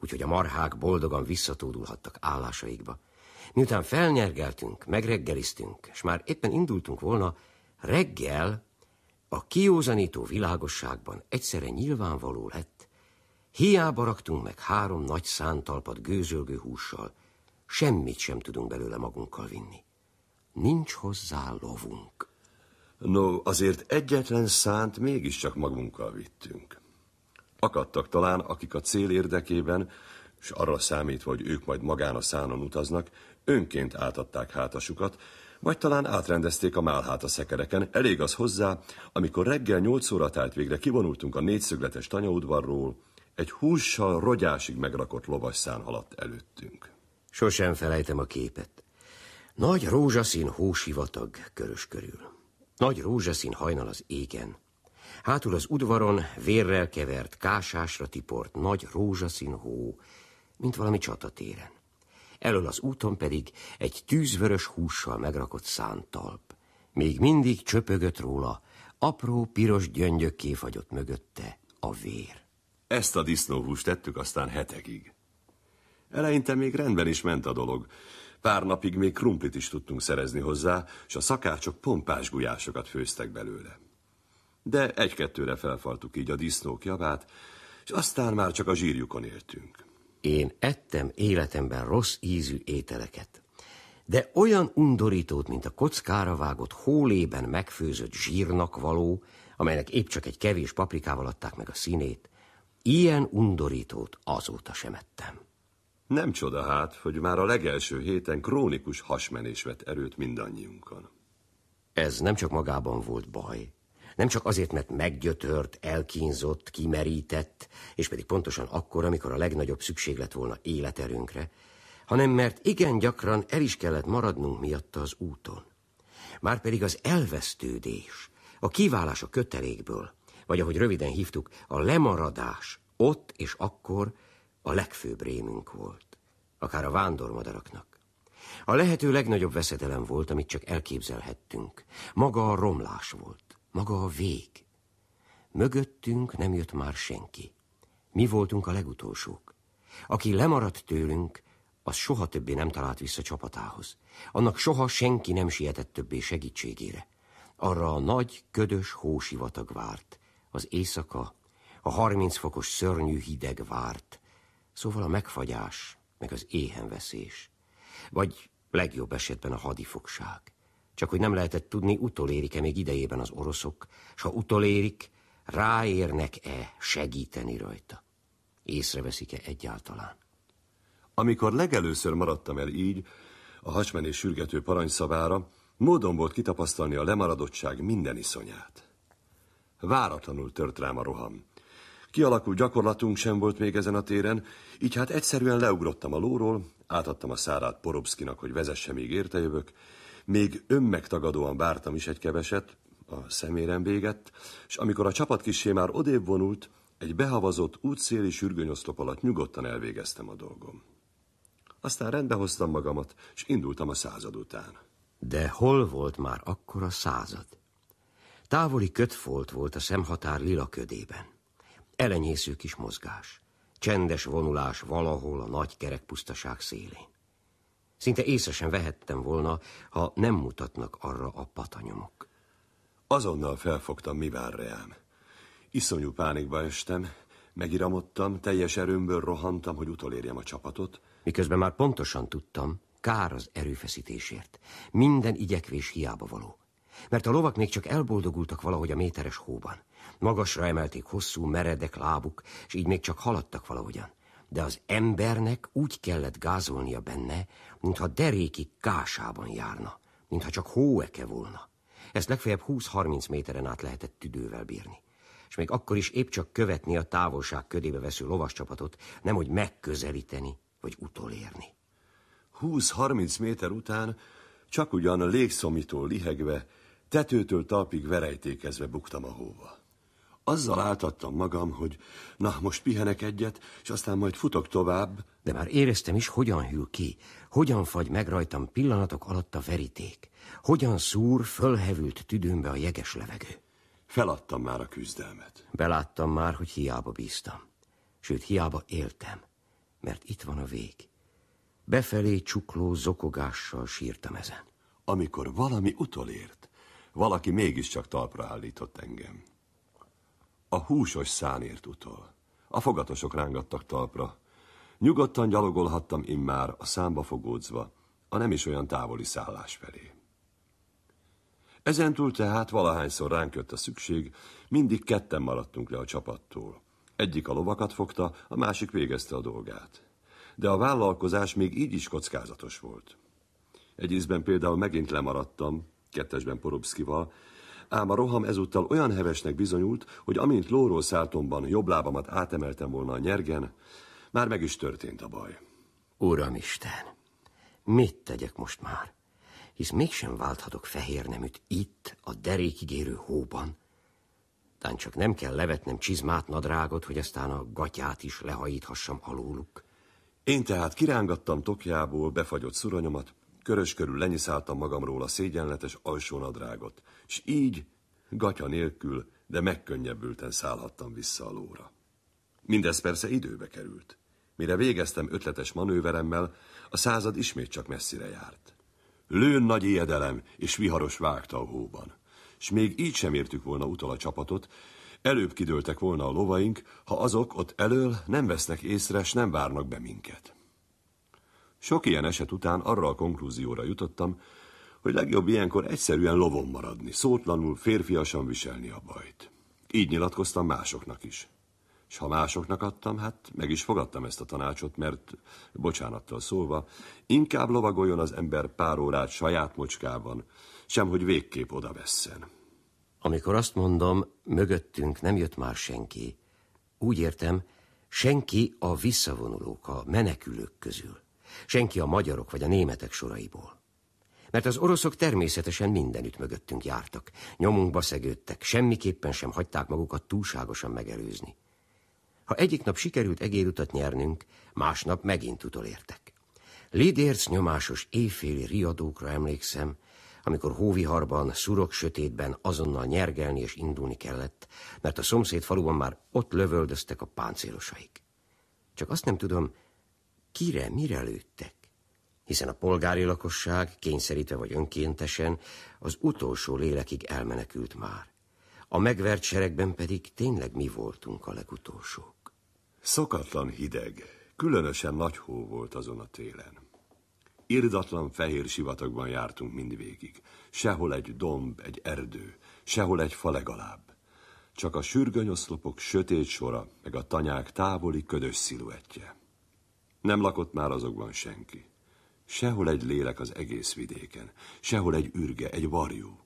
úgyhogy a marhák boldogan visszatódulhattak állásaikba. Miután felnyergeltünk, megreggeliztünk, és már éppen indultunk volna, reggel a kiózanító világosságban egyszerre nyilvánvaló lett, hiába raktunk meg három nagy szántalpat gőzölgő hússal, Semmit sem tudunk belőle magunkkal vinni. Nincs hozzá lovunk. No, azért egyetlen szánt mégiscsak magunkkal vittünk. Akadtak talán, akik a cél érdekében, és arra számítva, hogy ők majd magán a szánon utaznak, önként átadták hátasukat, vagy talán átrendezték a málhát a szekereken. Elég az hozzá, amikor reggel nyolc óra tájt végre kivonultunk a négyszögletes tanyaudvarról, egy hússal rogyásig megrakott lovasszán haladt előttünk. Sosem felejtem a képet. Nagy rózsaszín hósivatag körös körül. Nagy rózsaszín hajnal az égen. Hátul az udvaron vérrel kevert, kásásra tiport nagy rózsaszín hó, mint valami csatatéren. Elől az úton pedig egy tűzvörös hússal megrakott szántalp. Még mindig csöpögött róla, apró piros gyöngyök kéfagyott mögötte a vér. Ezt a disznóhúst tettük aztán hetekig. Eleinte még rendben is ment a dolog. Pár napig még krumplit is tudtunk szerezni hozzá, és a szakácsok pompás gulyásokat főztek belőle. De egy-kettőre felfaltuk így a disznók javát, és aztán már csak a zsírjukon éltünk. Én ettem életemben rossz ízű ételeket, de olyan undorítót, mint a kockára vágott hólében megfőzött zsírnak való, amelynek épp csak egy kevés paprikával adták meg a színét, ilyen undorítót azóta sem ettem. Nem csoda hát, hogy már a legelső héten krónikus hasmenés vett erőt mindannyiunkon. Ez nem csak magában volt baj, nem csak azért, mert meggyötört, elkínzott, kimerített, és pedig pontosan akkor, amikor a legnagyobb szükség lett volna életerőnkre, hanem mert igen gyakran el is kellett maradnunk miatta az úton. Márpedig az elvesztődés, a kiválás a kötelékből, vagy ahogy röviden hívtuk, a lemaradás ott és akkor a legfőbb rémünk volt, akár a vándormadaraknak. A lehető legnagyobb veszedelem volt, amit csak elképzelhettünk. Maga a romlás volt, maga a vég. Mögöttünk nem jött már senki. Mi voltunk a legutolsók. Aki lemaradt tőlünk, az soha többé nem talált vissza csapatához. Annak soha senki nem sietett többé segítségére. Arra a nagy, ködös hósivatag várt. Az éjszaka, a harminc fokos szörnyű hideg várt. Szóval a megfagyás, meg az éhenveszés, vagy legjobb esetben a hadifogság. Csak hogy nem lehetett tudni, utolérik-e még idejében az oroszok, s ha utolérik, ráérnek-e segíteni rajta? Észreveszik-e egyáltalán? Amikor legelőször maradtam el így, a hasmené sürgető parancsszavára, módon volt kitapasztalni a lemaradottság minden iszonyát. Váratlanul tört rám a roham. Kialakult gyakorlatunk sem volt még ezen a téren, így hát egyszerűen leugrottam a lóról, átadtam a szárát Porobszkinak, hogy vezesse, még érte jövök. Még önmegtagadóan vártam is egy keveset, a szemérem végett, és amikor a csapat kisé már odébb vonult, egy behavazott útszéli sürgönyoszlop alatt nyugodtan elvégeztem a dolgom. Aztán rendbehoztam magamat, és indultam a század után. De hol volt már akkor a század? Távoli kötfolt volt a szemhatár lila ködében. Elenyésző kis mozgás, csendes vonulás valahol a nagy kerek pusztaság szélén. Szinte észre sem vehettem volna, ha nem mutatnak arra a patanyomok. Azonnal felfogtam, mi vár reám. Iszonyú pánikba estem, megiramodtam, teljes erőmből rohantam, hogy utolérjem a csapatot. Miközben már pontosan tudtam, kár az erőfeszítésért. Minden igyekvés hiába való. Mert a lovak még csak elboldogultak valahogy a méteres hóban. Magasra emelték hosszú, meredek lábuk, és így még csak haladtak valahogyan. De az embernek úgy kellett gázolnia benne, mintha derékig kásában járna, mintha csak hóeke volna. Ezt legfeljebb 20-30 méteren át lehetett tüdővel bírni és még akkor is épp csak követni a távolság ködébe vesző lovascsapatot, nemhogy megközelíteni vagy utolérni. 20-30 méter után csak ugyan a légszomitól lihegve, tetőtől talpig verejtékezve buktam a hóba. Azzal áltattam magam, hogy na, most pihenek egyet, és aztán majd futok tovább. De már éreztem is, hogyan hűl ki, hogyan fagy meg rajtam pillanatok alatt a veríték, hogyan szúr fölhevült tüdőmbe a jeges levegő. Feladtam már a küzdelmet. Beláttam már, hogy hiába bíztam. Sőt, hiába éltem, mert itt van a vég. Befelé csukló zokogással sírtam ezen. Amikor valami utolért, valaki mégiscsak talpra állított engem. A húsos szánért utol. A fogatosok rángattak talpra. Nyugodtan gyalogolhattam immár, a számba fogódzva, a nem is olyan távoli szállás felé. Ezentúl tehát valahányszor ránk jött a szükség, mindig ketten maradtunk le a csapattól. Egyik a lovakat fogta, a másik végezte a dolgát. De a vállalkozás még így is kockázatos volt. Egy ízben például megint lemaradtam, kettesben Porobszkival, ám a roham ezúttal olyan hevesnek bizonyult, hogy amint lóról szálltomban jobb lábamat átemeltem volna a nyergen, már meg is történt a baj. Uramisten, mit tegyek most már? Hisz mégsem válthatok fehér neműt itt, a derékigérő hóban. Tán csak nem kell levetnem csizmát, nadrágot, hogy aztán a gatyát is lehajíthassam alóluk. Én tehát kirángattam tokjából befagyott szuronyomat, körös körül lenyiszáltam magamról a szégyenletes alsónadrágot, és így, gatya nélkül, de megkönnyebbülten szállhattam vissza a lóra. Mindez persze időbe került. Mire végeztem ötletes manőveremmel, a század ismét csak messzire járt. Lőn nagy ijedelem és viharos vágta a hóban. S még így sem értük volna utol a csapatot, előbb kidőltek volna a lovaink, ha azok ott elől nem vesznek észre, s nem várnak be minket. Sok ilyen eset után arra a konklúzióra jutottam, hogy legjobb ilyenkor egyszerűen lovon maradni, szótlanul, férfiasan viselni a bajt. Így nyilatkoztam másoknak is. És ha másoknak adtam, hát meg is fogadtam ezt a tanácsot, mert, bocsánattal szólva, inkább lovagoljon az ember pár órát saját mocskában, sem hogy végképp oda vesszen. Amikor azt mondom, mögöttünk nem jött már senki, úgy értem, senki a visszavonulók, a menekülők közül, senki a magyarok vagy a németek soraiból. Mert az oroszok természetesen mindenütt mögöttünk jártak, nyomunkba szegődtek, semmiképpen sem hagyták magukat túlságosan megelőzni. Ha egyik nap sikerült egérutat nyernünk, másnap megint utolértek. Lidérc nyomásos éjféli riadókra emlékszem, amikor hóviharban, szurok sötétben azonnal nyergelni és indulni kellett, mert a szomszéd faluban már ott lövöldöztek a páncélosaik. Csak azt nem tudom, kire, mire lőttek hiszen a polgári lakosság, kényszerítve vagy önkéntesen, az utolsó lélekig elmenekült már. A megvert seregben pedig tényleg mi voltunk a legutolsók. Szokatlan hideg, különösen nagy hó volt azon a télen. Irdatlan fehér sivatagban jártunk mindvégig. Sehol egy domb, egy erdő, sehol egy fa legalább. Csak a sürgönyoszlopok sötét sora, meg a tanyák távoli ködös sziluettje. Nem lakott már azokban senki. Sehol egy lélek az egész vidéken, sehol egy ürge, egy varjú.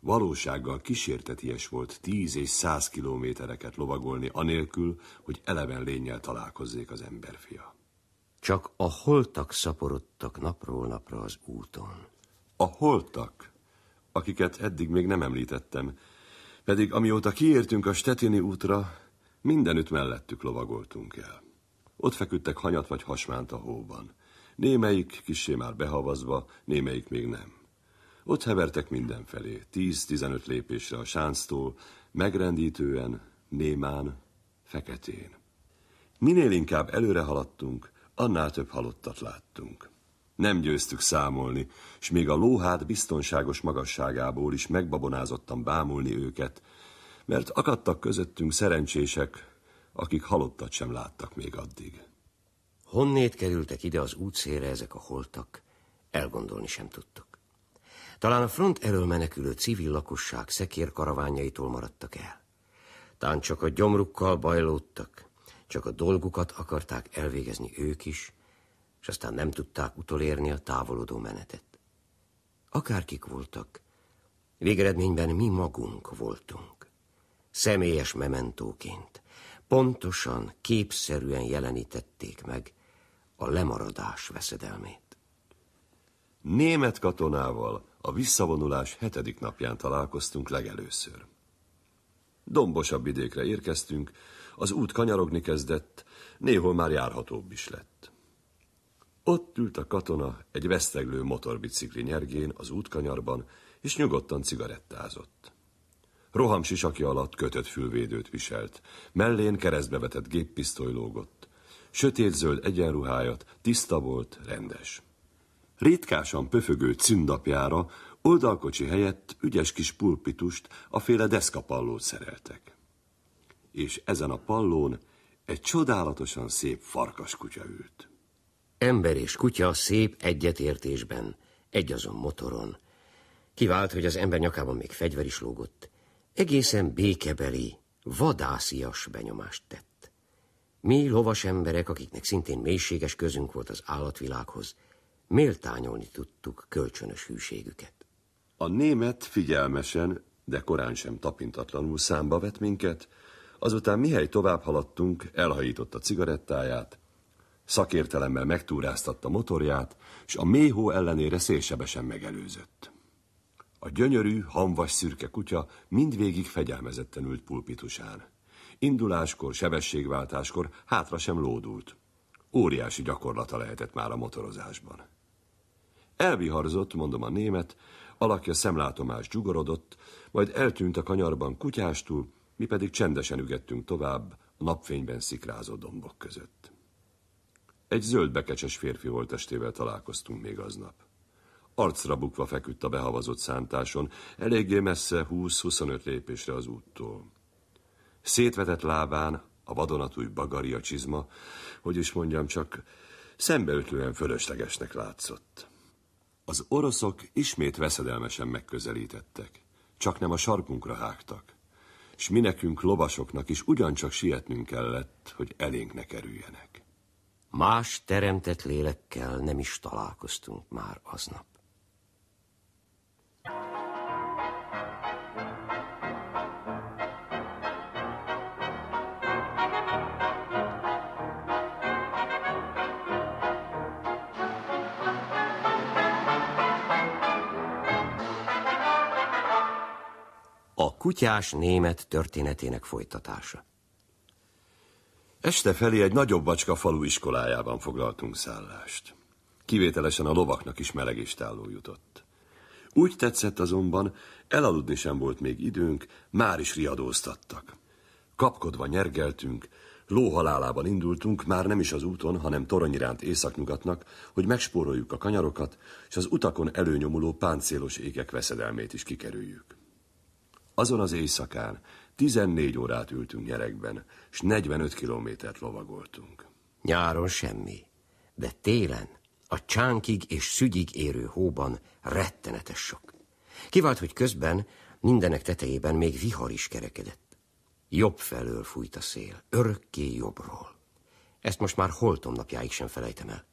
Valósággal kísérteties volt tíz és száz kilométereket lovagolni, anélkül, hogy eleven lényel találkozzék az emberfia. Csak a holtak szaporodtak napról napra az úton. A holtak, akiket eddig még nem említettem, pedig amióta kiértünk a Stetini útra, mindenütt mellettük lovagoltunk el. Ott feküdtek hanyat vagy hasmánt a hóban némelyik kisé már behavazva, némelyik még nem. Ott hevertek mindenfelé, 10-15 lépésre a sánctól, megrendítően, némán, feketén. Minél inkább előre haladtunk, annál több halottat láttunk. Nem győztük számolni, és még a lóhát biztonságos magasságából is megbabonázottan bámulni őket, mert akadtak közöttünk szerencsések, akik halottat sem láttak még addig. Honnét kerültek ide az útszére ezek a holtak, elgondolni sem tudtuk. Talán a front elől menekülő civil lakosság szekér karaványaitól maradtak el. Tán csak a gyomrukkal bajlódtak, csak a dolgukat akarták elvégezni ők is, és aztán nem tudták utolérni a távolodó menetet. Akárkik voltak, végeredményben mi magunk voltunk. Személyes mementóként, pontosan, képszerűen jelenítették meg a lemaradás veszedelmét. Német katonával a visszavonulás hetedik napján találkoztunk legelőször. Dombosabb vidékre érkeztünk, az út kanyarogni kezdett, néhol már járhatóbb is lett. Ott ült a katona egy veszteglő motorbicikli nyergén az útkanyarban, és nyugodtan cigarettázott. Roham sisaki alatt kötött fülvédőt viselt, mellén keresztbe vetett géppisztoly lógott, sötétzöld egyenruhájat, tiszta volt, rendes. Ritkásan pöfögő cündapjára oldalkocsi helyett ügyes kis pulpitust, a féle deszkapallót szereltek. És ezen a pallón egy csodálatosan szép kutya ült. Ember és kutya szép egyetértésben, egy azon motoron. Kivált, hogy az ember nyakában még fegyver is lógott. Egészen békebeli, vadászias benyomást tett. Mi lovas emberek, akiknek szintén mélységes közünk volt az állatvilághoz, méltányolni tudtuk kölcsönös hűségüket. A német figyelmesen, de korán sem tapintatlanul számba vett minket, azután mihely tovább haladtunk, a cigarettáját, szakértelemmel megtúráztatta motorját, és a méhó ellenére szélsebesen megelőzött. A gyönyörű, hamvas szürke kutya mindvégig fegyelmezetten ült pulpitusán. Induláskor, sebességváltáskor hátra sem lódult. Óriási gyakorlata lehetett már a motorozásban. Elviharzott, mondom a német, alakja szemlátomás gyugorodott, majd eltűnt a kanyarban kutyástul, mi pedig csendesen ügettünk tovább a napfényben szikrázó dombok között. Egy zöld bekecses férfi holtestével találkoztunk még aznap. Arcra bukva feküdt a behavazott szántáson, eléggé messze 20-25 lépésre az úttól. Szétvetett lábán, a vadonatúj bagaria csizma, hogy is mondjam, csak szembeütően fölöslegesnek látszott. Az oroszok ismét veszedelmesen megközelítettek, csak nem a sarkunkra hágtak, s mi nekünk lovasoknak is ugyancsak sietnünk kellett, hogy elénk ne kerüljenek. Más teremtett lélekkel nem is találkoztunk már aznap. kutyás német történetének folytatása. Este felé egy nagyobb bacska falu iskolájában foglaltunk szállást. Kivételesen a lovaknak is melegéstálló jutott. Úgy tetszett azonban, elaludni sem volt még időnk, már is riadóztattak. Kapkodva nyergeltünk, lóhalálában indultunk, már nem is az úton, hanem toronyiránt északnyugatnak, hogy megspóroljuk a kanyarokat, és az utakon előnyomuló páncélos égek veszedelmét is kikerüljük. Azon az éjszakán 14 órát ültünk nyerekben, s 45 kilométert lovagoltunk. Nyáron semmi, de télen a csánkig és szügyig érő hóban rettenetes sok. Kivált, hogy közben mindenek tetejében még vihar is kerekedett. Jobb felől fújt a szél, örökké jobbról. Ezt most már holtom napjáig sem felejtem el.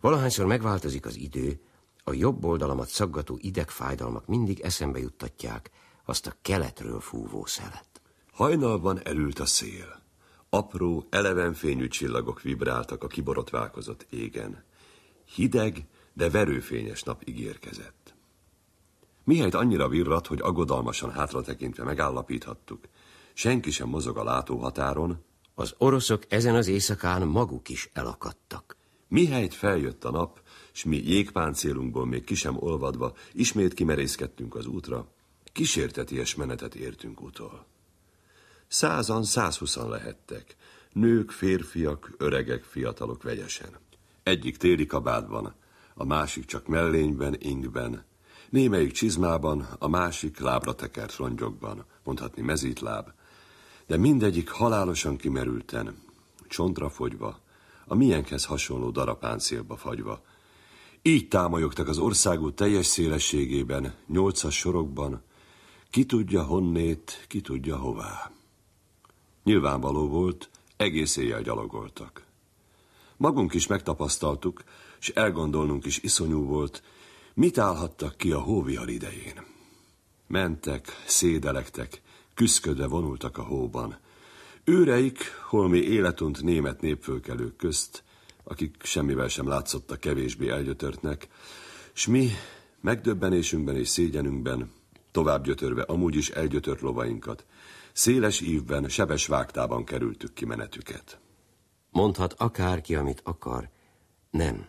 Valahányszor megváltozik az idő, a jobb oldalamat szaggató idegfájdalmak mindig eszembe juttatják, azt a keletről fúvó szelet. Hajnalban elült a szél. Apró, eleven fényű csillagok vibráltak a kiborotválkozott égen. Hideg, de verőfényes nap ígérkezett. Mihelyt annyira virrat, hogy aggodalmasan hátratekintve megállapíthattuk. Senki sem mozog a látóhatáron. Az oroszok ezen az éjszakán maguk is elakadtak. Mihelyt feljött a nap, s mi jégpáncélunkból még ki sem olvadva ismét kimerészkedtünk az útra, Kísérteties menetet értünk utol. Százan, százhuszan lehettek. Nők, férfiak, öregek, fiatalok vegyesen. Egyik téli kabátban, a másik csak mellényben, ingben, némelyik csizmában, a másik lábra tekert rongyokban, mondhatni mezítláb, de mindegyik halálosan kimerülten, csontra fogyva, a miénkhez hasonló darapáncélba fagyva. Így támolyogtak az országú teljes szélességében, nyolcas sorokban, ki tudja honnét, ki tudja hová. Nyilvánvaló volt, egész éjjel gyalogoltak. Magunk is megtapasztaltuk, és elgondolnunk is iszonyú volt, mit állhattak ki a hóvihar idején. Mentek, szédelektek, küszködve vonultak a hóban. Őreik holmi életunt német népfölkelők közt, akik semmivel sem látszottak kevésbé elgyötörtnek, s mi megdöbbenésünkben és szégyenünkben tovább gyötörve amúgy is elgyötört lovainkat. Széles ívben, sebes vágtában kerültük ki menetüket. Mondhat akárki, amit akar. Nem.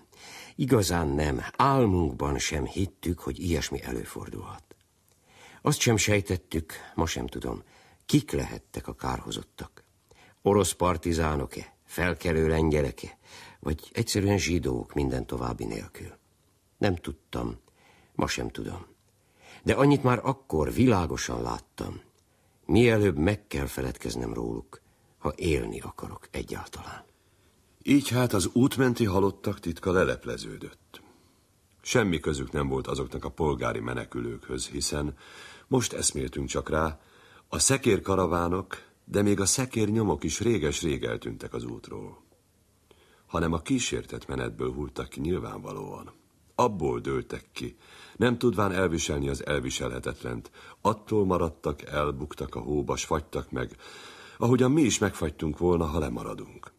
Igazán nem. Álmunkban sem hittük, hogy ilyesmi előfordulhat. Azt sem sejtettük, ma sem tudom, kik lehettek a kárhozottak. Orosz partizánok-e, felkelő lengyelek-e, vagy egyszerűen zsidók minden további nélkül. Nem tudtam, ma sem tudom de annyit már akkor világosan láttam. Mielőbb meg kell feledkeznem róluk, ha élni akarok egyáltalán. Így hát az útmenti halottak titka lelepleződött. Semmi közük nem volt azoknak a polgári menekülőkhöz, hiszen most eszméltünk csak rá, a szekér karavánok, de még a szekér nyomok is réges-rég eltűntek az útról. Hanem a kísértett menetből hultak ki nyilvánvalóan. Abból dőltek ki, nem tudván elviselni az elviselhetetlent. Attól maradtak, elbuktak a hóba, fagytak meg, ahogyan mi is megfagytunk volna, ha lemaradunk.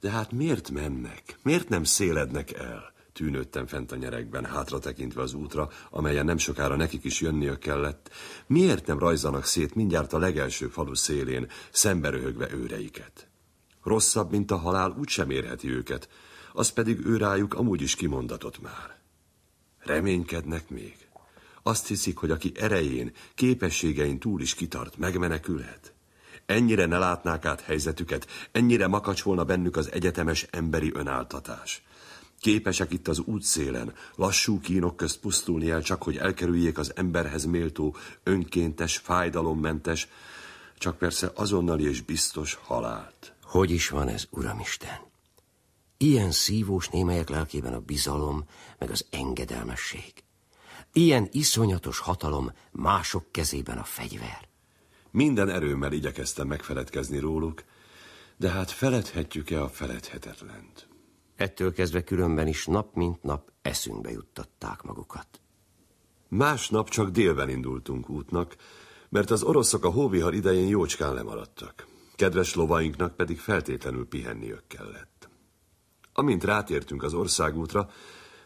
De hát miért mennek? Miért nem szélednek el? Tűnődtem fent a nyerekben, hátra tekintve az útra, amelyen nem sokára nekik is jönnie kellett. Miért nem rajzanak szét mindjárt a legelső falu szélén, szemberöhögve őreiket? Rosszabb, mint a halál, úgysem érheti őket, az pedig őrájuk amúgy is kimondatott már. Reménykednek még. Azt hiszik, hogy aki erején, képességein túl is kitart, megmenekülhet. Ennyire ne látnák át helyzetüket, ennyire volna bennük az egyetemes emberi önáltatás. Képesek itt az útszélen, lassú kínok közt pusztulni el, csak hogy elkerüljék az emberhez méltó, önkéntes, fájdalommentes, csak persze azonnali és biztos halált. Hogy is van ez, Uramisten? Ilyen szívós némelyek lelkében a bizalom, meg az engedelmesség. Ilyen iszonyatos hatalom mások kezében a fegyver. Minden erőmmel igyekeztem megfeledkezni róluk, de hát feledhetjük-e a feledhetetlent? Ettől kezdve különben is nap mint nap eszünkbe juttatták magukat. Másnap csak délben indultunk útnak, mert az oroszok a hóvihar idején jócskán lemaradtak. Kedves lovainknak pedig feltétlenül pihenniük kellett. Amint rátértünk az országútra,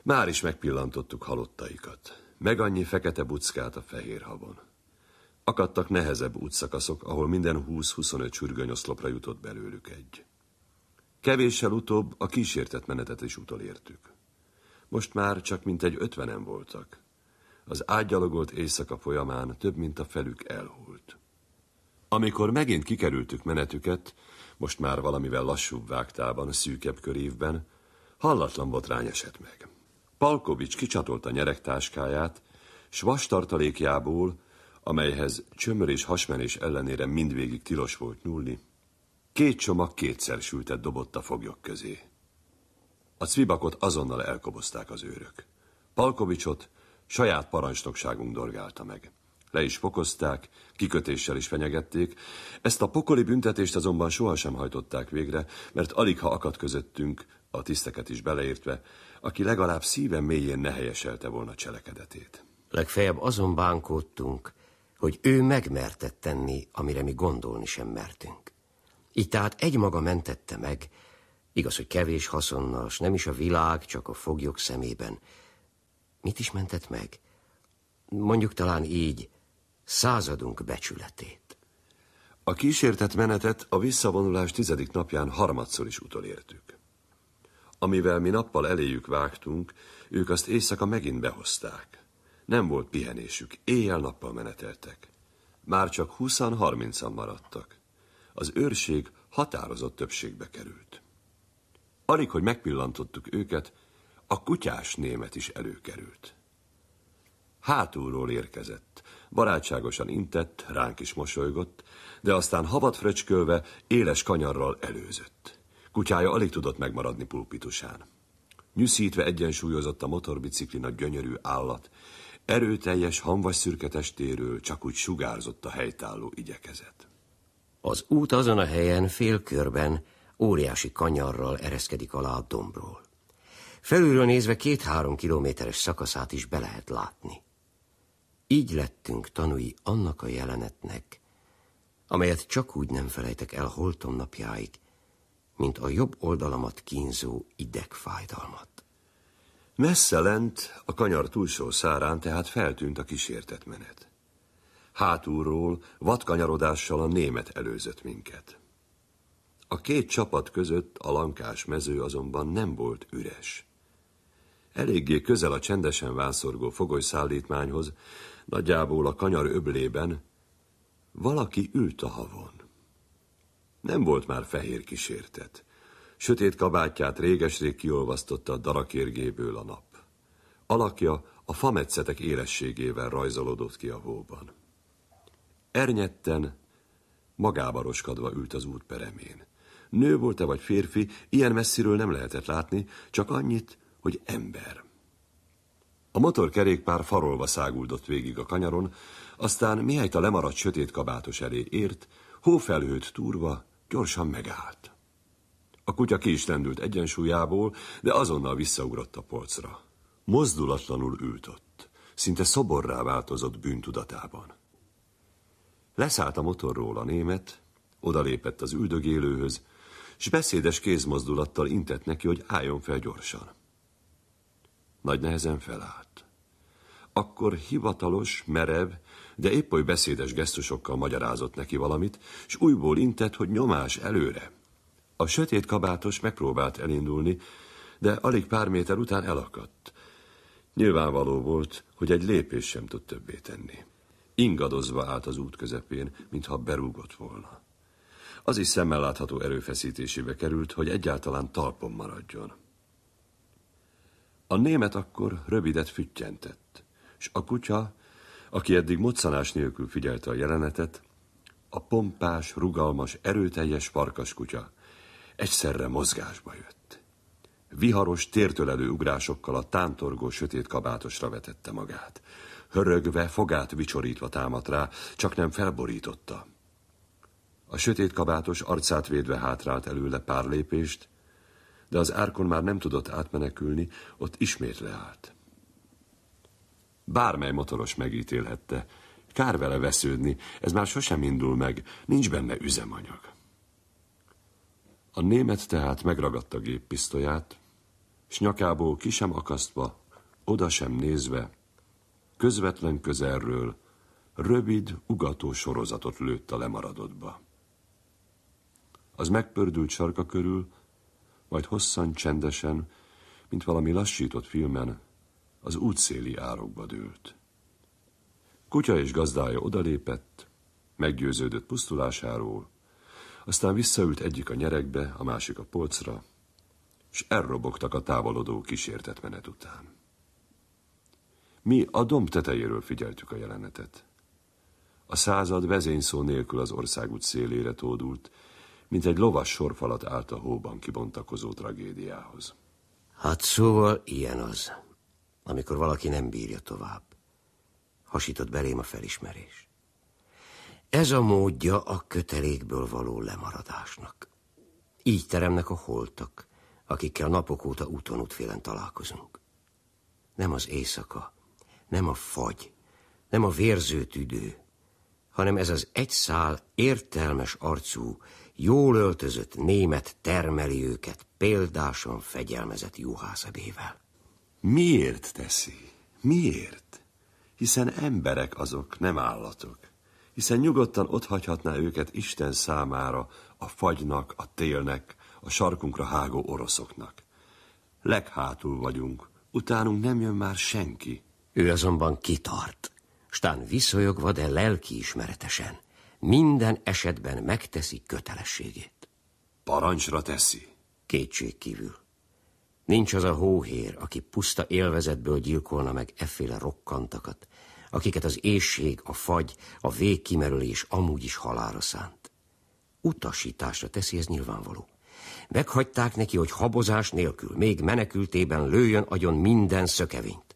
már is megpillantottuk halottaikat. Meg annyi fekete buckát a fehér havon. Akadtak nehezebb útszakaszok, ahol minden 20-25 sürgönyoszlopra jutott belőlük egy. Kevéssel utóbb a kísértett menetet is utolértük. Most már csak mintegy ötvenen voltak. Az átgyalogolt éjszaka folyamán több mint a felük elhult. Amikor megint kikerültük menetüket, most már valamivel lassúbb vágtában, szűkebb körívben, hallatlan botrány esett meg. Palkovics kicsatolta nyeregtáskáját, s vas tartalékjából, amelyhez csömör és hasmenés ellenére mindvégig tilos volt nyúlni, két csomag kétszer sültet dobott a foglyok közé. A cvibakot azonnal elkobozták az őrök. Palkovicsot saját parancsnokságunk dorgálta meg. Le is fokozták, kikötéssel is fenyegették. Ezt a pokoli büntetést azonban sohasem hajtották végre, mert alig ha akadt közöttünk, a tiszteket is beleértve, aki legalább szíven mélyén ne helyeselte volna cselekedetét. Legfeljebb azon bánkódtunk, hogy ő megmertett tenni, amire mi gondolni sem mertünk. Így tehát egymaga mentette meg, igaz, hogy kevés haszonnal, s nem is a világ, csak a foglyok szemében. Mit is mentett meg? Mondjuk talán így, századunk becsületét. A kísértett menetet a visszavonulás tizedik napján harmadszor is utolértük. Amivel mi nappal eléjük vágtunk, ők azt éjszaka megint behozták. Nem volt pihenésük, éjjel-nappal meneteltek. Már csak 20-30-an maradtak. Az őrség határozott többségbe került. Alig, hogy megpillantottuk őket, a kutyás német is előkerült. Hátulról érkezett, barátságosan intett, ránk is mosolygott, de aztán havat fröcskölve, éles kanyarral előzött. Kutyája alig tudott megmaradni pulpitusán. Nyűszítve egyensúlyozott a motorbiciklin a gyönyörű állat, erőteljes, hamvas szürke testéről csak úgy sugárzott a helytálló igyekezet. Az út azon a helyen félkörben, óriási kanyarral ereszkedik alá a dombról. Felülről nézve két-három kilométeres szakaszát is be lehet látni. Így lettünk tanúi annak a jelenetnek, amelyet csak úgy nem felejtek el holtom napjáig, mint a jobb oldalamat kínzó idegfájdalmat. Messze lent, a kanyar túlsó szárán tehát feltűnt a menet. Hátulról vadkanyarodással a német előzött minket. A két csapat között a lankás mező azonban nem volt üres. Eléggé közel a csendesen vászorgó fogolyszállítmányhoz, nagyjából a kanyar öblében, valaki ült a havon. Nem volt már fehér kísértet. Sötét kabátját régesrég kiolvasztotta a darakérgéből a nap. Alakja a fametszetek élességével rajzolódott ki a hóban. Ernyetten, magába roskadva ült az út peremén. Nő volt-e vagy férfi, ilyen messziről nem lehetett látni, csak annyit, hogy ember. A motorkerékpár farolva száguldott végig a kanyaron, aztán mihelyt a lemaradt sötét kabátos elé ért, hófelhőt túrva gyorsan megállt. A kutya ki is lendült egyensúlyából, de azonnal visszaugrott a polcra. Mozdulatlanul ült ott, szinte szoborrá változott bűntudatában. Leszállt a motorról a német, odalépett az üldögélőhöz, és beszédes kézmozdulattal intett neki, hogy álljon fel gyorsan. Nagy nehezen felállt. Akkor hivatalos, merev, de épp oly beszédes gesztusokkal magyarázott neki valamit, és újból intett, hogy nyomás előre. A sötét kabátos megpróbált elindulni, de alig pár méter után elakadt. Nyilvánvaló volt, hogy egy lépés sem tud többé tenni. Ingadozva állt az út közepén, mintha berúgott volna. Az is szemmel látható erőfeszítésébe került, hogy egyáltalán talpon maradjon. A német akkor rövidet füttyentett, és a kutya, aki eddig moccanás nélkül figyelte a jelenetet, a pompás, rugalmas, erőteljes kutya egyszerre mozgásba jött. Viharos, tértölelő ugrásokkal a tántorgó sötét kabátosra vetette magát. Hörögve, fogát vicsorítva támadt rá, csak nem felborította. A sötét kabátos arcát védve hátrált előle pár lépést, de az árkon már nem tudott átmenekülni, ott ismét leállt. Bármely motoros megítélhette. Kár vele vesződni, ez már sosem indul meg, nincs benne üzemanyag. A német tehát megragadta géppisztolyát, s nyakából ki sem akasztva, oda sem nézve, közvetlen közelről rövid, ugató sorozatot lőtt a lemaradottba. Az megpördült sarka körül, majd hosszan, csendesen, mint valami lassított filmen, az útszéli árokba dőlt. Kutya és gazdája odalépett, meggyőződött pusztulásáról, aztán visszaült egyik a nyerekbe, a másik a polcra, és elrobogtak a távolodó menet után. Mi a domb tetejéről figyeltük a jelenetet. A század vezényszó nélkül az országút szélére tódult, mint egy lovas sorfalat állt a hóban kibontakozó tragédiához. Hát szóval ilyen az, amikor valaki nem bírja tovább. Hasított belém a felismerés. Ez a módja a kötelékből való lemaradásnak. Így teremnek a holtak, akikkel napok óta úton útfélen találkozunk. Nem az éjszaka, nem a fagy, nem a vérző tüdő, hanem ez az egy szál értelmes arcú, jól öltözött német termeli őket példáson fegyelmezett juhászebével. Miért teszi? Miért? Hiszen emberek azok, nem állatok. Hiszen nyugodtan hagyhatná őket Isten számára, a fagynak, a télnek, a sarkunkra hágó oroszoknak. Leghátul vagyunk, utánunk nem jön már senki. Ő azonban kitart, stán viszonyogva, de lelkiismeretesen minden esetben megteszi kötelességét. Parancsra teszi? Kétség kívül. Nincs az a hóhér, aki puszta élvezetből gyilkolna meg efféle rokkantakat, akiket az éjség, a fagy, a végkimerülés amúgy is halára szánt. Utasításra teszi ez nyilvánvaló. Meghagyták neki, hogy habozás nélkül, még menekültében lőjön agyon minden szökevényt.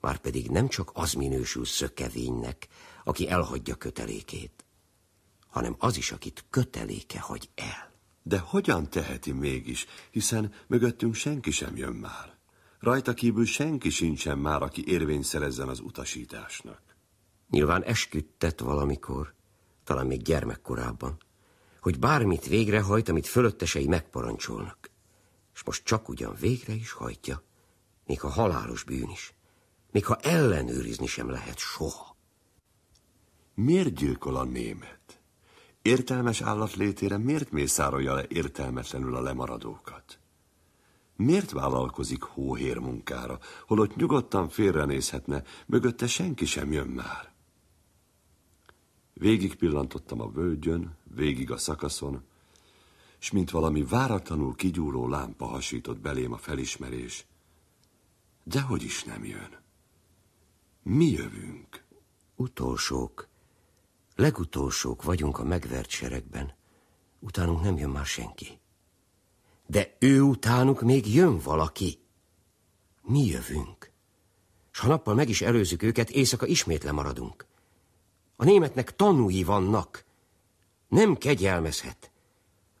Márpedig nem csak az minősül szökevénynek, aki elhagyja kötelékét, hanem az is, akit köteléke hagy el. De hogyan teheti mégis, hiszen mögöttünk senki sem jön már. Rajta kívül senki sincsen már, aki érvény szerezzen az utasításnak. Nyilván esküdtett valamikor, talán még gyermekkorában, hogy bármit végrehajt, amit fölöttesei megparancsolnak. És most csak ugyan végre is hajtja, még a halálos bűn is, még ha ellenőrizni sem lehet soha. Miért gyilkol a német? Értelmes állat létére miért mészárolja le értelmetlenül a lemaradókat? Miért vállalkozik hóhér munkára, holott nyugodtan félrenézhetne, mögötte senki sem jön már? Végig pillantottam a völgyön, végig a szakaszon, és mint valami váratlanul kigyúró lámpa hasított belém a felismerés. De hogy is nem jön. Mi jövünk? Utolsók. Legutolsók vagyunk a megvert seregben, utánunk nem jön már senki. De ő utánuk még jön valaki. Mi jövünk. S ha nappal meg is előzzük őket, éjszaka ismét lemaradunk. A németnek tanúi vannak. Nem kegyelmezhet.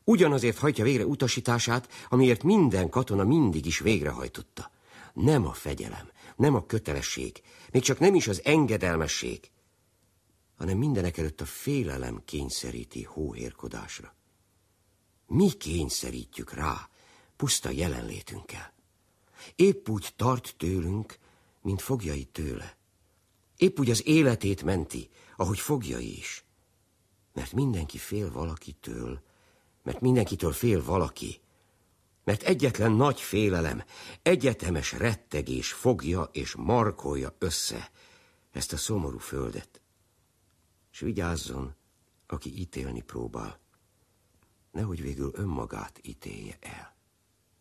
Ugyanazért hajtja végre utasítását, amiért minden katona mindig is végrehajtotta. Nem a fegyelem, nem a kötelesség, még csak nem is az engedelmesség, hanem mindenek előtt a félelem kényszeríti hóhérkodásra. Mi kényszerítjük rá puszta jelenlétünkkel. Épp úgy tart tőlünk, mint fogjai tőle. Épp úgy az életét menti, ahogy fogjai is. Mert mindenki fél valakitől, mert mindenkitől fél valaki, mert egyetlen nagy félelem, egyetemes rettegés fogja és markolja össze ezt a szomorú földet és vigyázzon, aki ítélni próbál, nehogy végül önmagát ítélje el.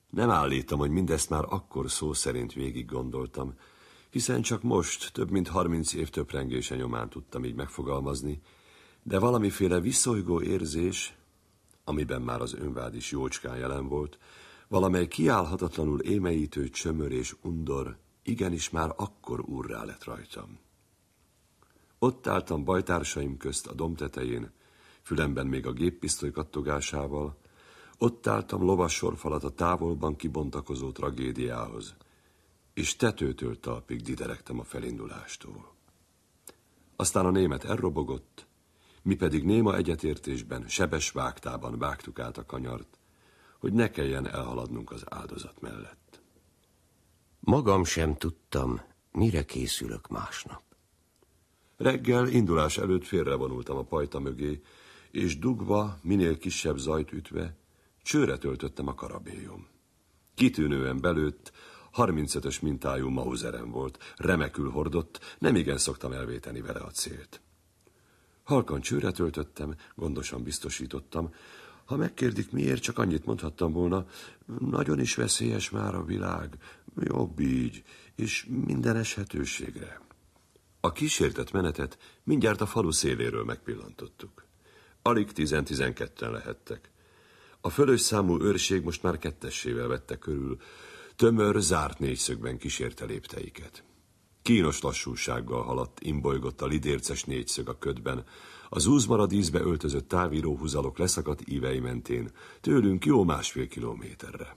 Nem állítom, hogy mindezt már akkor szó szerint végig gondoltam, hiszen csak most, több mint harminc év töprengése nyomán tudtam így megfogalmazni, de valamiféle viszolygó érzés, amiben már az önvád is jócskán jelen volt, valamely kiállhatatlanul émeítő csömör és undor, igenis már akkor úrrá lett rajtam. Ott álltam bajtársaim közt a dom tetején, fülemben még a géppisztoly kattogásával, ott álltam lovassorfalat a távolban kibontakozó tragédiához, és tetőtől talpig diderektem a felindulástól. Aztán a német elrobogott, mi pedig néma egyetértésben, sebes vágtában vágtuk át a kanyart, hogy ne kelljen elhaladnunk az áldozat mellett. Magam sem tudtam, mire készülök másnap. Reggel indulás előtt félrevonultam a pajta mögé, és dugva, minél kisebb zajt ütve, csőre töltöttem a karabélyom. Kitűnően belőtt, 35-ös mintájú mauzerem volt, remekül hordott, nem igen szoktam elvéteni vele a célt. Halkan csőre töltöttem, gondosan biztosítottam. Ha megkérdik, miért, csak annyit mondhattam volna, nagyon is veszélyes már a világ, jobb így, és minden eshetőségre. A kísértett menetet mindjárt a falu széléről megpillantottuk. Alig 12 lehettek. A fölös számú őrség most már kettessével vette körül, tömör, zárt négyszögben kísérte lépteiket. Kínos lassúsággal haladt, imbolygott a lidérces négyszög a ködben, az ízbe öltözött távíró húzalok leszakadt ívei mentén, tőlünk jó másfél kilométerre.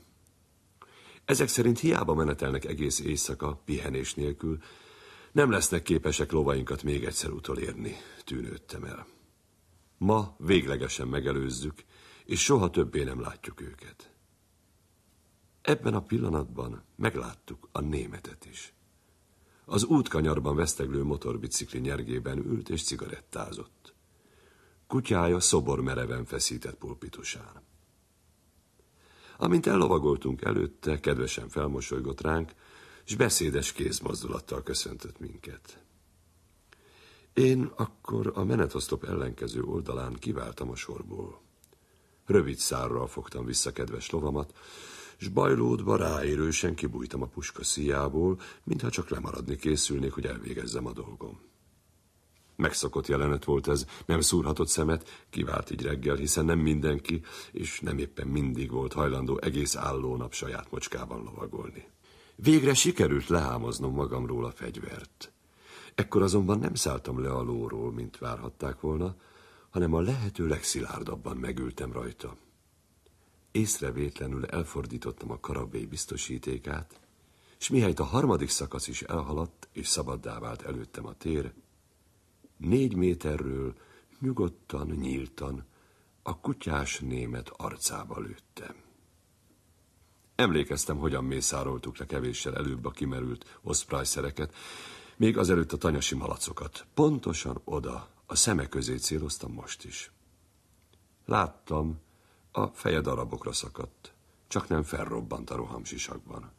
Ezek szerint hiába menetelnek egész éjszaka, pihenés nélkül, nem lesznek képesek lovainkat még egyszer utolérni, tűnődtem el. Ma véglegesen megelőzzük, és soha többé nem látjuk őket. Ebben a pillanatban megláttuk a németet is. Az útkanyarban veszteglő motorbicikli nyergében ült és cigarettázott. Kutyája szobor mereven feszített pulpitusán. Amint ellovagoltunk előtte, kedvesen felmosolygott ránk, és beszédes kézmozdulattal köszöntött minket. Én akkor a menetosztop ellenkező oldalán kiváltam a sorból. Rövid szárral fogtam vissza kedves lovamat, s bajlódva ráérősen kibújtam a puska szíjából, mintha csak lemaradni készülnék, hogy elvégezzem a dolgom. Megszokott jelenet volt ez, nem szúrhatott szemet, kivált így reggel, hiszen nem mindenki, és nem éppen mindig volt hajlandó egész állónap saját mocskában lovagolni. Végre sikerült lehámoznom magamról a fegyvert. Ekkor azonban nem szálltam le a lóról, mint várhatták volna, hanem a lehető legszilárdabban megültem rajta. Észrevétlenül elfordítottam a karabé biztosítékát, és mihelyt a harmadik szakasz is elhaladt, és szabaddá vált előttem a tér, négy méterről nyugodtan, nyíltan a kutyás német arcába lőttem. Emlékeztem, hogyan mészároltuk le kevéssel előbb a kimerült oszprájszereket, még azelőtt a tanyasi malacokat. Pontosan oda, a szeme közé céloztam most is. Láttam, a feje darabokra szakadt, csak nem felrobbant a rohamsisakban.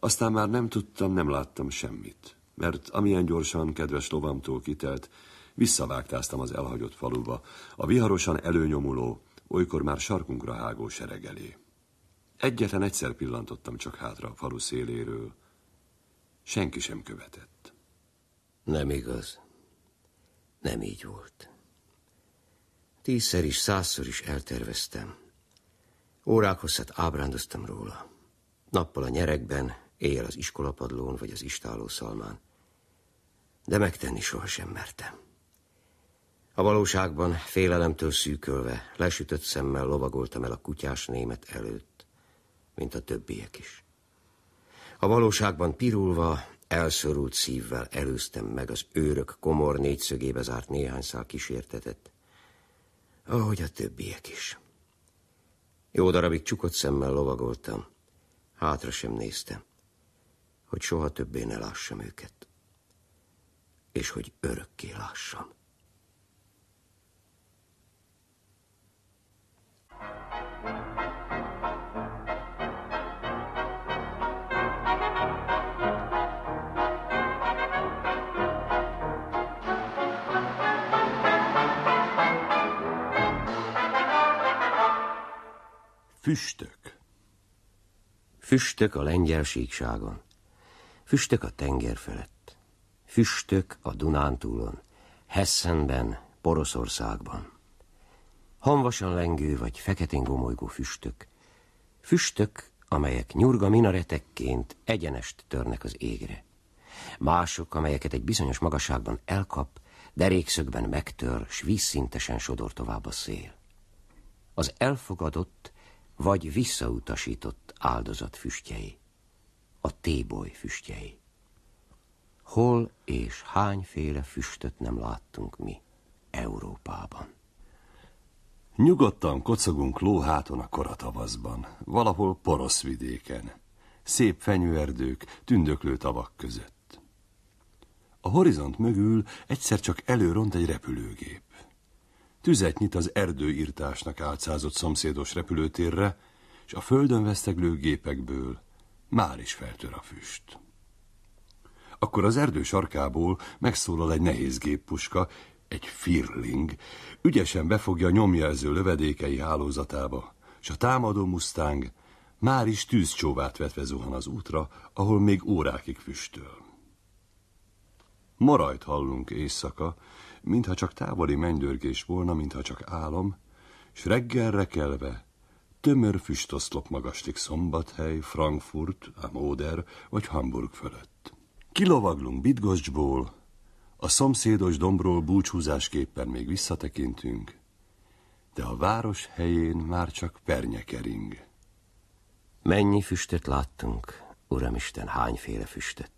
Aztán már nem tudtam, nem láttam semmit, mert amilyen gyorsan kedves lovamtól kitelt, visszavágtáztam az elhagyott faluba, a viharosan előnyomuló, olykor már sarkunkra hágó seregelé. Egyetlen egyszer pillantottam csak hátra a falu széléről. Senki sem követett. Nem igaz. Nem így volt. Tízszer is, százszor is elterveztem. Órák hosszat ábrándoztam róla. Nappal a nyerekben, éjjel az iskolapadlón vagy az istáló szalmán. De megtenni sohasem mertem. A valóságban félelemtől szűkölve, lesütött szemmel lovagoltam el a kutyás német előtt mint a többiek is. A valóságban pirulva, elszorult szívvel előztem meg az őrök komor négyszögébe zárt néhány szál kísértetet, ahogy a többiek is. Jó darabig csukott szemmel lovagoltam, hátra sem néztem, hogy soha többé ne lássam őket, és hogy örökké lássam. Füstök. Füstök a lengyel síkságon, füstök a tenger felett, füstök a Dunántúlon, Hessenben, Poroszországban. Hanvasan lengő vagy feketén gomolygó füstök, füstök, amelyek nyurga minaretekként egyenest törnek az égre. Mások, amelyeket egy bizonyos magasságban elkap, derékszögben megtör, s vízszintesen sodor tovább a szél. Az elfogadott, vagy visszautasított áldozat füstjei, a téboly füstjei. Hol és hányféle füstöt nem láttunk mi Európában. Nyugodtan kocogunk lóháton a koratavaszban, valahol porosz vidéken, szép fenyőerdők, tündöklő tavak között. A horizont mögül egyszer csak előront egy repülőgép tüzet nyit az erdőírtásnak álcázott szomszédos repülőtérre, és a földön veszteglő gépekből már is feltör a füst. Akkor az erdő sarkából megszólal egy nehéz géppuska, egy firling, ügyesen befogja a nyomjelző lövedékei hálózatába, és a támadó mustang már is tűzcsóvát vetve zuhan az útra, ahol még órákig füstöl. Marajt hallunk éjszaka, mintha csak távoli mennydörgés volna, mintha csak álom, s reggelre kelve tömör füstoszlop magaslik Szombathely, Frankfurt, ám vagy Hamburg fölött. Kilovaglunk Bitgoscsból, a szomszédos dombról búcsúzásképpen még visszatekintünk, de a város helyén már csak pernye Mennyi füstöt láttunk, Uramisten, hányféle füstöt?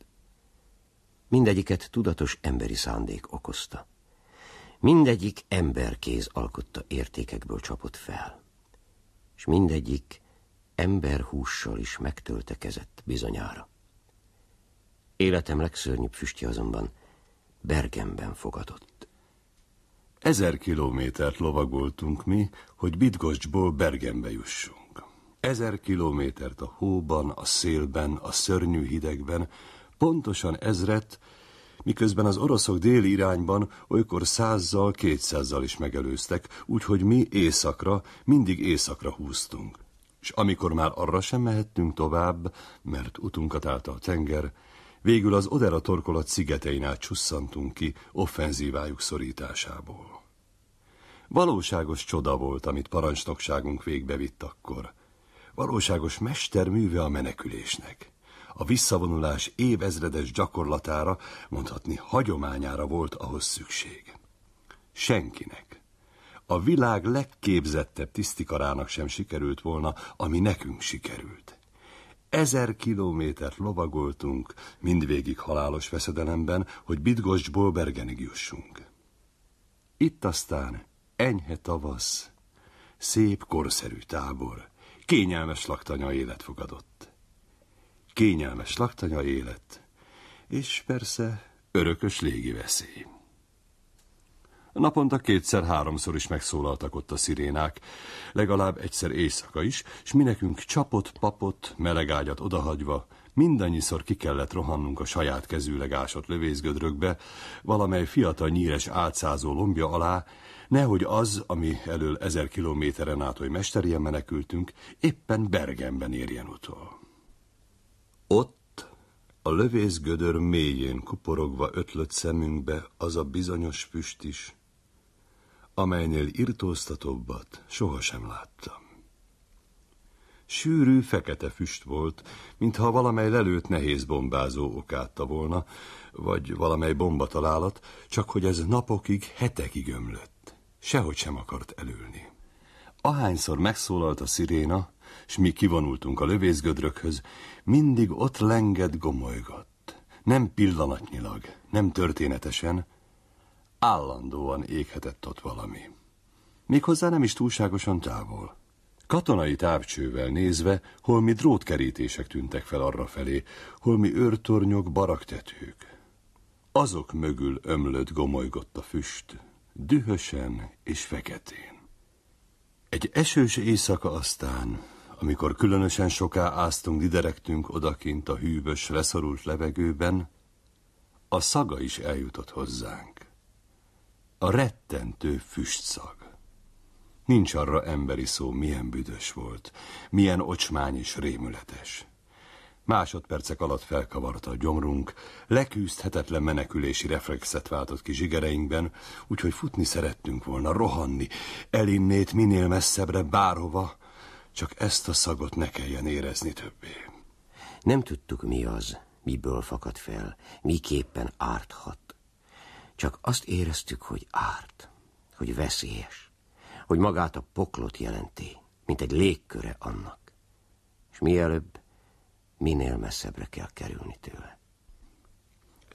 Mindegyiket tudatos emberi szándék okozta. Mindegyik emberkéz alkotta értékekből csapott fel, és mindegyik emberhússal is megtöltekezett bizonyára. Életem legszörnyűbb füstje azonban Bergenben fogadott. Ezer kilométert lovagoltunk mi, hogy Bidgocsból Bergenbe jussunk. Ezer kilométert a hóban, a szélben, a szörnyű hidegben, pontosan ezret, miközben az oroszok déli irányban olykor százzal, kétszázzal is megelőztek, úgyhogy mi északra, mindig északra húztunk. És amikor már arra sem mehettünk tovább, mert utunkat állta a tenger, végül az Odera torkolat szigetein át csusszantunk ki offenzívájuk szorításából. Valóságos csoda volt, amit parancsnokságunk végbevitt akkor. Valóságos mesterműve a menekülésnek a visszavonulás évezredes gyakorlatára, mondhatni hagyományára volt ahhoz szükség. Senkinek, a világ legképzettebb tisztikarának sem sikerült volna, ami nekünk sikerült. Ezer kilométert lovagoltunk, mindvégig halálos veszedelemben, hogy Bidgoszcsból Bergenig jussunk. Itt aztán enyhe tavasz, szép korszerű tábor, kényelmes laktanya élet fogadott kényelmes laktanya élet, és persze örökös légi veszély. Naponta kétszer-háromszor is megszólaltak ott a szirénák, legalább egyszer éjszaka is, és mi nekünk csapot, papot, melegágyat odahagyva, mindannyiszor ki kellett rohannunk a saját kezűleg ásott lövészgödrökbe, valamely fiatal nyíres átszázó lombja alá, nehogy az, ami elől ezer kilométeren át, hogy mesterien menekültünk, éppen Bergenben érjen utol. Ott, a lövészgödör mélyén kuporogva ötlött szemünkbe az a bizonyos füst is, amelynél irtóztatóbbat sohasem láttam. Sűrű, fekete füst volt, mintha valamely lelőtt nehéz bombázó okátta volna, vagy valamely bomba találat, csak hogy ez napokig, hetekig ömlött. Sehogy sem akart elülni. Ahányszor megszólalt a sziréna, s mi kivonultunk a lövészgödrökhöz, mindig ott lenged gomolygott. Nem pillanatnyilag, nem történetesen, állandóan éghetett ott valami. Méghozzá nem is túlságosan távol. Katonai távcsővel nézve, holmi drótkerítések tűntek fel arra felé, holmi őrtornyok, baraktetők. Azok mögül ömlött gomolygott a füst, dühösen és feketén. Egy esős éjszaka aztán amikor különösen soká áztunk, diderektünk odakint a hűvös, leszorult levegőben, a szaga is eljutott hozzánk. A rettentő füstszag. Nincs arra emberi szó, milyen büdös volt, milyen ocsmány és rémületes. Másodpercek alatt felkavarta a gyomrunk, leküzdhetetlen menekülési reflexet váltott ki zsigereinkben, úgyhogy futni szerettünk volna, rohanni, elinnét minél messzebbre, bárhova, csak ezt a szagot ne kelljen érezni többé. Nem tudtuk mi az, miből fakad fel, miképpen árthat. Csak azt éreztük, hogy árt, hogy veszélyes, hogy magát a poklot jelenti, mint egy légköre annak. És mielőbb, minél messzebbre kell kerülni tőle.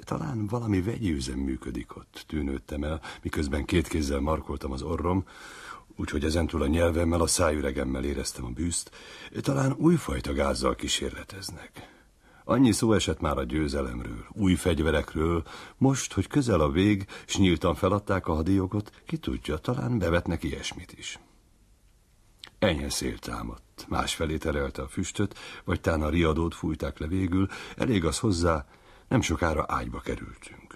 Talán valami vegyőzem működik ott, tűnődtem el, miközben két kézzel markoltam az orrom, úgyhogy ezentúl a nyelvemmel, a szájüregemmel éreztem a bűzt, talán újfajta gázzal kísérleteznek. Annyi szó esett már a győzelemről, új fegyverekről, most, hogy közel a vég, s nyíltan feladták a hadiokot, ki tudja, talán bevetnek ilyesmit is. Enyhe szél támadt, másfelé terelte a füstöt, vagy tán a riadót fújták le végül, elég az hozzá, nem sokára ágyba kerültünk.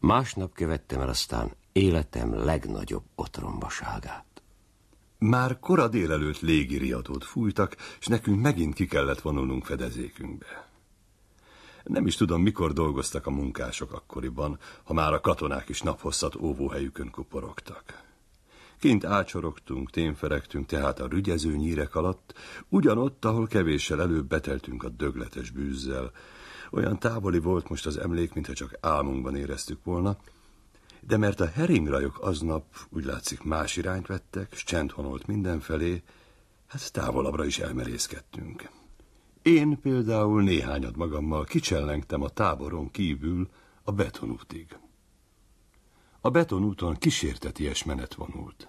Másnap követtem el aztán életem legnagyobb otrombaságát. Már kora délelőtt légiriadót fújtak, és nekünk megint ki kellett vonulnunk fedezékünkbe. Nem is tudom, mikor dolgoztak a munkások akkoriban, ha már a katonák is naphosszat óvóhelyükön kuporogtak. Kint ácsorogtunk, témferegtünk tehát a rügyező nyírek alatt, ugyanott, ahol kevéssel előbb beteltünk a dögletes bűzzel. Olyan távoli volt most az emlék, mintha csak álmunkban éreztük volna, de mert a heringrajok aznap úgy látszik más irányt vettek, s csend honolt mindenfelé, hát távolabbra is elmerészkedtünk. Én például néhányat magammal kicsellengtem a táboron kívül a betonútig. A betonúton kísérteties menet vonult.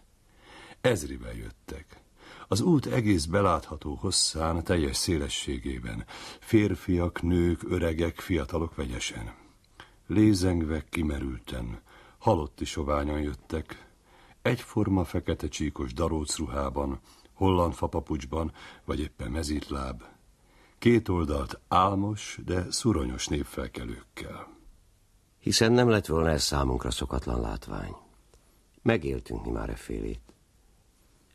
Ezrivel jöttek. Az út egész belátható hosszán, teljes szélességében. Férfiak, nők, öregek, fiatalok vegyesen. Lézengve, kimerülten, halotti soványon jöttek. Egyforma fekete csíkos daróc ruhában, holland fapapucsban, vagy éppen mezítláb. Két oldalt álmos, de szuronyos népfelkelőkkel. Hiszen nem lett volna ez számunkra szokatlan látvány. Megéltünk mi már e félét.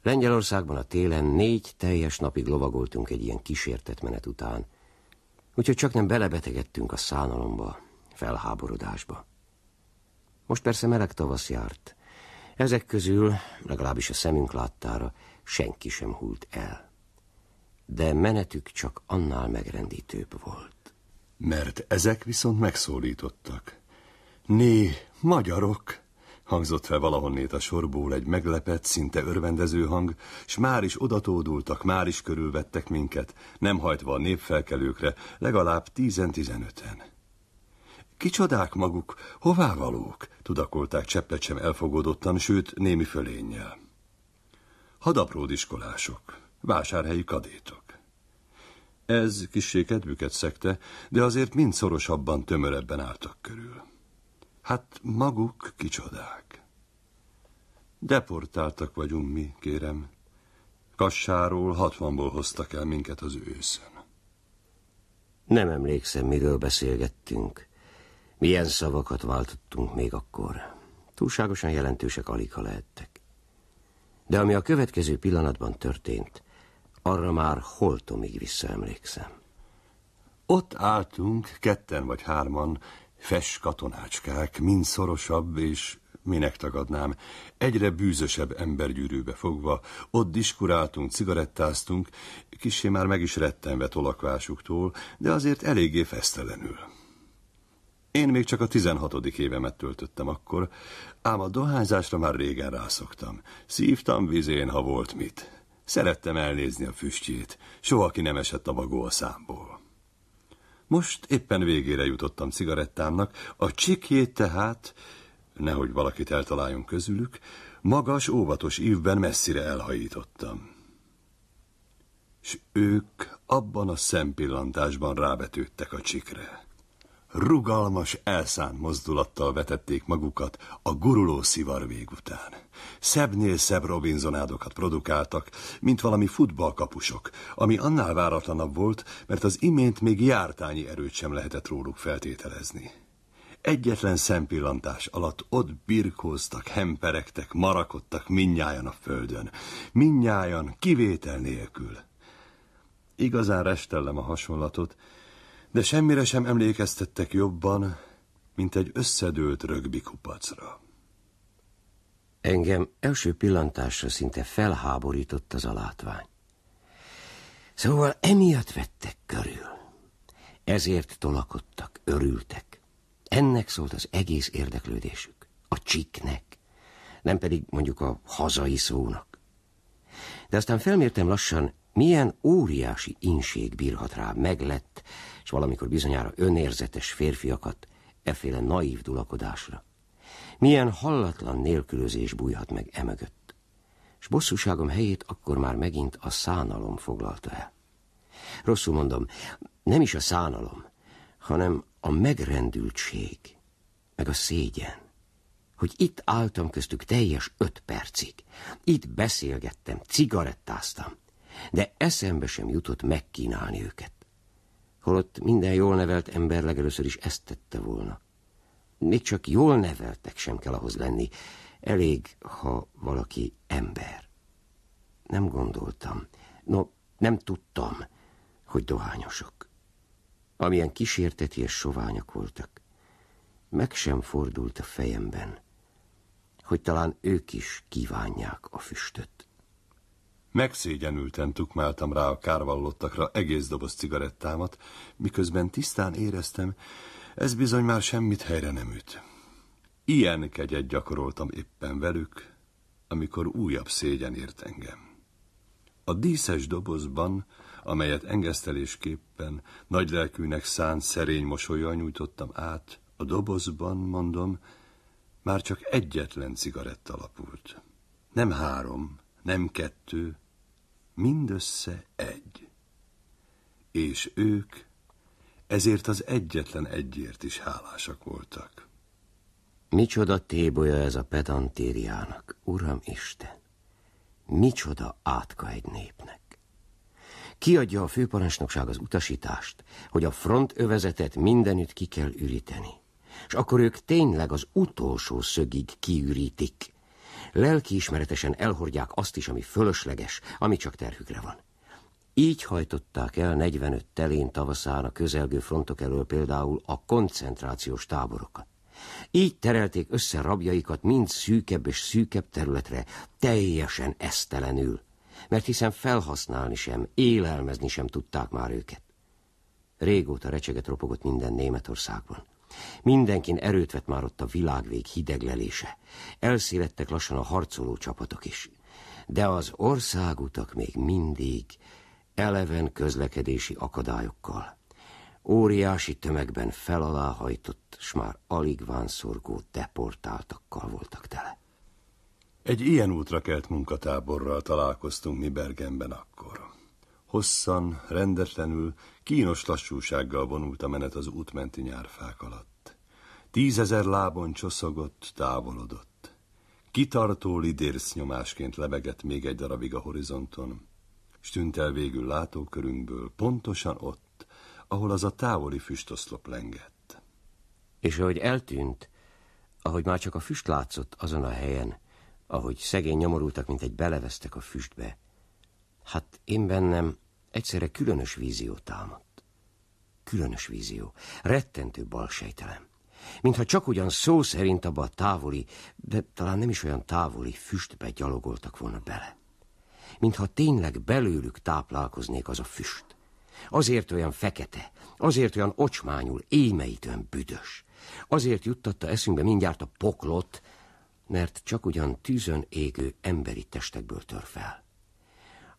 Lengyelországban a télen négy teljes napig lovagoltunk egy ilyen kísértett menet után, úgyhogy csak nem belebetegedtünk a szánalomba, felháborodásba. Most persze meleg tavasz járt. Ezek közül, legalábbis a szemünk láttára, senki sem hult el. De menetük csak annál megrendítőbb volt. Mert ezek viszont megszólítottak. Né, magyarok! Hangzott fel valahonnét a sorból egy meglepett, szinte örvendező hang, s már is odatódultak, már is körülvettek minket, nem hajtva a népfelkelőkre, legalább tízen tizenöten Kicsodák maguk, hová valók? tudakolták cseppet sem elfogódottan, sőt némi fölénnyel. iskolások, vásárhelyi kadétok. Ez kissé kedvüket szekte, de azért mind szorosabban, tömörebben álltak körül. Hát maguk kicsodák. Deportáltak vagyunk mi, kérem. Kassáról hatvanból hoztak el minket az őszön. Nem emlékszem, miről beszélgettünk. Milyen szavakat váltottunk még akkor. Túlságosan jelentősek alig, ha lehettek. De ami a következő pillanatban történt, arra már holtomig visszaemlékszem. Ott álltunk, ketten vagy hárman, fes katonácskák, mind szorosabb és minek tagadnám, egyre bűzösebb embergyűrűbe fogva, ott diskuráltunk, cigarettáztunk, kicsi már meg is rettenve tolakvásuktól, de azért eléggé fesztelenül. Én még csak a 16. évemet töltöttem akkor, ám a dohányzásra már régen rászoktam. Szívtam vizén, ha volt mit. Szerettem elnézni a füstjét, soha ki nem esett a bagó a számból. Most éppen végére jutottam cigarettámnak, a csikjét tehát, nehogy valakit eltaláljon közülük, magas, óvatos ívben messzire elhajítottam. És ők abban a szempillantásban rábetődtek a csikre rugalmas, elszánt mozdulattal vetették magukat a guruló vég után. Szebbnél szebb Robinsonádokat produkáltak, mint valami futballkapusok, ami annál váratlanabb volt, mert az imént még jártányi erőt sem lehetett róluk feltételezni. Egyetlen szempillantás alatt ott birkóztak, hemperektek, marakodtak minnyájan a földön. Minnyájan, kivétel nélkül. Igazán restellem a hasonlatot, de semmire sem emlékeztettek jobban, mint egy összedőlt rögbi kupacra. Engem első pillantásra szinte felháborított az a látvány. Szóval emiatt vettek körül. Ezért tolakodtak, örültek. Ennek szólt az egész érdeklődésük, a csiknek, nem pedig mondjuk a hazai szónak. De aztán felmértem lassan, milyen óriási inség bírhat rá, meglett, és valamikor bizonyára önérzetes férfiakat eféle naív dulakodásra. Milyen hallatlan nélkülözés bújhat meg emögött. és bosszúságom helyét akkor már megint a szánalom foglalta el. Rosszul mondom, nem is a szánalom, hanem a megrendültség, meg a szégyen hogy itt álltam köztük teljes öt percig. Itt beszélgettem, cigarettáztam, de eszembe sem jutott megkínálni őket holott minden jól nevelt ember legelőször is ezt tette volna. Még csak jól neveltek sem kell ahhoz lenni, elég, ha valaki ember. Nem gondoltam, no, nem tudtam, hogy dohányosok. Amilyen kísérteties soványak voltak. Meg sem fordult a fejemben, hogy talán ők is kívánják a füstöt. Megszégyenülten tukmáltam rá a kárvallottakra egész doboz cigarettámat, miközben tisztán éreztem, ez bizony már semmit helyre nem üt. Ilyen kegyet gyakoroltam éppen velük, amikor újabb szégyen ért engem. A díszes dobozban, amelyet engesztelésképpen nagy lelkűnek szánt szerény mosolyjal nyújtottam át, a dobozban, mondom, már csak egyetlen cigaretta alapult. Nem három, nem kettő, mindössze egy. És ők ezért az egyetlen egyért is hálásak voltak. Micsoda tébolya ez a pedantériának, Uram Isten! Micsoda átka egy népnek! Kiadja a főparancsnokság az utasítást, hogy a frontövezetet mindenütt ki kell üríteni, és akkor ők tényleg az utolsó szögig kiürítik, lelkiismeretesen elhordják azt is, ami fölösleges, ami csak terhükre van. Így hajtották el 45 telén tavaszán a közelgő frontok elől például a koncentrációs táborokat. Így terelték össze rabjaikat mind szűkebb és szűkebb területre, teljesen esztelenül, mert hiszen felhasználni sem, élelmezni sem tudták már őket. Régóta recseget ropogott minden Németországban. Mindenkin erőt vett már ott a világvég hideglelése. Elszélettek lassan a harcoló csapatok is. De az országutak még mindig eleven közlekedési akadályokkal. Óriási tömegben felaláhajtott, hajtott, s már alig vánszorgó deportáltakkal voltak tele. Egy ilyen útra kelt munkatáborral találkoztunk mi Bergenben akkor. Hosszan, rendetlenül, kínos lassúsággal vonult a menet az útmenti nyárfák alatt. Tízezer lábon csoszogott, távolodott. Kitartó nyomásként lebegett még egy darabig a horizonton, s tűnt el végül látókörünkből, pontosan ott, ahol az a távoli füstoszlop lengett. És ahogy eltűnt, ahogy már csak a füst látszott azon a helyen, ahogy szegény nyomorultak, mint egy belevesztek a füstbe, hát én bennem Egyszerre különös vízió támadt. Különös vízió, rettentő balsejtelem. Mintha csak ugyan szó szerint abba a távoli, de talán nem is olyan távoli füstbe gyalogoltak volna bele. Mintha tényleg belőlük táplálkoznék az a füst. Azért olyan fekete, azért olyan ocsmányul, émeitően büdös. Azért juttatta eszünkbe mindjárt a poklot, mert csak ugyan tűzön égő emberi testekből tör fel.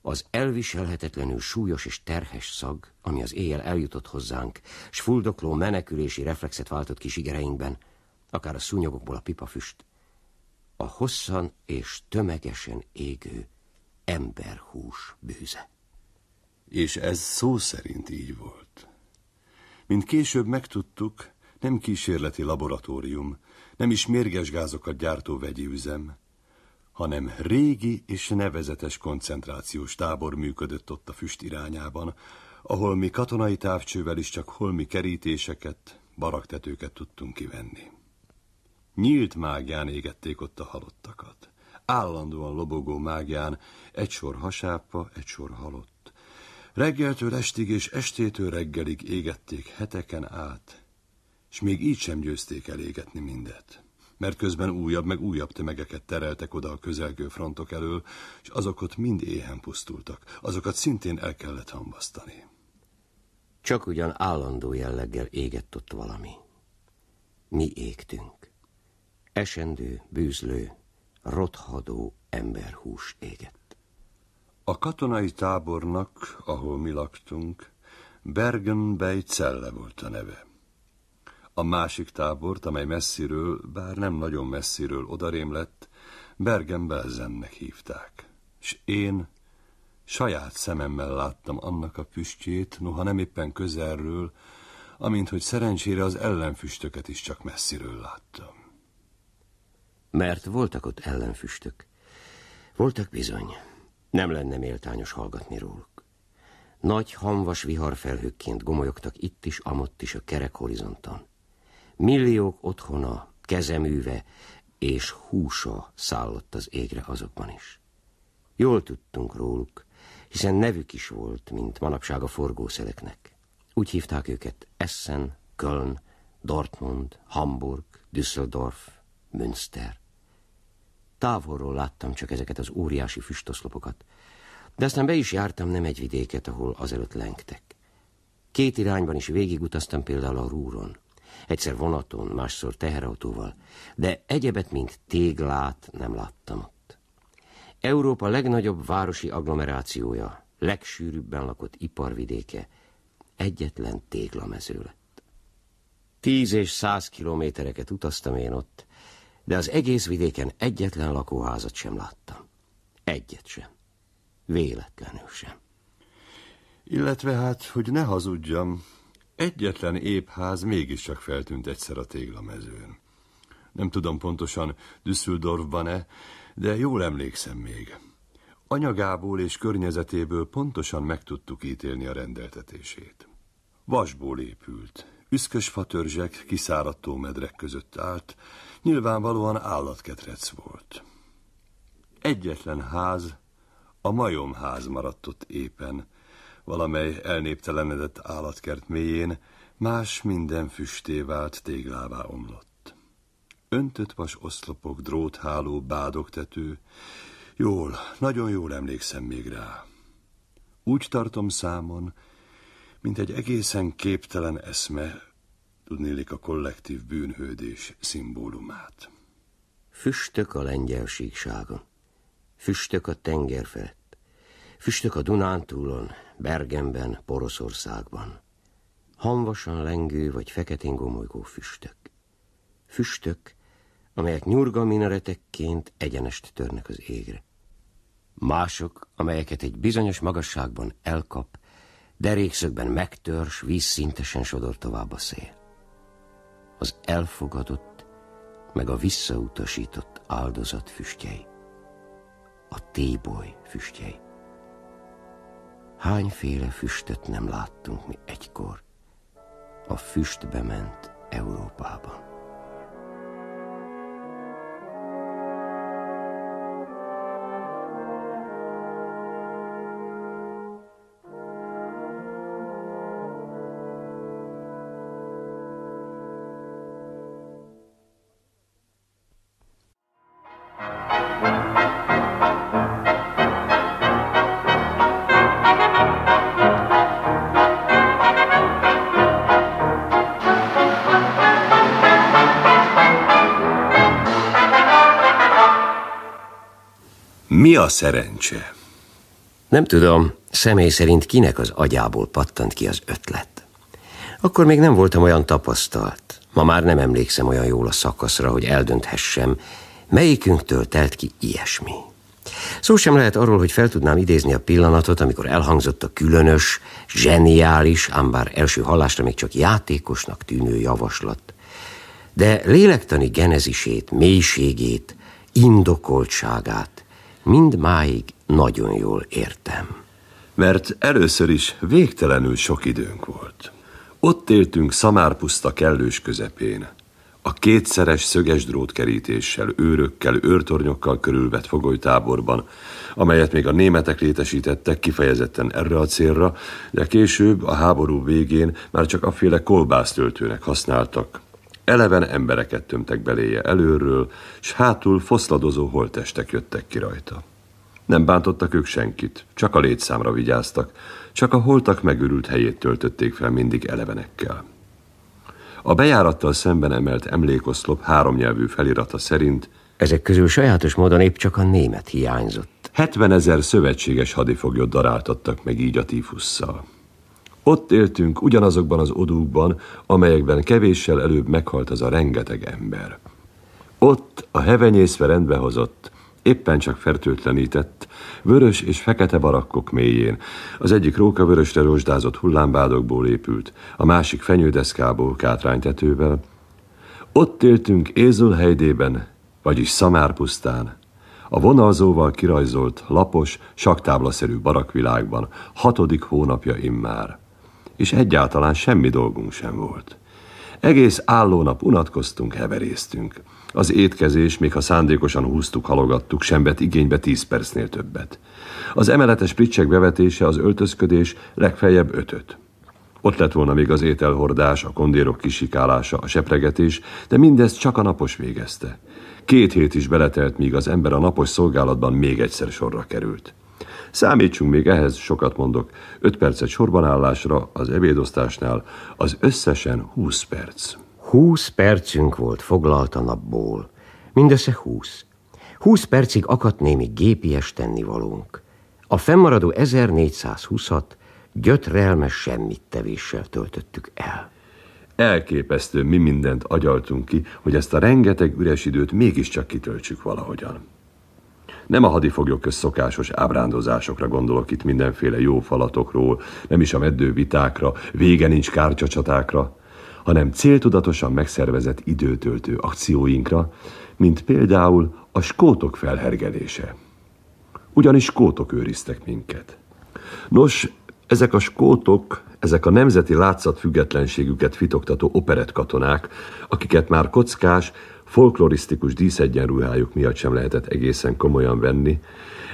Az elviselhetetlenül súlyos és terhes szag, ami az éjjel eljutott hozzánk, s fuldokló menekülési reflexet váltott ki sigereinkben, akár a szúnyogokból a pipafüst, a hosszan és tömegesen égő emberhús bűze. És ez szó szerint így volt. Mint később megtudtuk, nem kísérleti laboratórium, nem is mérges gázokat gyártó vegyi üzem, hanem régi és nevezetes koncentrációs tábor működött ott a füst irányában, ahol mi katonai távcsővel is csak holmi kerítéseket, baraktetőket tudtunk kivenni. Nyílt mágián égették ott a halottakat. Állandóan lobogó mágián, egy sor hasápa, egy sor halott. Reggeltől estig és estétől reggelig égették heteken át, és még így sem győzték elégetni mindet mert közben újabb meg újabb tömegeket tereltek oda a közelgő frontok elől, és azokat mind éhen pusztultak, azokat szintén el kellett hambasztani. Csak ugyan állandó jelleggel égett ott valami. Mi égtünk. Esendő, bűzlő, rothadó emberhús égett. A katonai tábornak, ahol mi laktunk, Bergenbej celle volt a neve. A másik tábort, amely messziről, bár nem nagyon messziről odarém lett, Bergen-Belzennek hívták. S én saját szememmel láttam annak a püstjét, noha nem éppen közelről, amint hogy szerencsére az ellenfüstöket is csak messziről láttam. Mert voltak ott ellenfüstök. Voltak bizony. Nem lenne méltányos hallgatni róluk. Nagy, hamvas viharfelhőkként gomolyogtak itt is, amott is a kerek horizonton milliók otthona, kezeműve és húsa szállott az égre azokban is. Jól tudtunk róluk, hiszen nevük is volt, mint manapság a forgószeleknek. Úgy hívták őket Essen, Köln, Dortmund, Hamburg, Düsseldorf, Münster. Távolról láttam csak ezeket az óriási füstoszlopokat, de aztán be is jártam nem egy vidéket, ahol azelőtt lengtek. Két irányban is végigutaztam például a Rúron egyszer vonaton, másszor teherautóval, de egyebet, mint téglát nem láttam ott. Európa legnagyobb városi agglomerációja, legsűrűbben lakott iparvidéke, egyetlen téglamező lett. Tíz és száz kilométereket utaztam én ott, de az egész vidéken egyetlen lakóházat sem láttam. Egyet sem. Véletlenül sem. Illetve hát, hogy ne hazudjam, Egyetlen épház mégiscsak feltűnt egyszer a téglamezőn. Nem tudom pontosan, Düsseldorfban-e, de jól emlékszem még. Anyagából és környezetéből pontosan meg tudtuk ítélni a rendeltetését. Vasból épült, üszkös fatörzsek kiszáradtó medrek között állt, nyilvánvalóan állatketrec volt. Egyetlen ház, a majomház maradt ott éppen, valamely elnéptelenedett állatkert mélyén, más minden füsté vált téglává omlott. Öntött vas oszlopok, drótháló, bádogtető. Jól, nagyon jól emlékszem még rá. Úgy tartom számon, mint egy egészen képtelen eszme, tudnélik a kollektív bűnhődés szimbólumát. Füstök a lengyel síkságon, füstök a tenger felett, Füstök a Dunántúlon, Bergenben, Poroszországban. Hanvasan lengő vagy feketén gomolygó füstök. Füstök, amelyek nyurga minaretekként egyenest törnek az égre. Mások, amelyeket egy bizonyos magasságban elkap, derékszögben megtörs, vízszintesen sodor tovább a szél. Az elfogadott, meg a visszautasított áldozat füstjei. A téboly füstjei. Hányféle füstöt nem láttunk mi egykor. A füst bement Európában. a szerencse? Nem tudom, személy szerint kinek az agyából pattant ki az ötlet. Akkor még nem voltam olyan tapasztalt. Ma már nem emlékszem olyan jól a szakaszra, hogy eldönthessem, melyikünktől telt ki ilyesmi. Szó sem lehet arról, hogy fel tudnám idézni a pillanatot, amikor elhangzott a különös, zseniális, ám bár első hallásra még csak játékosnak tűnő javaslat. De lélektani genezisét, mélységét, indokoltságát máig nagyon jól értem. Mert először is végtelenül sok időnk volt. Ott éltünk Szamárpuszta kellős közepén, a kétszeres szöges drótkerítéssel, őrökkel, őrtornyokkal körülvett fogolytáborban, amelyet még a németek létesítettek kifejezetten erre a célra, de később a háború végén már csak a féle kolbásztöltőnek használtak, Eleven embereket tömtek beléje előről, s hátul foszladozó holtestek jöttek ki rajta. Nem bántottak ők senkit, csak a létszámra vigyáztak, csak a holtak megürült helyét töltötték fel mindig elevenekkel. A bejárattal szemben emelt emlékoszlop háromnyelvű felirata szerint ezek közül sajátos módon épp csak a német hiányzott. 70 ezer szövetséges hadifoglyot daráltattak meg így a tífusszal. Ott éltünk ugyanazokban az odúkban, amelyekben kevéssel előbb meghalt az a rengeteg ember. Ott a hevenyészve rendbe hozott, éppen csak fertőtlenített, vörös és fekete barakkok mélyén. Az egyik róka vörösre rozsdázott hullámbádokból épült, a másik fenyődeszkából kátránytetővel. Ott éltünk Ézulhejdében, vagyis Szamárpusztán, a vonalzóval kirajzolt, lapos, saktáblaszerű barakvilágban, hatodik hónapja immár és egyáltalán semmi dolgunk sem volt. Egész állónap unatkoztunk, heveréztünk. Az étkezés, még ha szándékosan húztuk, halogattuk, sem vett igénybe tíz percnél többet. Az emeletes pricsek bevetése, az öltözködés legfeljebb ötöt. Ott lett volna még az ételhordás, a kondérok kisikálása, a sepregetés, de mindezt csak a napos végezte. Két hét is beletelt, míg az ember a napos szolgálatban még egyszer sorra került. Számítsunk még ehhez, sokat mondok, 5 percet sorbanállásra az ebédosztásnál, az összesen 20 perc. 20 percünk volt foglalt a napból. Mindössze 20. 20 percig akadt némi gépies tennivalónk. A fennmaradó 1420-at gyötrelmes semmit tevéssel töltöttük el. Elképesztő, mi mindent agyaltunk ki, hogy ezt a rengeteg üres időt mégiscsak kitöltsük valahogyan. Nem a hadifoglyok köz szokásos ábrándozásokra gondolok itt mindenféle jó falatokról, nem is a meddő vitákra, vége nincs kárcsacsatákra, hanem céltudatosan megszervezett időtöltő akcióinkra, mint például a skótok felhergelése. Ugyanis skótok őriztek minket. Nos, ezek a skótok, ezek a nemzeti látszat függetlenségüket fitoktató operett katonák, akiket már kockás, folklorisztikus díszegyenruhájuk miatt sem lehetett egészen komolyan venni,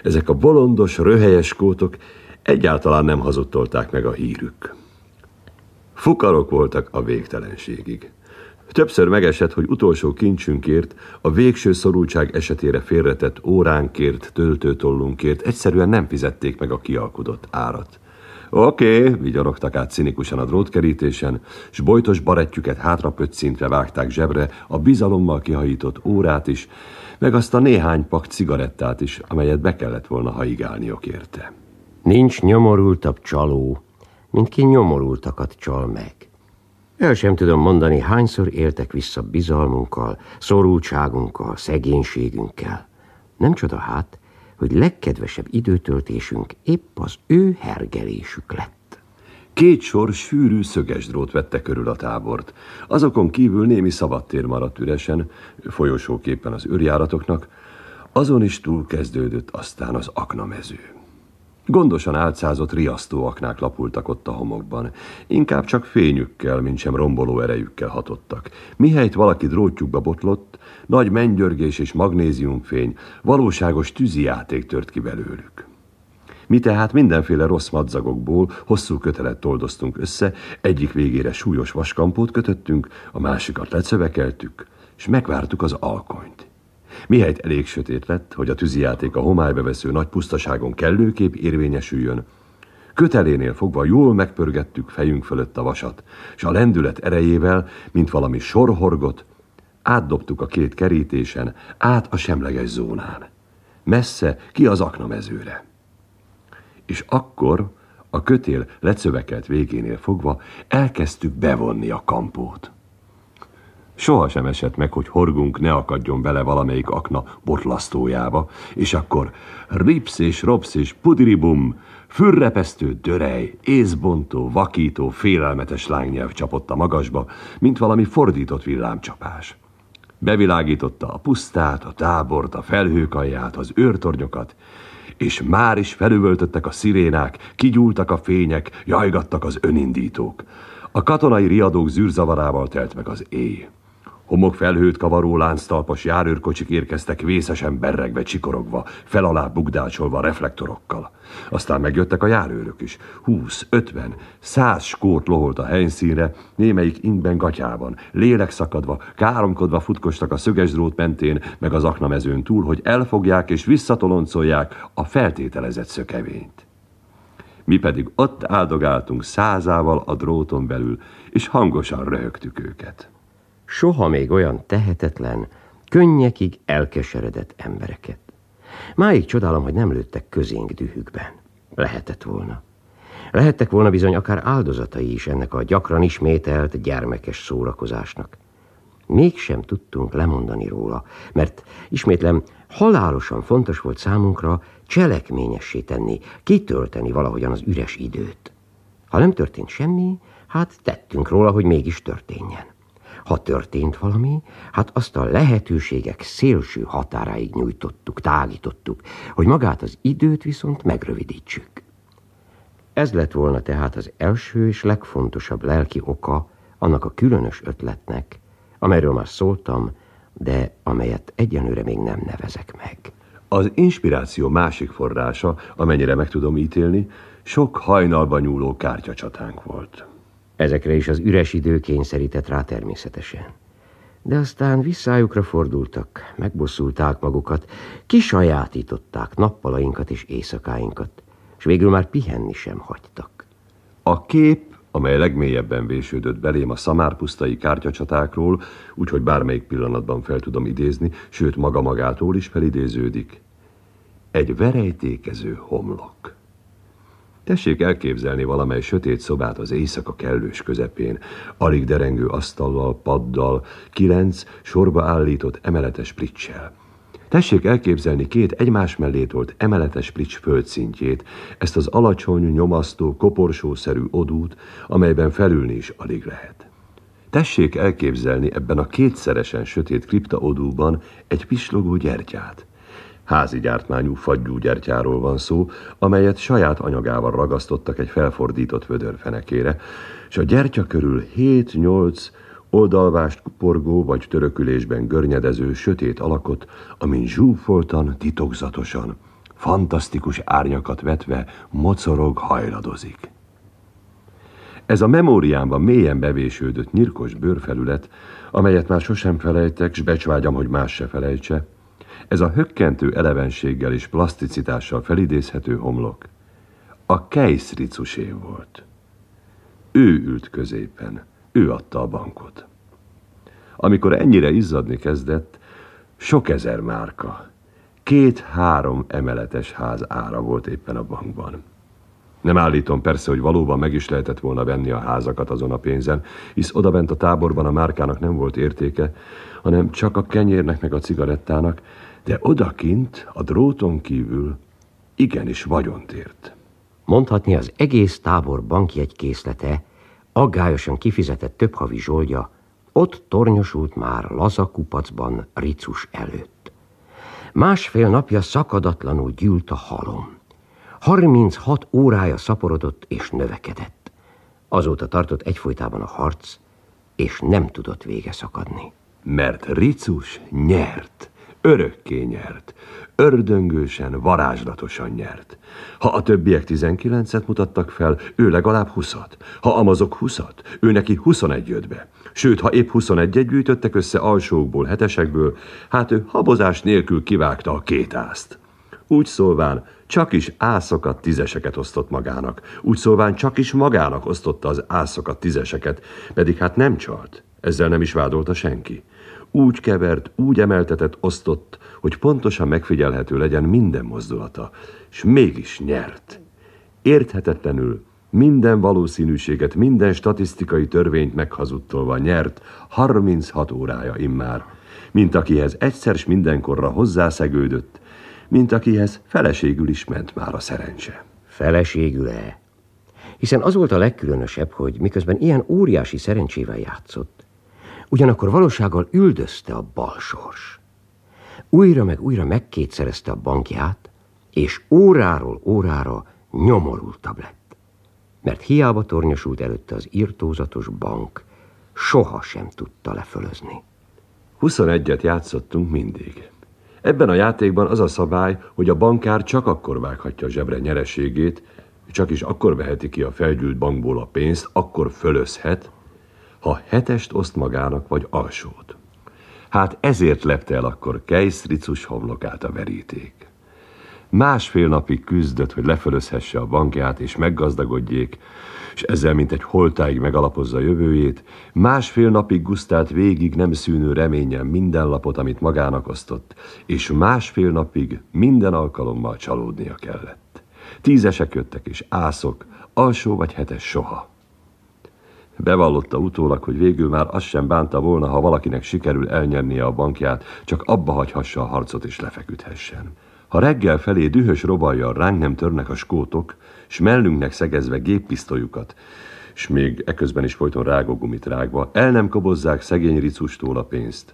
ezek a bolondos, röhelyes kótok egyáltalán nem hazudtolták meg a hírük. Fukarok voltak a végtelenségig. Többször megesett, hogy utolsó kincsünkért, a végső szorultság esetére félretett óránkért, töltőtollunkért egyszerűen nem fizették meg a kialkudott árat. Oké, okay, vigyorogtak át cinikusan a drótkerítésen, s bojtos barettyüket hátra pöccintre vágták zsebre a bizalommal kihajított órát is, meg azt a néhány pak cigarettát is, amelyet be kellett volna haigálniok érte. Nincs nyomorultabb csaló, mint ki nyomorultakat csal meg. El sem tudom mondani, hányszor éltek vissza bizalmunkkal, szorultságunkkal, szegénységünkkel. Nem csoda hát, hogy legkedvesebb időtöltésünk épp az ő hergelésük lett. Két sor sűrű szöges drót vette körül a tábort. Azokon kívül némi szabadtér maradt üresen, folyosóképpen az őrjáratoknak, azon is túl kezdődött aztán az aknamező. Gondosan álcázott riasztóaknák lapultak ott a homokban. Inkább csak fényükkel, mint sem romboló erejükkel hatottak. Mihelyt valaki drótjukba botlott, nagy mennydörgés és magnéziumfény, valóságos játék tört ki belőlük. Mi tehát mindenféle rossz madzagokból hosszú kötelet toldoztunk össze, egyik végére súlyos vaskampót kötöttünk, a másikat lecövekeltük, és megvártuk az alkonyt. Mihelyt elég sötét lett, hogy a tűzijáték a vesző nagy pusztaságon kellőképp érvényesüljön, Kötelénél fogva jól megpörgettük fejünk fölött a vasat, és a lendület erejével, mint valami sorhorgot, átdobtuk a két kerítésen, át a semleges zónán. Messze, ki az aknamezőre. És akkor a kötél lecövekelt végénél fogva elkezdtük bevonni a kampót. Sohasem esett meg, hogy horgunk ne akadjon bele valamelyik akna botlasztójába, és akkor rips és rops és pudiribum, fürrepesztő dörej, észbontó, vakító, félelmetes lángnyelv csapott a magasba, mint valami fordított villámcsapás. Bevilágította a pusztát, a tábort, a alját, az őrtornyokat, és már is felüvöltöttek a szirénák, kigyúltak a fények, jajgattak az önindítók. A katonai riadók zűrzavarával telt meg az éj. Homokfelhőt kavaró lánctalpas járőrkocsik érkeztek vészesen berregve, csikorogva, alá bugdácsolva reflektorokkal. Aztán megjöttek a járőrök is. Húsz, ötven, száz skót loholt a helyszínre, némelyik ingben gatyában, lélek szakadva, káromkodva futkostak a szöges drót mentén, meg az aknamezőn túl, hogy elfogják és visszatoloncolják a feltételezett szökevényt. Mi pedig ott áldogáltunk százával a dróton belül, és hangosan röhögtük őket soha még olyan tehetetlen, könnyekig elkeseredett embereket. Máig csodálom, hogy nem lőttek közénk dühükben. Lehetett volna. Lehettek volna bizony akár áldozatai is ennek a gyakran ismételt gyermekes szórakozásnak. Mégsem tudtunk lemondani róla, mert ismétlem, halálosan fontos volt számunkra cselekményessé tenni, kitölteni valahogyan az üres időt. Ha nem történt semmi, hát tettünk róla, hogy mégis történjen. Ha történt valami, hát azt a lehetőségek szélső határáig nyújtottuk, tágítottuk, hogy magát az időt viszont megrövidítsük. Ez lett volna tehát az első és legfontosabb lelki oka annak a különös ötletnek, amelyről már szóltam, de amelyet egyenőre még nem nevezek meg. Az inspiráció másik forrása, amennyire meg tudom ítélni, sok hajnalban nyúló kártyacsatánk volt. Ezekre is az üres idő kényszerített rá természetesen. De aztán visszájukra fordultak, megbosszulták magukat, kisajátították nappalainkat és éjszakáinkat, és végül már pihenni sem hagytak. A kép, amely legmélyebben vésődött belém a szamárpusztai kártyacsatákról, úgyhogy bármelyik pillanatban fel tudom idézni, sőt maga magától is felidéződik. Egy verejtékező homlok. Tessék elképzelni valamely sötét szobát az éjszaka kellős közepén, alig derengő asztallal, paddal, kilenc sorba állított emeletes pricssel. Tessék elképzelni két egymás mellé tolt emeletes prics földszintjét, ezt az alacsony, nyomasztó, koporsószerű odút, amelyben felülni is alig lehet. Tessék elképzelni ebben a kétszeresen sötét kriptaodúban egy pislogó gyertyát – Házi gyártmányú fagyúgyertyáról van szó, amelyet saját anyagával ragasztottak egy felfordított vödör fenekére, és a gyertya körül 7-8 oldalvást kuporgó vagy törökülésben görnyedező sötét alakot, amin zsúfoltan, titokzatosan, fantasztikus árnyakat vetve mocorog, hajladozik. Ez a memóriámban mélyen bevésődött nyirkos bőrfelület, amelyet már sosem felejtek, s becsvágyam, hogy más se felejtse, ez a hökkentő elevenséggel és plaszticitással felidézhető homlok a kejszricusé volt. Ő ült középen, ő adta a bankot. Amikor ennyire izzadni kezdett, sok ezer márka, két-három emeletes ház ára volt éppen a bankban. Nem állítom persze, hogy valóban meg is lehetett volna venni a házakat azon a pénzen, hisz odabent a táborban a márkának nem volt értéke, hanem csak a kenyérnek meg a cigarettának, de odakint, a dróton kívül igenis vagyont ért. Mondhatni az egész tábor készlete, aggályosan kifizetett több havi zsoldja, ott tornyosult már laza kupacban ricus előtt. Másfél napja szakadatlanul gyűlt a halom. 36 órája szaporodott és növekedett. Azóta tartott egyfolytában a harc, és nem tudott vége szakadni. Mert Ricus nyert. Örökké nyert, ördöngősen, varázslatosan nyert. Ha a többiek 19-et mutattak fel, ő legalább 20-at. Ha amazok 20 ő neki 21 jött be. Sőt, ha épp 21-et gyűjtöttek össze alsókból, hetesekből, hát ő habozás nélkül kivágta a két ázt. Úgy szólván, csak is ászokat, tízeseket osztott magának. Úgy szólván csak is magának osztotta az ászokat, tízeseket, pedig hát nem csalt. Ezzel nem is vádolta senki. Úgy kevert, úgy emeltetett, osztott, hogy pontosan megfigyelhető legyen minden mozdulata, és mégis nyert. Érthetetlenül minden valószínűséget, minden statisztikai törvényt meghazudtolva nyert 36 órája immár, mint akihez egyszer s mindenkorra hozzászegődött, mint akihez feleségül is ment már a szerencse. Feleségül-e? Hiszen az volt a legkülönösebb, hogy miközben ilyen óriási szerencsével játszott, Ugyanakkor valósággal üldözte a balsors. Újra meg újra megkétszerezte a bankját, és óráról órára nyomorultabb lett. Mert hiába tornyosult előtte az írtózatos bank, soha sem tudta lefölözni. 21-et játszottunk mindig. Ebben a játékban az a szabály, hogy a bankár csak akkor vághatja a zsebre nyereségét, csak is akkor veheti ki a felgyűlt bankból a pénzt, akkor fölözhet, ha hetest oszt magának, vagy alsót. Hát ezért lepte el akkor Kejsz Ricus homlokát a veríték. Másfél napig küzdött, hogy lefölözhesse a bankját és meggazdagodjék, és ezzel mint egy holtáig megalapozza a jövőjét, másfél napig gusztált végig nem szűnő reményen minden lapot, amit magának osztott, és másfél napig minden alkalommal csalódnia kellett. Tízesek jöttek és ászok, alsó vagy hetes soha. Bevallotta utólag, hogy végül már azt sem bánta volna, ha valakinek sikerül elnyernie a bankját, csak abba hagyhassa a harcot és lefeküdhessen. Ha reggel felé dühös robajjal ránk nem törnek a skótok, s mellünknek szegezve géppisztolyukat, s még eközben is folyton rágogumit rágva, el nem kobozzák szegény ricustól a pénzt.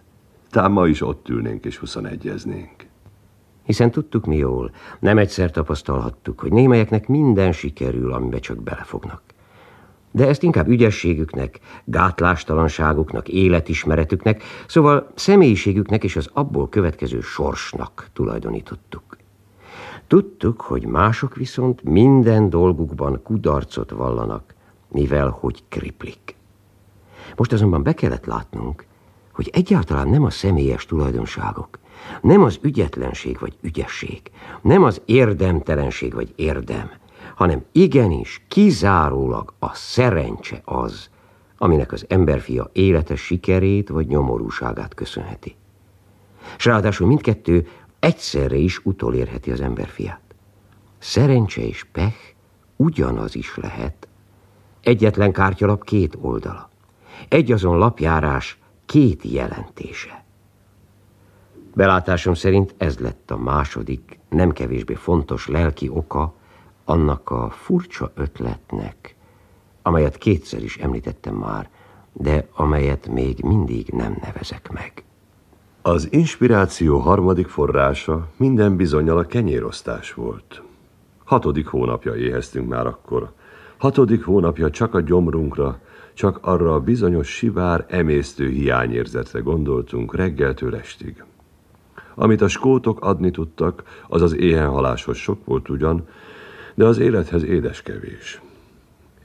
Tám ma is ott ülnénk és huszonegyeznénk. Hiszen tudtuk mi jól, nem egyszer tapasztalhattuk, hogy némelyeknek minden sikerül, amibe csak belefognak de ezt inkább ügyességüknek, gátlástalanságuknak, életismeretüknek, szóval személyiségüknek és az abból következő sorsnak tulajdonítottuk. Tudtuk, hogy mások viszont minden dolgukban kudarcot vallanak, mivel hogy kriplik. Most azonban be kellett látnunk, hogy egyáltalán nem a személyes tulajdonságok, nem az ügyetlenség vagy ügyesség, nem az érdemtelenség vagy érdem, hanem igenis kizárólag a szerencse az, aminek az emberfia életes sikerét vagy nyomorúságát köszönheti. S ráadásul mindkettő egyszerre is utolérheti az emberfiát. Szerencse és pech ugyanaz is lehet. Egyetlen kártyalap két oldala. Egyazon lapjárás két jelentése. Belátásom szerint ez lett a második, nem kevésbé fontos lelki oka annak a furcsa ötletnek, amelyet kétszer is említettem már, de amelyet még mindig nem nevezek meg. Az inspiráció harmadik forrása minden bizonyal a kenyérosztás volt. Hatodik hónapja éheztünk már akkor. Hatodik hónapja csak a gyomrunkra, csak arra a bizonyos sivár emésztő hiányérzetre gondoltunk reggeltől estig. Amit a skótok adni tudtak, az az éhenhaláshoz sok volt ugyan, de az élethez édes kevés.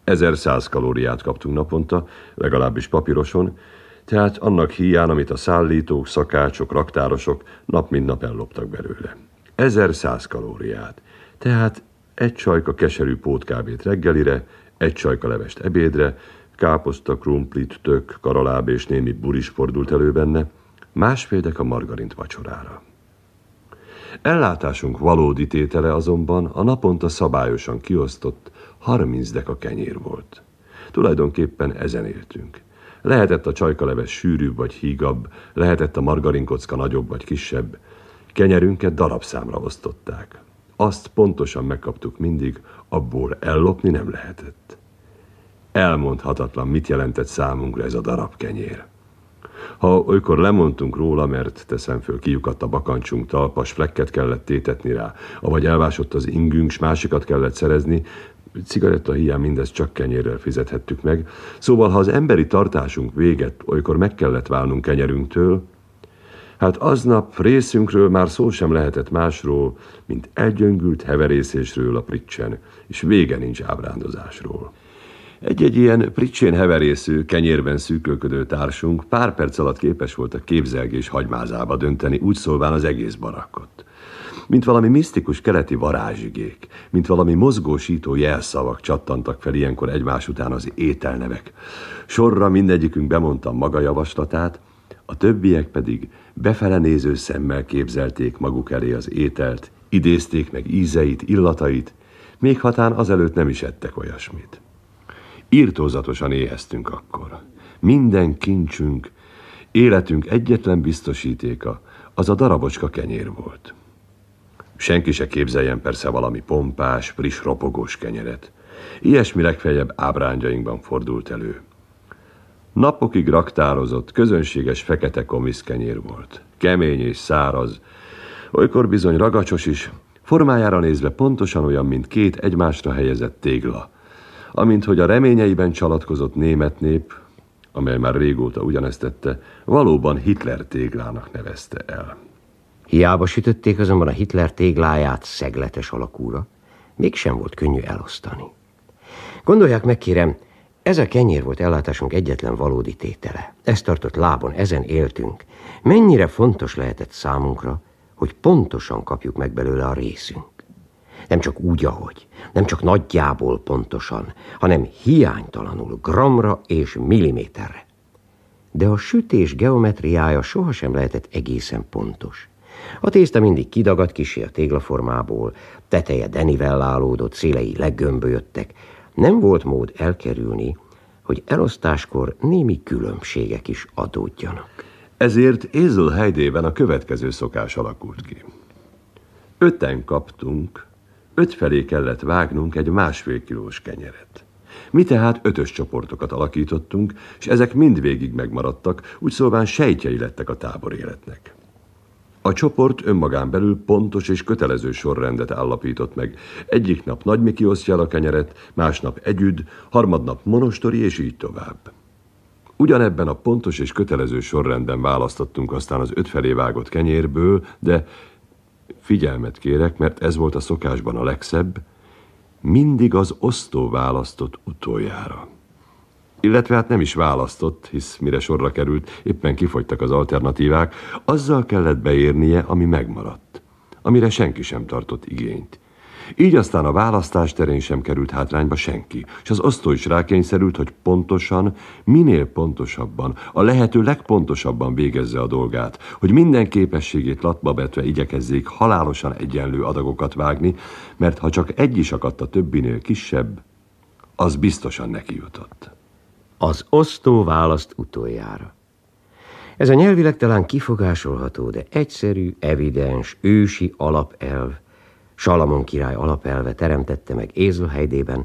1100 kalóriát kaptunk naponta, legalábbis papíroson, tehát annak hiány, amit a szállítók, szakácsok, raktárosok nap mint nap elloptak belőle. 1100 kalóriát, tehát egy csajka keserű pótkávét reggelire, egy csajka levest ebédre, káposzta, krumplit, tök, karaláb és némi buris fordult elő benne, másfél a margarint vacsorára. Ellátásunk valódi tétele azonban a naponta szabályosan kiosztott 30 deka kenyér volt. Tulajdonképpen ezen éltünk. Lehetett a csajkaleves sűrűbb vagy hígabb, lehetett a margarinkocka nagyobb vagy kisebb. Kenyerünket darabszámra osztották. Azt pontosan megkaptuk mindig, abból ellopni nem lehetett. Elmondhatatlan, mit jelentett számunkra ez a darab kenyér. Ha olykor lemondtunk róla, mert teszem föl, kiukadt a bakancsunk, talpas flekket kellett tétetni rá, avagy elvásott az ingünk, s másikat kellett szerezni, cigaretta hiány mindezt csak kenyérrel fizethettük meg, szóval ha az emberi tartásunk véget, olykor meg kellett válnunk kenyerünktől, Hát aznap részünkről már szó sem lehetett másról, mint elgyöngült heverészésről a pricsen, és vége nincs ábrándozásról. Egy-egy ilyen pricsén heverésző, kenyérben szűkölködő társunk pár perc alatt képes volt a képzelgés hagymázába dönteni, úgy szólván az egész barakkot. Mint valami misztikus keleti varázsigék, mint valami mozgósító jelszavak csattantak fel ilyenkor egymás után az ételnevek. Sorra mindegyikünk bemondta maga javaslatát, a többiek pedig befele néző szemmel képzelték maguk elé az ételt, idézték meg ízeit, illatait, még hatán azelőtt nem is ettek olyasmit. Írtózatosan éheztünk akkor. Minden kincsünk, életünk egyetlen biztosítéka, az a darabocska kenyér volt. Senki se képzeljen persze valami pompás, friss, ropogós kenyeret. Ilyesmi legfeljebb ábrányjainkban fordult elő. Napokig raktározott, közönséges fekete kenyér volt. Kemény és száraz, olykor bizony ragacsos is, formájára nézve pontosan olyan, mint két egymásra helyezett tégla – amint hogy a reményeiben csalatkozott német nép, amely már régóta ugyanezt tette, valóban Hitler téglának nevezte el. Hiába sütötték azonban a Hitler tégláját szegletes alakúra, mégsem volt könnyű elosztani. Gondolják meg, kérem, ez a kenyér volt ellátásunk egyetlen valódi tétele. Ezt tartott lábon, ezen éltünk. Mennyire fontos lehetett számunkra, hogy pontosan kapjuk meg belőle a részünk. Nem csak úgy, ahogy, nem csak nagyjából pontosan, hanem hiánytalanul gramra és milliméterre. De a sütés geometriája sohasem lehetett egészen pontos. A tészta mindig kidagadt kisé a téglaformából, teteje állódott, szélei leggömbölyödtek. Nem volt mód elkerülni, hogy elosztáskor némi különbségek is adódjanak. Ezért Ézl hejdében a következő szokás alakult ki. Öten kaptunk öt felé kellett vágnunk egy másfél kilós kenyeret. Mi tehát ötös csoportokat alakítottunk, és ezek mind végig megmaradtak, úgy szóval sejtjei lettek a tábor életnek. A csoport önmagán belül pontos és kötelező sorrendet állapított meg. Egyik nap Miki osztja a kenyeret, másnap együd, harmadnap monostori, és így tovább. Ugyanebben a pontos és kötelező sorrendben választottunk aztán az ötfelé vágott kenyérből, de figyelmet kérek, mert ez volt a szokásban a legszebb, mindig az osztó választott utoljára. Illetve hát nem is választott, hisz mire sorra került, éppen kifogytak az alternatívák, azzal kellett beérnie, ami megmaradt, amire senki sem tartott igényt. Így aztán a választás terén sem került hátrányba senki, és az osztó is rákényszerült, hogy pontosan, minél pontosabban, a lehető legpontosabban végezze a dolgát, hogy minden képességét latba betve igyekezzék halálosan egyenlő adagokat vágni, mert ha csak egy is akadt a többinél kisebb, az biztosan neki jutott. Az osztó választ utoljára. Ez a nyelvileg talán kifogásolható, de egyszerű, evidens, ősi alapelv, Salamon király alapelve teremtette meg Ézlhelydében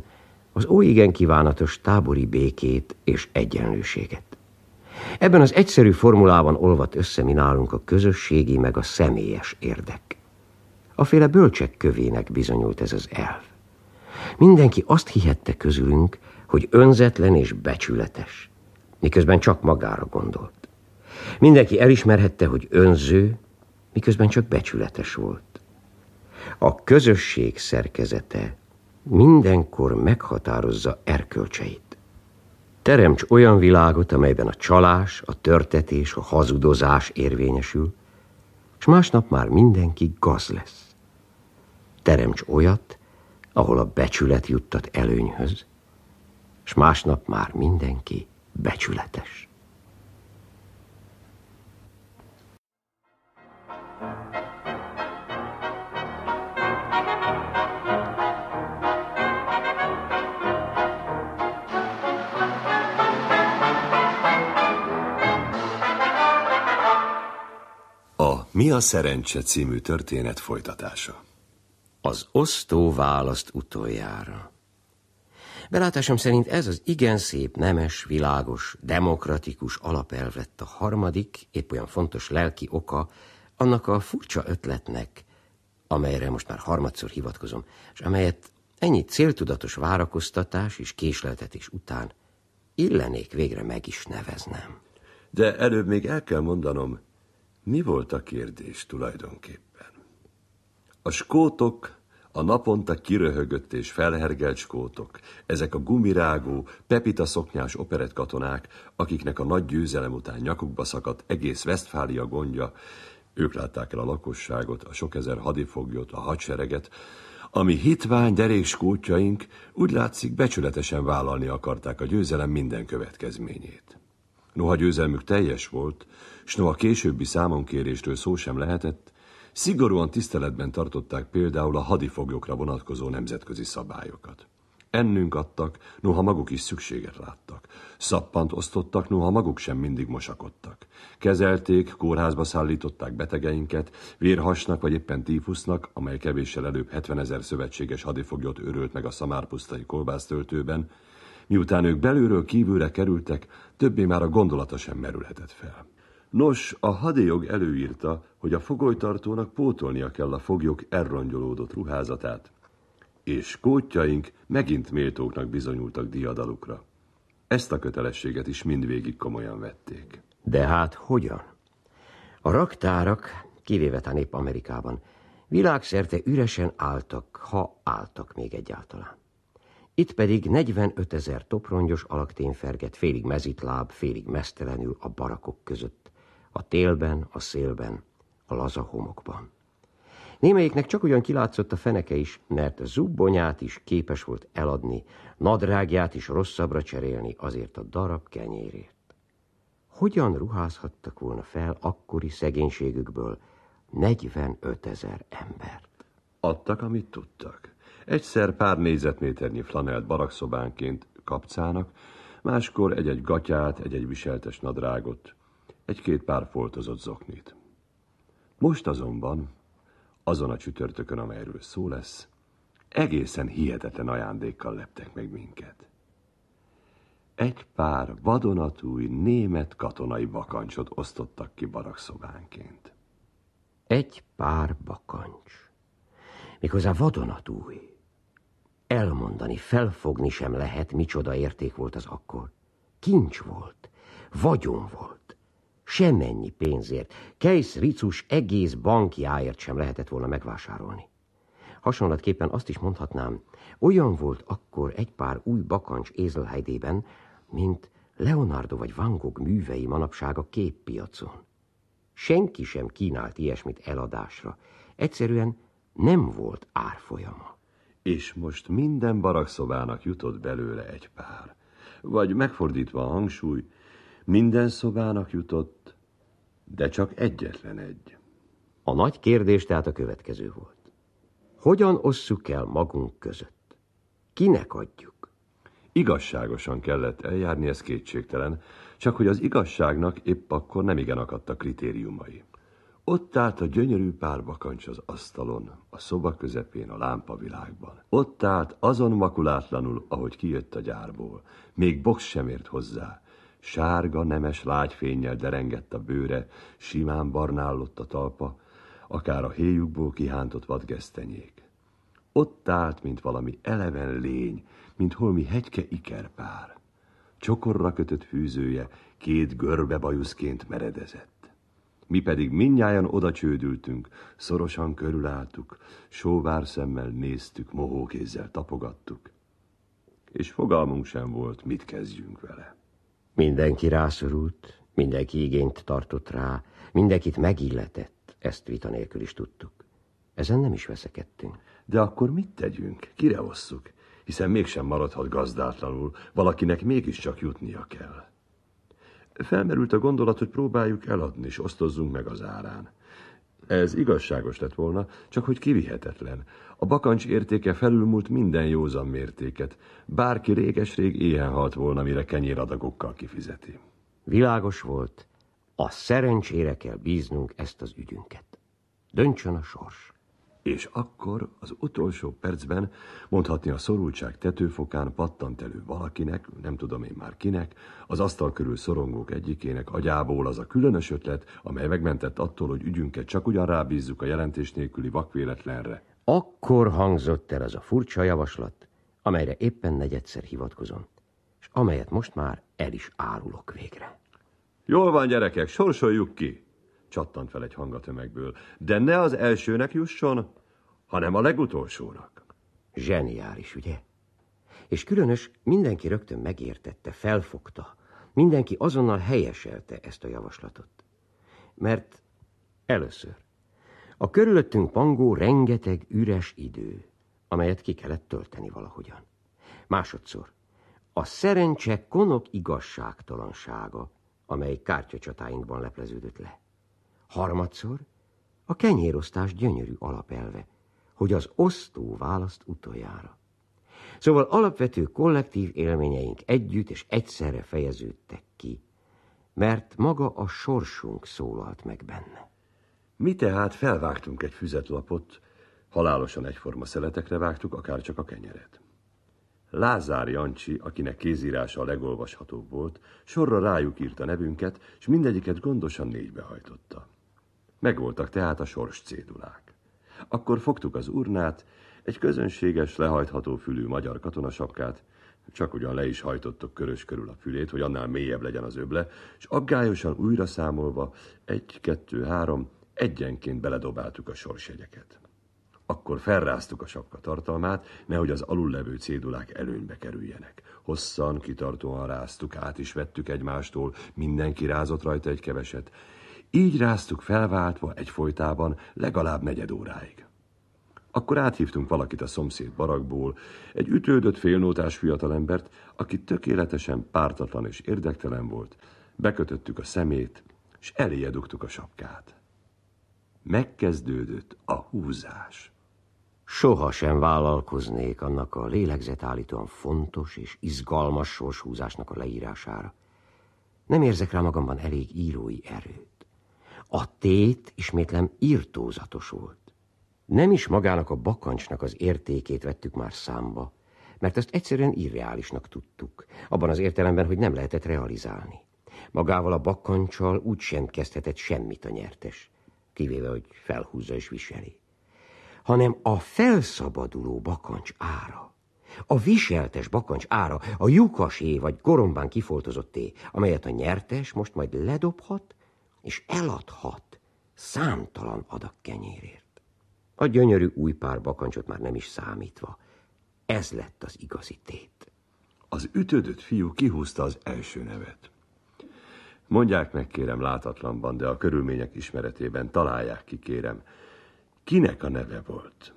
az óigen kívánatos tábori békét és egyenlőséget. Ebben az egyszerű formulában olvat össze mi nálunk a közösségi meg a személyes érdek. A féle bölcsek kövének bizonyult ez az elv. Mindenki azt hihette közülünk, hogy önzetlen és becsületes, miközben csak magára gondolt. Mindenki elismerhette, hogy önző, miközben csak becsületes volt a közösség szerkezete mindenkor meghatározza erkölcseit. Teremts olyan világot, amelyben a csalás, a törtetés, a hazudozás érvényesül, és másnap már mindenki gaz lesz. Teremts olyat, ahol a becsület juttat előnyhöz, és másnap már mindenki becsületes. Mi a szerencse című történet folytatása. Az osztó választ utoljára. Belátásom szerint ez az igen szép, nemes, világos, demokratikus alapelv lett a harmadik, épp olyan fontos lelki oka annak a furcsa ötletnek, amelyre most már harmadszor hivatkozom, és amelyet ennyi céltudatos várakoztatás és késleltetés után illenék végre meg is neveznem. De előbb még el kell mondanom, mi volt a kérdés tulajdonképpen? A skótok, a naponta kiröhögött és felhergelt skótok, ezek a gumirágó, pepita szoknyás operett katonák, akiknek a nagy győzelem után nyakukba szakadt egész Westfália gondja, ők látták el a lakosságot, a sok ezer hadifoglyot, a hadsereget, ami hitvány derékskótjaink úgy látszik becsületesen vállalni akarták a győzelem minden következményét. Noha győzelmük teljes volt, s noha későbbi számonkéréstől szó sem lehetett, szigorúan tiszteletben tartották például a hadifoglyokra vonatkozó nemzetközi szabályokat. Ennünk adtak, noha maguk is szükséget láttak. Szappant osztottak, noha maguk sem mindig mosakodtak. Kezelték, kórházba szállították betegeinket, vérhasnak vagy éppen tífusznak, amely kevéssel előbb 70 ezer szövetséges hadifoglyot örölt meg a szamárpusztai kolbásztöltőben. Miután ők belülről kívülre kerültek, többé már a gondolata sem merülhetett fel. Nos, a hadéjog előírta, hogy a fogolytartónak pótolnia kell a foglyok elrongyolódott ruházatát, és kótjaink megint méltóknak bizonyultak diadalukra. Ezt a kötelességet is mindvégig komolyan vették. De hát hogyan? A raktárak, kivéve a nép Amerikában, világszerte üresen álltak, ha álltak még egyáltalán. Itt pedig 45 ezer toprongyos alaktényferget, félig mezitláb, félig mesztelenül a barakok között, a télben, a szélben, a laza homokban. Némelyiknek csak ugyan kilátszott a feneke is, mert zubbonyát is képes volt eladni, nadrágját is rosszabbra cserélni azért a darab kenyérért. Hogyan ruházhattak volna fel akkori szegénységükből 45 ezer embert? Adtak, amit tudtak. Egyszer pár nézetméternyi flanelt barakszobánként kapcának, máskor egy-egy gatyát, egy-egy viseltes nadrágot, egy-két pár foltozott zoknit. Most azonban, azon a csütörtökön, amelyről szó lesz, egészen hihetetlen ajándékkal leptek meg minket. Egy pár vadonatúj német katonai bakancsot osztottak ki barakszobánként. Egy pár bakancs. Méghozzá vadonatúj. Elmondani, felfogni sem lehet, micsoda érték volt az akkor. Kincs volt, vagyon volt, semennyi pénzért, Kejsz Ricus egész bankjáért sem lehetett volna megvásárolni. Hasonlatképpen azt is mondhatnám, olyan volt akkor egy pár új bakancs ézelhelydében, mint Leonardo vagy Van Gogh művei manapság a képpiacon. Senki sem kínált ilyesmit eladásra, egyszerűen nem volt árfolyama és most minden barakszobának jutott belőle egy pár. Vagy megfordítva a hangsúly, minden szobának jutott, de csak egyetlen egy. A nagy kérdés tehát a következő volt. Hogyan osszuk el magunk között? Kinek adjuk? Igazságosan kellett eljárni, ez kétségtelen, csak hogy az igazságnak épp akkor nem igen akadt a kritériumai. Ott állt a gyönyörű párbakancs az asztalon, a szoba közepén, a lámpavilágban. Ott állt azon makulátlanul, ahogy kijött a gyárból. Még box sem ért hozzá. Sárga, nemes lágyfénnyel derengett a bőre, simán barnállott a talpa, akár a héjukból kihántott vadgesztenyék. Ott állt, mint valami eleven lény, mint holmi hegyke ikerpár. Csokorra kötött fűzője két görbe bajuszként meredezett. Mi pedig minnyáján oda csődültünk, szorosan körülálltuk, sóvár szemmel néztük, mohókézzel tapogattuk, és fogalmunk sem volt, mit kezdjünk vele. Mindenki rászorult, mindenki igényt tartott rá, mindenkit megilletett, ezt vita nélkül is tudtuk. Ezen nem is veszekedtünk. De akkor mit tegyünk? Kire osszuk? Hiszen mégsem maradhat gazdátlanul, valakinek mégiscsak jutnia kell. Felmerült a gondolat, hogy próbáljuk eladni, és osztozzunk meg az árán. Ez igazságos lett volna, csak hogy kivihetetlen. A bakancs értéke felülmúlt minden józan mértéket. Bárki réges-rég éhen halt volna, mire kenyéradagokkal kifizeti. Világos volt, a szerencsére kell bíznunk ezt az ügyünket. Döntsön a sors és akkor az utolsó percben mondhatni a szorultság tetőfokán pattant elő valakinek, nem tudom én már kinek, az asztal körül szorongók egyikének agyából az a különös ötlet, amely megmentett attól, hogy ügyünket csak ugyan rábízzuk a jelentés nélküli vakvéletlenre. Akkor hangzott el az a furcsa javaslat, amelyre éppen negyedszer hivatkozom, és amelyet most már el is árulok végre. Jól van, gyerekek, sorsoljuk ki! csattant fel egy hang a tömegből. De ne az elsőnek jusson, hanem a legutolsónak. Zseniális, ugye? És különös, mindenki rögtön megértette, felfogta. Mindenki azonnal helyeselte ezt a javaslatot. Mert először a körülöttünk pangó rengeteg üres idő, amelyet ki kellett tölteni valahogyan. Másodszor a szerencse konok igazságtalansága, amely kártyacsatáinkban lepleződött le. Harmadszor a kenyérosztás gyönyörű alapelve, hogy az osztó választ utoljára. Szóval alapvető kollektív élményeink együtt és egyszerre fejeződtek ki, mert maga a sorsunk szólalt meg benne. Mi tehát felvágtunk egy füzetlapot, halálosan egyforma szeletekre vágtuk, akár csak a kenyeret. Lázár Jancsi, akinek kézírása a legolvashatóbb volt, sorra rájuk írta nevünket, és mindegyiket gondosan négybehajtotta. hajtotta. Megvoltak tehát a sors cédulák. Akkor fogtuk az urnát, egy közönséges, lehajtható fülű magyar katonasapkát, csak ugyan le is hajtottuk körös körül a fülét, hogy annál mélyebb legyen az öble, és aggályosan újra számolva egy, kettő, három, egyenként beledobáltuk a sorsjegyeket. Akkor felráztuk a sapka tartalmát, nehogy az alul levő cédulák előnybe kerüljenek. Hosszan, kitartóan ráztuk, át is vettük egymástól, mindenki rázott rajta egy keveset, így ráztuk felváltva egyfolytában legalább negyed óráig. Akkor áthívtunk valakit a szomszéd barakból, egy ütődött félnótás fiatalembert, aki tökéletesen pártatlan és érdektelen volt, bekötöttük a szemét, és eléje dugtuk a sapkát. Megkezdődött a húzás. Soha sem vállalkoznék annak a lélegzetállítóan fontos és izgalmas sorshúzásnak a leírására. Nem érzek rá magamban elég írói erőt. A tét, ismétlem, írtózatos volt. Nem is magának a bakancsnak az értékét vettük már számba, mert ezt egyszerűen irreálisnak tudtuk, abban az értelemben, hogy nem lehetett realizálni. Magával a bakkancsal úgy sem kezdhetett semmit a nyertes, kivéve, hogy felhúzza és viseli. Hanem a felszabaduló bakancs ára, a viseltes bakancs ára, a lyukasé vagy gorombán kifoltozotté, amelyet a nyertes most majd ledobhat, és eladhat számtalan adag kenyérért. A gyönyörű új pár bakancsot már nem is számítva. Ez lett az igazi tét. Az ütödött fiú kihúzta az első nevet. Mondják meg, kérem, látatlanban, de a körülmények ismeretében találják ki, kérem. Kinek a neve volt?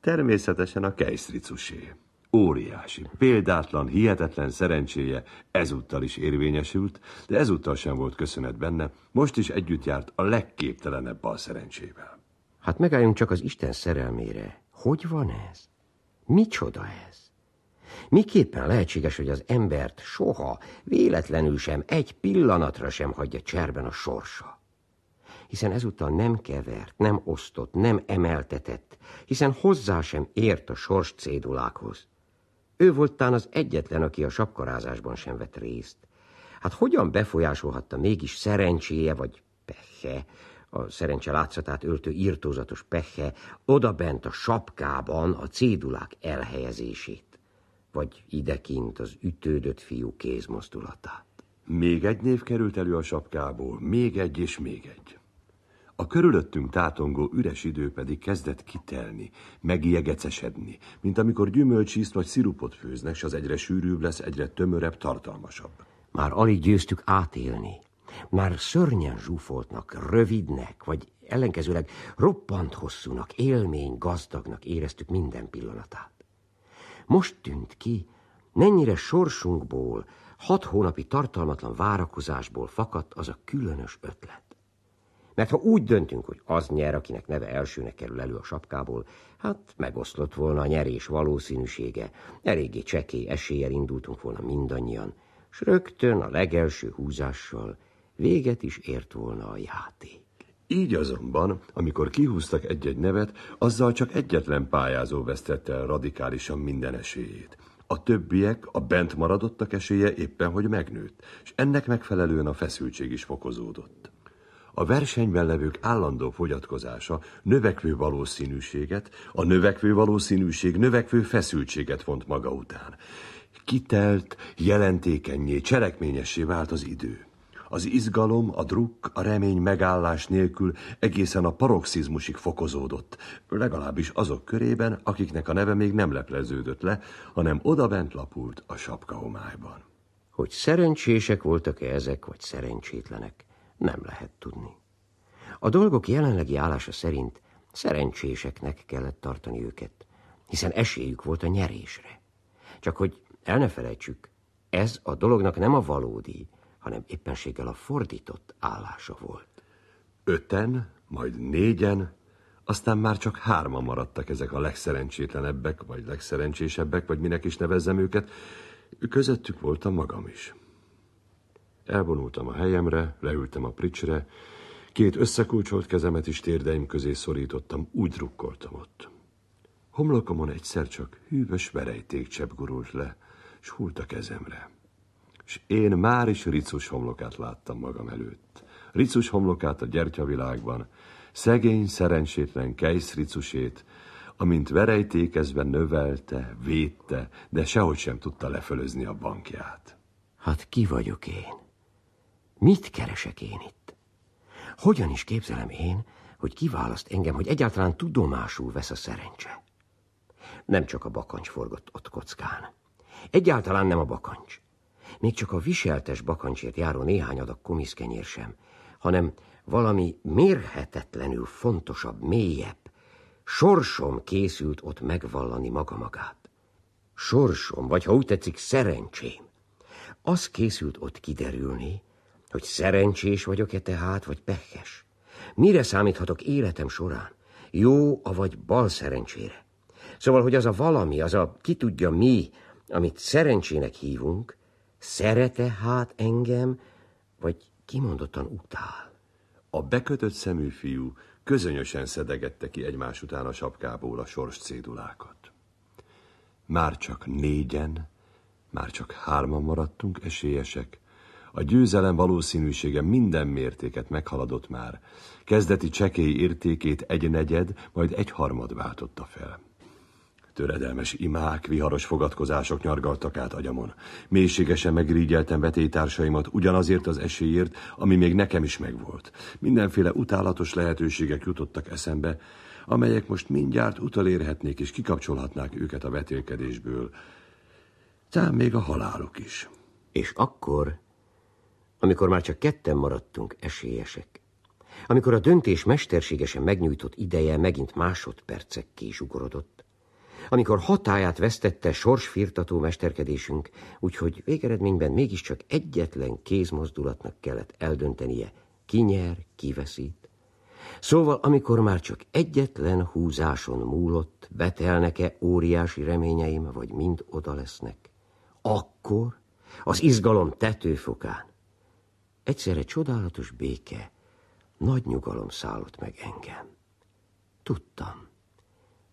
Természetesen a kejszricusé. Óriási, példátlan, hihetetlen szerencséje ezúttal is érvényesült, de ezúttal sem volt köszönet benne, most is együtt járt a legképtelenebb a szerencsével. Hát megálljunk csak az Isten szerelmére. Hogy van ez? Micsoda ez? Miképpen lehetséges, hogy az embert soha, véletlenül sem, egy pillanatra sem hagyja cserben a sorsa? Hiszen ezúttal nem kevert, nem osztott, nem emeltetett, hiszen hozzá sem ért a sors cédulákhoz. Ő voltán az egyetlen, aki a sapkarázásban sem vett részt. Hát hogyan befolyásolhatta mégis szerencséje vagy pehe, a szerencse látszatát öltő írtózatos pehe, odabent a sapkában a cédulák elhelyezését, vagy idekint az ütődött fiú kézmozdulatát. Még egy név került elő a sapkából, még egy és még egy. A körülöttünk tátongó üres idő pedig kezdett kitelni, megjegecesedni, mint amikor gyümölcsízt vagy szirupot főznek, és az egyre sűrűbb lesz, egyre tömörebb, tartalmasabb. Már alig győztük átélni. Már szörnyen zsúfoltnak, rövidnek, vagy ellenkezőleg roppant hosszúnak, élmény gazdagnak éreztük minden pillanatát. Most tűnt ki, mennyire sorsunkból, hat hónapi tartalmatlan várakozásból fakadt az a különös ötlet. Mert ha úgy döntünk, hogy az nyer, akinek neve elsőnek kerül elő a sapkából, hát megoszlott volna a nyerés valószínűsége, eléggé csekély eséllyel indultunk volna mindannyian, s rögtön a legelső húzással véget is ért volna a játék. Így azonban, amikor kihúztak egy-egy nevet, azzal csak egyetlen pályázó vesztette el radikálisan minden esélyét. A többiek, a bent maradottak esélye éppen, hogy megnőtt, és ennek megfelelően a feszültség is fokozódott. A versenyben levők állandó fogyatkozása növekvő valószínűséget, a növekvő valószínűség növekvő feszültséget vont maga után. Kitelt, jelentékenyé, cselekményessé vált az idő. Az izgalom, a drukk, a remény megállás nélkül egészen a paroxizmusig fokozódott, legalábbis azok körében, akiknek a neve még nem lepleződött le, hanem odabent lapult a sapkahomályban. Hogy szerencsések voltak-e ezek, vagy szerencsétlenek, nem lehet tudni. A dolgok jelenlegi állása szerint szerencséseknek kellett tartani őket, hiszen esélyük volt a nyerésre. Csak hogy el ne felejtsük, ez a dolognak nem a valódi, hanem éppenséggel a fordított állása volt. Öten, majd négyen, aztán már csak hárma maradtak ezek a legszerencsétlenebbek, vagy legszerencsésebbek, vagy minek is nevezzem őket. Közöttük voltam magam is. Elvonultam a helyemre, leültem a pricsre, két összekulcsolt kezemet is térdeim közé szorítottam, úgy drukkoltam ott. Homlokomon egyszer csak hűvös verejtékcsepp gurult le, s hult a kezemre. És én már is ricus homlokát láttam magam előtt. Ricus homlokát a gyertyavilágban, szegény, szerencsétlen Kejsz ricusét, amint verejtékezve növelte, védte, de sehogy sem tudta lefölözni a bankját. Hát ki vagyok én? Mit keresek én itt? Hogyan is képzelem én, hogy kiválaszt engem, hogy egyáltalán tudomásul vesz a szerencse? Nem csak a bakancs forgott ott kockán. Egyáltalán nem a bakancs. Még csak a viseltes bakancsért járó néhány adag komiszkenyér sem, hanem valami mérhetetlenül fontosabb, mélyebb. Sorsom készült ott megvallani maga magát. Sorsom, vagy ha úgy tetszik, szerencsém. Az készült ott kiderülni, hogy szerencsés vagyok-e tehát, vagy pehes? Mire számíthatok életem során? Jó, avagy bal szerencsére? Szóval, hogy az a valami, az a ki tudja mi, amit szerencsének hívunk, szerete hát engem, vagy kimondottan utál? A bekötött szemű fiú közönösen szedegette ki egymás után a sapkából a sors cédulákat. Már csak négyen, már csak hárman maradtunk esélyesek, a győzelem valószínűsége minden mértéket meghaladott már. Kezdeti csekély értékét egy negyed, majd egy harmad váltotta fel. Töredelmes imák, viharos fogatkozások nyargaltak át agyamon. Mélységesen megrígyeltem vetélytársaimat ugyanazért az esélyért, ami még nekem is megvolt. Mindenféle utálatos lehetőségek jutottak eszembe, amelyek most mindjárt utalérhetnék és kikapcsolhatnák őket a vetélkedésből. Tám még a haláluk is. És akkor amikor már csak ketten maradtunk esélyesek, amikor a döntés mesterségesen megnyújtott ideje megint másodpercekké zsugorodott, amikor hatáját vesztette sorsfirtató mesterkedésünk, úgyhogy végeredményben mégiscsak egyetlen kézmozdulatnak kellett eldöntenie, ki nyer, ki veszít. Szóval, amikor már csak egyetlen húzáson múlott, betelnek-e óriási reményeim, vagy mind oda lesznek, akkor az izgalom tetőfokán, Egyszerre csodálatos béke, nagy nyugalom szállott meg engem. Tudtam,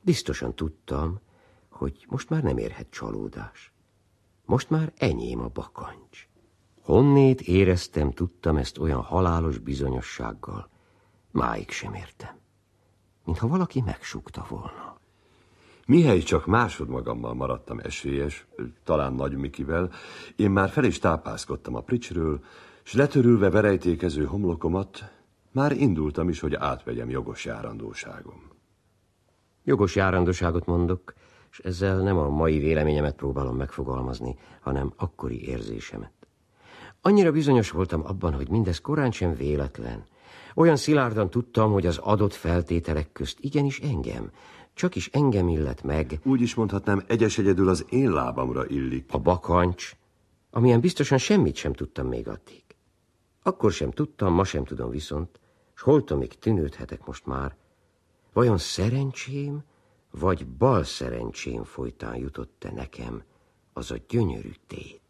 biztosan tudtam, hogy most már nem érhet csalódás. Most már enyém a bakancs. Honnét éreztem, tudtam ezt olyan halálos bizonyossággal. Máig sem értem. Mintha valaki megsukta volna. Mihely csak másodmagammal maradtam esélyes, talán Nagy Mikivel, én már fel is tápászkodtam a pricsről, s letörülve verejtékező homlokomat, már indultam is, hogy átvegyem jogos járandóságom. Jogos járandóságot mondok, és ezzel nem a mai véleményemet próbálom megfogalmazni, hanem akkori érzésemet. Annyira bizonyos voltam abban, hogy mindez korán sem véletlen. Olyan szilárdan tudtam, hogy az adott feltételek közt igenis engem, csak is engem illet meg. Úgy is mondhatnám, egyes egyedül az én lábamra illik. A bakancs, amilyen biztosan semmit sem tudtam még addig. Akkor sem tudtam, ma sem tudom viszont, s holtomig tűnődhetek most már. Vajon szerencsém, vagy bal szerencsém folytán jutott-e nekem az a gyönyörű tét?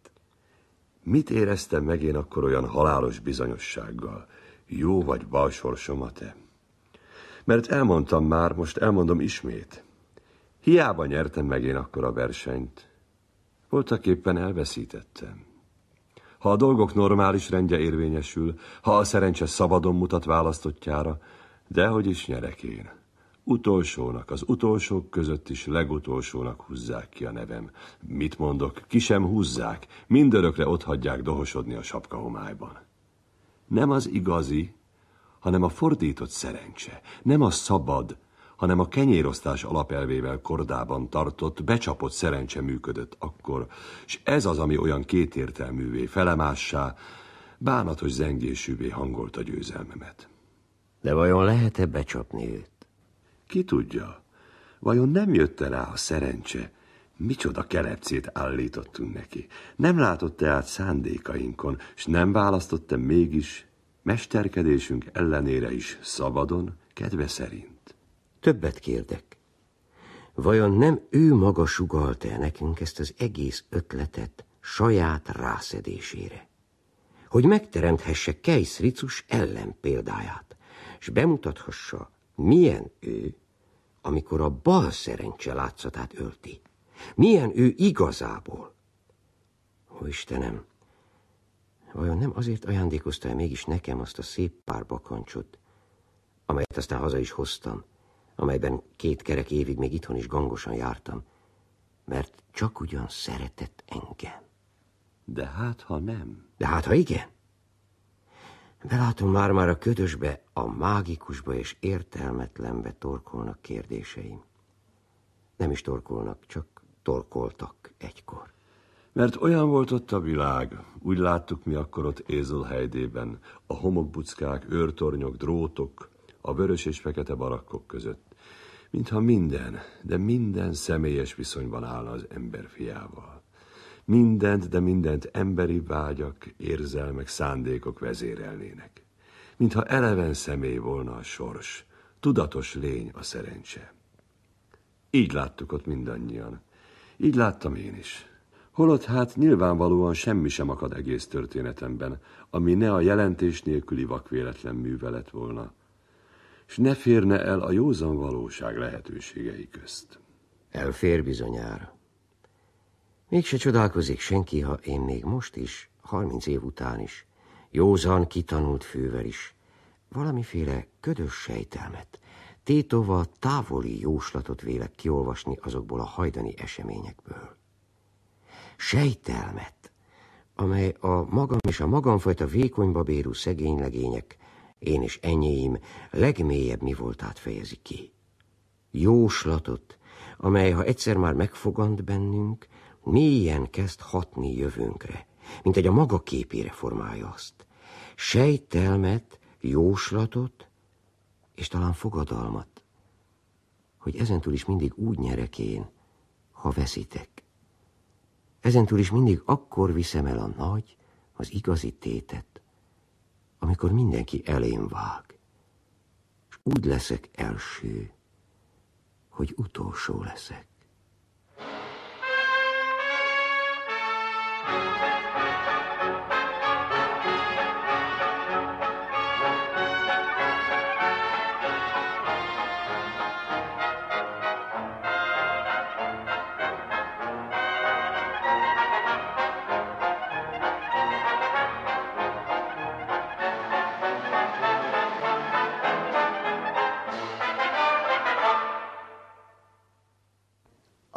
Mit éreztem meg én akkor olyan halálos bizonyossággal? Jó vagy bal sorsomat-e? Mert elmondtam már, most elmondom ismét. Hiába nyertem meg én akkor a versenyt. Voltak éppen elveszítettem ha a dolgok normális rendje érvényesül, ha a szerencse szabadon mutat választottjára, de hogy is nyerek én? Utolsónak, az utolsók között is legutolsónak húzzák ki a nevem. Mit mondok, ki sem húzzák, mindörökre ott hagyják dohosodni a sapka homályban. Nem az igazi, hanem a fordított szerencse, nem a szabad, hanem a kenyérosztás alapelvével kordában tartott, becsapott szerencse működött akkor, és ez az, ami olyan kétértelművé, felemássá, bánatos zengésűvé a győzelmemet. De vajon lehet-e becsapni őt? Ki tudja, vajon nem jött el rá a szerencse, Micsoda kelepcét állítottunk neki. Nem látott-e át szándékainkon, s nem választotta mégis mesterkedésünk ellenére is szabadon, kedve szerint. Többet kérdek. Vajon nem ő maga sugalta -e nekünk ezt az egész ötletet saját rászedésére? Hogy megteremthesse Kejsz Ricus példáját, és bemutathassa, milyen ő, amikor a bal szerencse látszatát ölti. Milyen ő igazából? Ó, Istenem! Vajon nem azért ajándékozta -e mégis nekem azt a szép pár bakancsot, amelyet aztán haza is hoztam, amelyben két kerek évig még itthon is gangosan jártam, mert csak ugyan szeretett engem. De hát, ha nem? De hát, ha igen? Belátom már-már a ködösbe, a mágikusba és értelmetlenbe torkolnak kérdéseim. Nem is torkolnak, csak torkoltak egykor. Mert olyan volt ott a világ, úgy láttuk mi akkor ott Ézelhejdében, a homokbuckák, őrtornyok, drótok, a vörös és fekete barakkok között, mintha minden, de minden személyes viszonyban áll az ember fiával. Mindent, de mindent emberi vágyak, érzelmek, szándékok vezérelnének. Mintha eleven személy volna a sors, tudatos lény a szerencse. Így láttuk ott mindannyian. Így láttam én is. Holott hát nyilvánvalóan semmi sem akad egész történetemben, ami ne a jelentés nélküli vakvéletlen művelet volna, s ne férne el a józan valóság lehetőségei közt. Elfér bizonyára. Mégse csodálkozik senki, ha én még most is, harminc év után is, józan kitanult fővel is, valamiféle ködös sejtelmet, tétova távoli jóslatot vélek kiolvasni azokból a hajdani eseményekből. Sejtelmet, amely a magam és a magamfajta vékony babérú szegény legények én is enyém, legmélyebb mi voltát fejezi ki. Jóslatot, amely, ha egyszer már megfogant bennünk, mélyen kezd hatni jövőnkre, mint egy a maga képére formálja azt. Sejtelmet, jóslatot, és talán fogadalmat, hogy ezentúl is mindig úgy nyerek én, ha veszitek. Ezentúl is mindig akkor viszem el a nagy, az igazi tétet, amikor mindenki elém vág, és úgy leszek első, hogy utolsó leszek.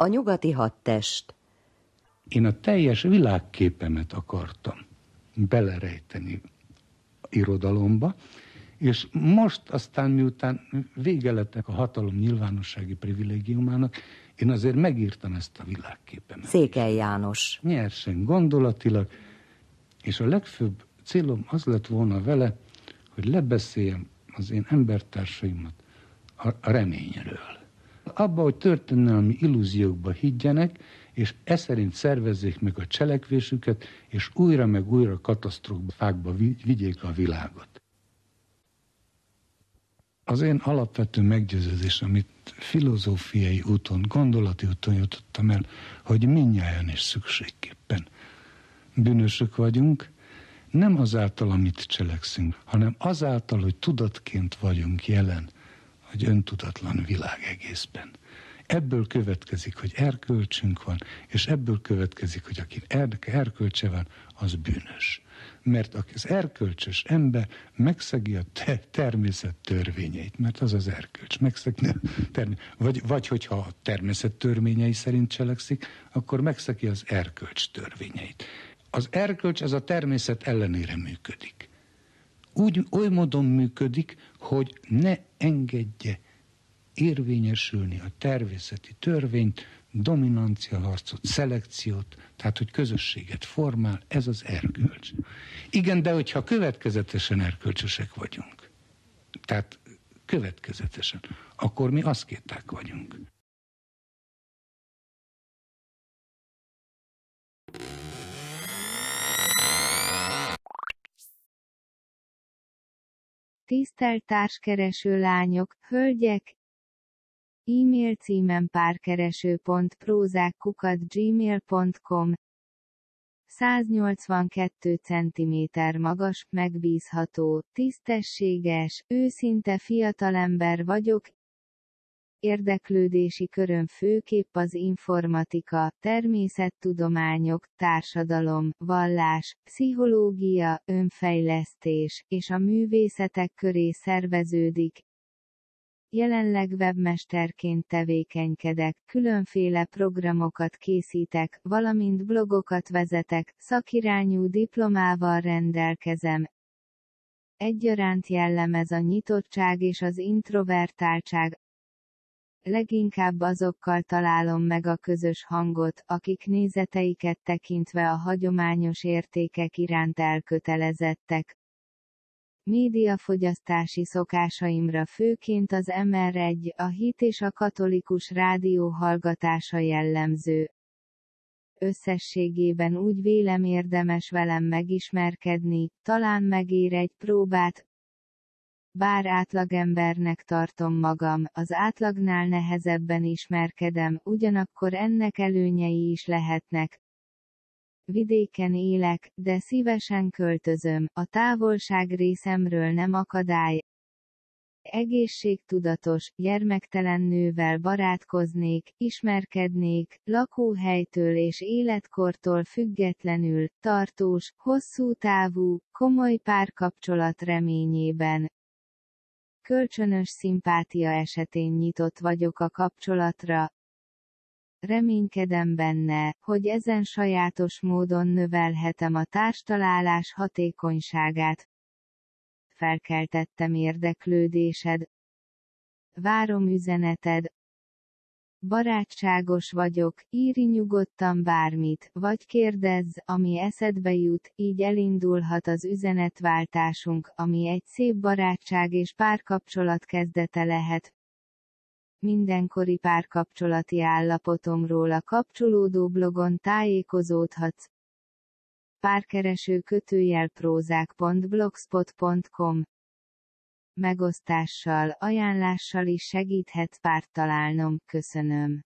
nyugati hadtest. Én a teljes világképemet akartam belerejteni irodalomba, és most aztán, miután vége lett a hatalom nyilvánossági privilégiumának, én azért megírtam ezt a világképemet. Székely János. Nyersen, gondolatilag, és a legfőbb célom az lett volna vele, hogy lebeszéljem az én embertársaimat a reményről abba, hogy történelmi illúziókba higgyenek, és e szerint szervezzék meg a cselekvésüket, és újra meg újra katasztrófákba vigyék a világot. Az én alapvető meggyőződés, amit filozófiai úton, gondolati úton jutottam el, hogy minnyáján is szükségképpen bűnösök vagyunk, nem azáltal, amit cselekszünk, hanem azáltal, hogy tudatként vagyunk jelen, hogy öntudatlan világ egészben. Ebből következik, hogy erkölcsünk van, és ebből következik, hogy aki er- erkölcse van, az bűnös. Mert az erkölcsös ember megszegi a te- természet törvényeit, mert az az erkölcs. Megszegi a vagy, vagy hogyha a természet törvényei szerint cselekszik, akkor megszegi az erkölcs törvényeit. Az erkölcs ez a természet ellenére működik. Úgy, oly módon működik, hogy ne engedje érvényesülni a természeti törvényt, dominanciaharcot, szelekciót, tehát hogy közösséget formál, ez az erkölcs. Igen, de hogyha következetesen erkölcsösek vagyunk, tehát következetesen, akkor mi aszkéták vagyunk. Tisztelt társkereső lányok, hölgyek, e-mail címen párkereső.prózákkukat.gmail.com 182 cm magas, megbízható, tisztességes, őszinte fiatalember vagyok, Érdeklődési köröm főképp az informatika, természettudományok, társadalom, vallás, pszichológia, önfejlesztés, és a művészetek köré szerveződik, Jelenleg webmesterként tevékenykedek, különféle programokat készítek, valamint blogokat vezetek, szakirányú diplomával rendelkezem. Egyaránt jellemez a nyitottság és az introvertáltság, leginkább azokkal találom meg a közös hangot, akik nézeteiket tekintve a hagyományos értékek iránt elkötelezettek. Médiafogyasztási szokásaimra főként az MR1, a hit és a katolikus rádió hallgatása jellemző. Összességében úgy vélem érdemes velem megismerkedni, talán megér egy próbát, bár átlagembernek tartom magam, az átlagnál nehezebben ismerkedem, ugyanakkor ennek előnyei is lehetnek. Vidéken élek, de szívesen költözöm, a távolság részemről nem akadály, egészségtudatos, gyermektelen nővel barátkoznék, ismerkednék, lakóhelytől és életkortól függetlenül, tartós, hosszú távú, komoly párkapcsolat reményében, Kölcsönös szimpátia esetén nyitott vagyok a kapcsolatra, reménykedem benne, hogy ezen sajátos módon növelhetem a társtalálás hatékonyságát. Felkeltettem érdeklődésed. Várom üzeneted, barátságos vagyok, írj nyugodtan bármit, vagy kérdezz, ami eszedbe jut, így elindulhat az üzenetváltásunk, ami egy szép barátság és párkapcsolat kezdete lehet. Mindenkori párkapcsolati állapotomról a kapcsolódó blogon tájékozódhatsz. Párkereső kötőjel prózák.blogspot.com megosztással, ajánlással is segíthet párt találnom, köszönöm.